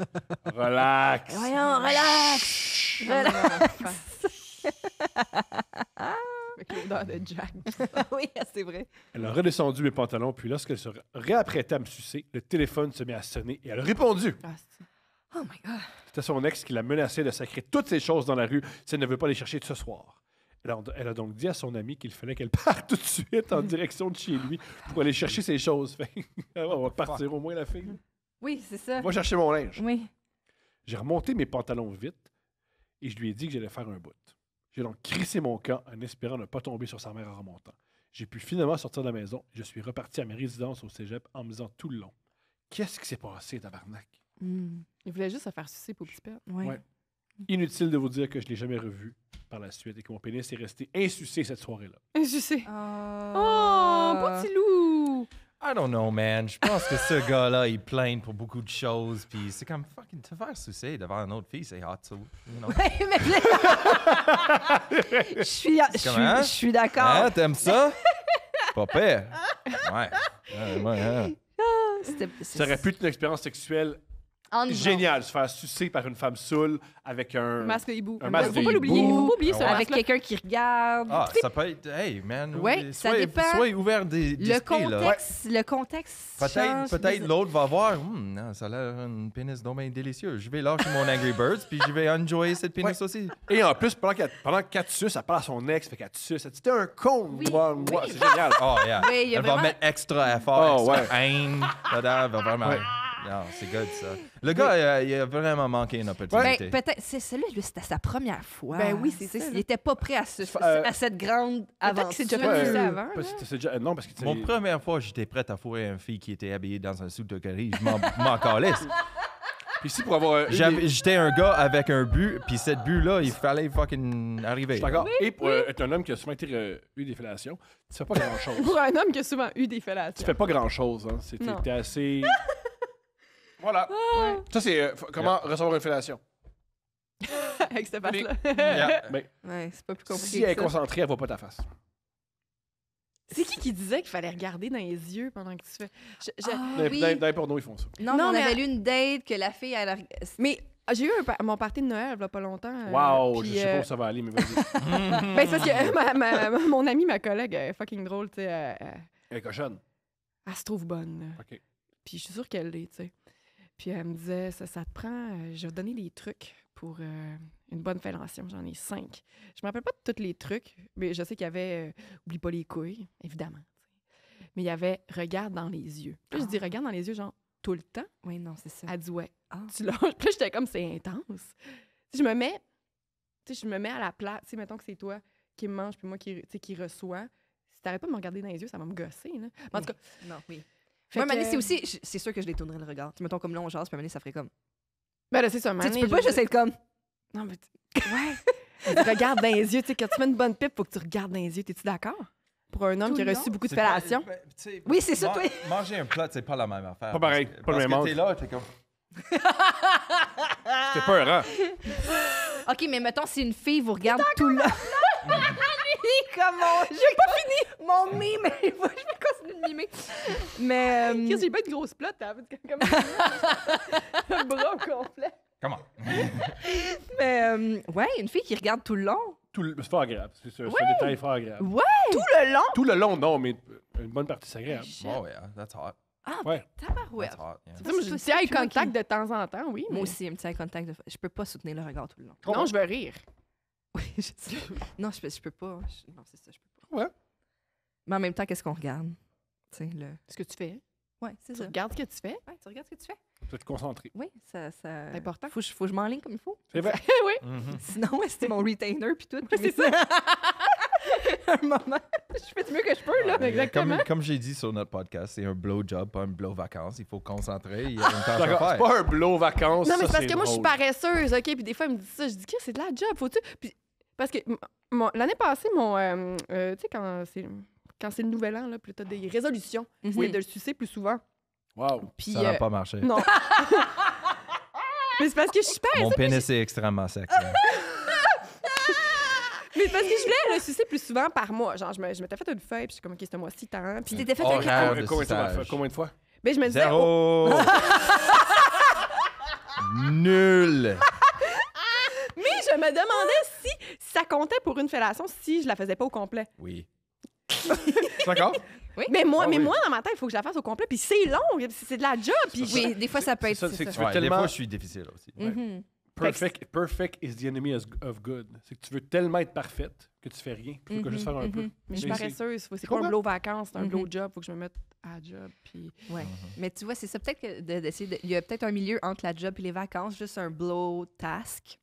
Relax! Voyons, relax! Relax. c'est vrai. Elle a redescendu mes pantalons, puis lorsqu'elle se réapprêtait à me sucer, le téléphone se met à sonner et elle a répondu. Ah, oh my God. C'était son ex qui la menaçait de sacrer toutes ses choses dans la rue si elle ne veut pas les chercher ce soir. Elle a, donc dit à son ami qu'il fallait qu'elle parte tout de suite en direction de chez lui pour aller chercher ses choses. Ah, on va partir au moins, la fille. Oui, c'est ça. Va chercher mon linge. Oui. J'ai remonté mes pantalons vite et je lui ai dit que j'allais faire un bout. J'ai donc crissé mon camp en espérant ne pas tomber sur sa mère en remontant. J'ai pu finalement sortir de la maison. Je suis reparti à mes résidences au cégep en me disant tout le long Qu'est-ce qui s'est passé, tabarnak hmm. Il voulait juste se faire sucer pour petit père. Inutile de vous dire que je ne l'ai jamais revu par la suite et que mon pénis est resté insucé cette soirée-là. Insucé. Oh, oh petit loup I don't know, man. Je pense que ce gars-là, il plaint pour beaucoup de choses. Puis c'est comme fucking te faire soucier devant une autre fille, c'est hot, so, you know? mais... je suis, je suis, d'accord. Hein, t'aimes ça? Pas pire. Ouais. Hein. Ah, ça aurait pu être une expérience sexuelle Génial, se faire sucer par une femme saoule avec un masque hibou. Un masque faut, pas l'oublier, faut pas oublier ça. Avec quelqu'un qui regarde. Ah, ça peut être. Hey, man. Oui, ça ouvert des, des Le contexte. Le contexte. Peut-être, peut-être l'autre va voir. Hmm, non, ça a l'air une pénis d'homme délicieux. Je vais lâcher mon Angry Birds puis je vais enjoyer cette pénis aussi. Et en plus, pendant qu'elle pendant suce, elle parle à son ex, fait qu'elle suce. C'était un con. C'est génial. Oh, yeah. Elle va mettre extra effort, extra ah, haine. va vraiment. Non, ah, c'est good, ça. Le gars, euh, il a vraiment manqué une Ben, opportunité. peut-être. C'est celui-là, lui, c'était sa première fois. Ben oui, c'est ça. Il n'était pas prêt à, euh, cette grande aventure. peut déjà avant. que c'est déjà- non, parce que Mon première fois, j'étais prêt à fourrer une fille qui était habillée dans un suit de curry. Je m'en- calais. puis si pour avoir. J'étais un gars avec un but, puis cette but-là, il fallait fucking arriver. Et pour euh, être un homme qui a souvent eu des fellations, tu fais pas grand-chose. Pour un homme qui a souvent eu des fellations. tu fais pas grand-chose. Hein. C'était assez. Voilà. Ah. Ça, c'est euh, comment recevoir une fellation. Avec cette partie là ben, c'est pas plus compliqué. si elle est concentrée, elle voit pas ta face. C'est qui qui disait qu'il fallait regarder dans les yeux pendant que tu fais. Je- ah, Dans, oui. ils font ça. Non, on avait lu une date que la fille, a- Mais ah, j'ai eu un mon party de Noël, il n'y a pas longtemps. Euh, wow, je sais pas euh, où ça va aller, mais vas-y. Ben, c'est que mon amie, ma collègue, elle est fucking drôle, tu sais. Elle, est cochonne. elle se trouve bonne. OK. Puis je suis sûre qu'elle l'est, tu sais. Puis elle me disait, ça, te prend, euh, je vais te donner des trucs pour euh, une bonne fellation. J'en ai cinq. Je me rappelle pas de tous les trucs, mais je sais qu'il y avait, euh, oublie pas les couilles, évidemment. Mais il y avait, regarde dans les yeux. Puis je dis, ah. regarde dans les yeux, genre, tout le temps. Oui, non, c'est ça. Elle dit, ouais. Ah. Tu l'as. Puis j'étais comme, c'est intense. Si je me mets, tu je me mets à la place. Tu sais, mettons que c'est toi qui me mange, puis moi qui, qui reçois. Si t'arrêtes pas de me regarder dans les yeux, ça va me gosser. Là. en tout cas. Non, oui. Moi, Mané, c'est aussi. C'est sûr que je détournerais le regard. Tu mettons comme là, on jase, puis Mané, ça ferait comme. Ben là, c'est ça, Mané. Tu peux pas j'essaie être comme. Non, mais. Ouais. regarde dans les yeux. Tu sais, quand tu mets une bonne pipe, faut que tu regardes dans les yeux. T'es-tu d'accord? Pour un homme qui a reçu beaucoup de fellations. Ben, oui, c'est ça, toi. Manger un plat, c'est pas la même affaire. Pas pareil. Pas le même Parce que t'es là, t'es comme. T'es peur, OK, mais mettons, si une fille vous regarde tout là. comment. J'ai pas fini! Mon mime, je vais continuer de mimer. Mais. Qu'est-ce j'ai euh, pas de grosse plotte, hein? Comme le bras au complet. Comment? Mais, euh, ouais, une fille qui regarde tout le long. Tout C'est pas agréable, c'est sûr. C'est un détail fort agréable. Ouais! Tout le long? Tout le long, non, mais une bonne partie, c'est agréable. Oh, ouais, hein, that's hot. Ah, ouais. tabarouette. Yeah. Tu sais, petit eye contact de temps en temps, oui. Moi aussi, un petit eye contact. De... Je peux pas soutenir le regard tout le long. Non, je veux rire. Oui, je sais. non, je, peux pas. Hein. non, c'est ça, je peux pas. Ouais. Mais en même temps, qu'est-ce qu'on regarde? sais le... Ce que tu fais. Oui, c'est ça. Tu regardes ce que tu fais. Ouais, tu regardes ce que tu fais. Tu dois te concentrer. Oui, ça. C'est important. Faut, faut que je m'enligne comme il faut. C'est vrai. oui. Mhm. Sinon, ben, c'était mon retainer puis tout. c'est ça. un moment. Je fais du mieux que je peux, là. Exactement. Comme, j'ai dit sur notre podcast, c'est un blow job, pas un blow vacances. Il faut concentrer. Il y a faire. C'est pas un blow vacances. Non, mais c'est parce que moi, je suis paresseuse, OK? Puis des fois, ils me disent ça. Je dis, que c'est de la job, faut-tu? Parce que l'année passée, mon. Euh, euh, tu sais, quand c'est. Quand c'est le nouvel an, là, plutôt des résolutions, mm de le sucer plus souvent. Wow! ça n'a euh, pas marché. Non. mais c'est parce que je suis pas. Mon pénis est extrêmement sec. Mais c'est parce que je voulais le sucer plus souvent par mois. Genre, je m'étais me, je fait une feuille, puis je suis comme, OK, c'était moi six tant. Puis mm. t'étais fait oh, un de combien, combien de fois? mais ben, je me disais. Zéro! Oh! Nul! Mais je me demandais si ça comptait pour une fellation si je la faisais pas au complet. Oui. D'accord? Oui. Mais moi, ah mais moi dans ma tête, il faut que je la fasse au complet. Puis c'est long, c'est de la job. Puis Oui, des fois, ça peut être. ça, c'est que tu veux Des fois, je suis difficile aussi. Mm-hmm. Perfect, is the enemy of good. C'est que tu veux tellement être parfaite que tu fais rien faut que je mm-hmm, juste faire un mm-hmm. peu. mais je suis sûre. c'est- C'est pas un blow vacances, c'est un blow job. Faut que je me mette à job. Puis Ouais. Mais tu vois, c'est ça peut-être d'essayer Il y a peut-être un milieu entre la job et les vacances, juste un blow task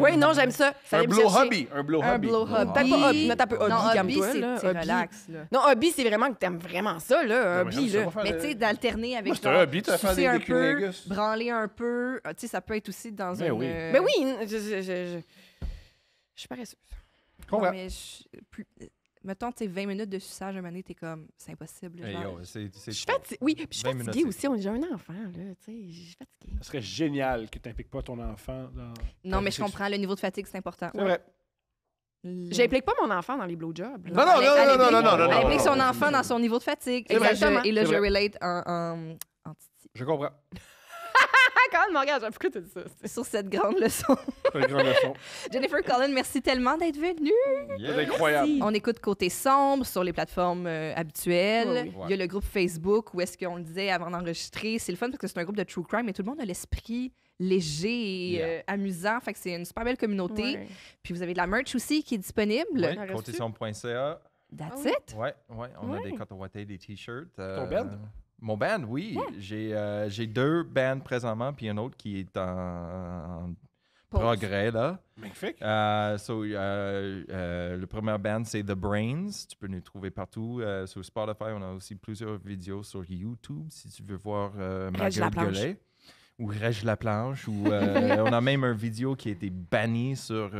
oui, non, j'aime ça. un blow hobby. Un blow hobby. Blow hobby. Peut-être pas hobby, mais t'as peu hobby, non, hobby toi, là. C'est relax. Là. Non, hobby, c'est vraiment que t'aimes vraiment ça, là. Un hobby, là. Mais tu sais, d'alterner avec. C'est un hobby, t'as fait un peu, branler un peu. Ah, tu sais, ça peut être aussi dans un. Oui. Euh, mais oui, je, je, je, je, suis paresseuse. Comprends. mais je, mettons, tu 20 minutes de suçage à un moment donné, t'es comme, c'est impossible. je suis fatiguée. Oui, puis je suis fatiguée aussi. On est un enfant, là. Tu sais, je suis fatiguée. Ce serait génial que tu n'impliques pas ton enfant Non, mais je comprends. Le niveau de fatigue, c'est important. C'est vrai. J'implique pas mon enfant dans les blowjobs. Non, non, non, non, non, non, non, non. Elle implique son enfant dans son niveau de fatigue. Exactement. Et là, je relate en, titi. Je comprends. Sur cette grande leçon. Jennifer Collin, merci tellement d'être venue. incroyable. On écoute Côté Sombre sur les plateformes euh, habituelles. Il y a le groupe Facebook où est-ce qu'on le disait avant d'enregistrer. C'est le fun parce que c'est un groupe de true crime et tout le monde a l'esprit léger et euh, amusant. Fait c'est une super belle communauté. Puis vous avez de la merch aussi qui est disponible. Ah oui That's it. On a des coton des t-shirts. Mon band, oui. Hein? Euh, j'ai, deux bands présentement, puis un autre qui est en, progrès, là. Magnifique. Euh, euh, le premier band, c'est The Brains. Tu peux nous trouver partout sur Spotify. On a aussi plusieurs vidéos sur YouTube si tu veux voir gueule Gueulet. Ou Rège la planche. Ou, on a même un vidéo qui a été bannie sur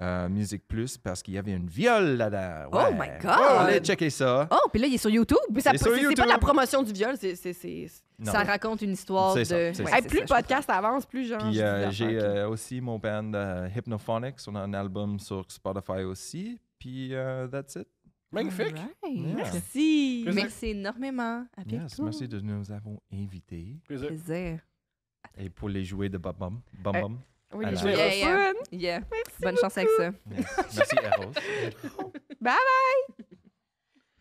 euh, Musique Plus parce qu'il y avait une viol là-dedans. Oh my God! allez checker ça. Oh, puis là, il est sur YouTube. c'est, pas la promotion du viol, c'est, c'est, ça raconte une histoire de. plus le podcast avance, plus genre. Puis euh, j'ai euh, aussi mon band Hypnophonics. On a un album sur Spotify aussi. Puis that's it. Magnifique. Merci. Merci énormément. merci de nous avoir invités. Plaisir. Et pour les jouets de Bam Bam. Bam, bam. Oui, les Yeah, Bonne chance avec ça. Merci, bye bye!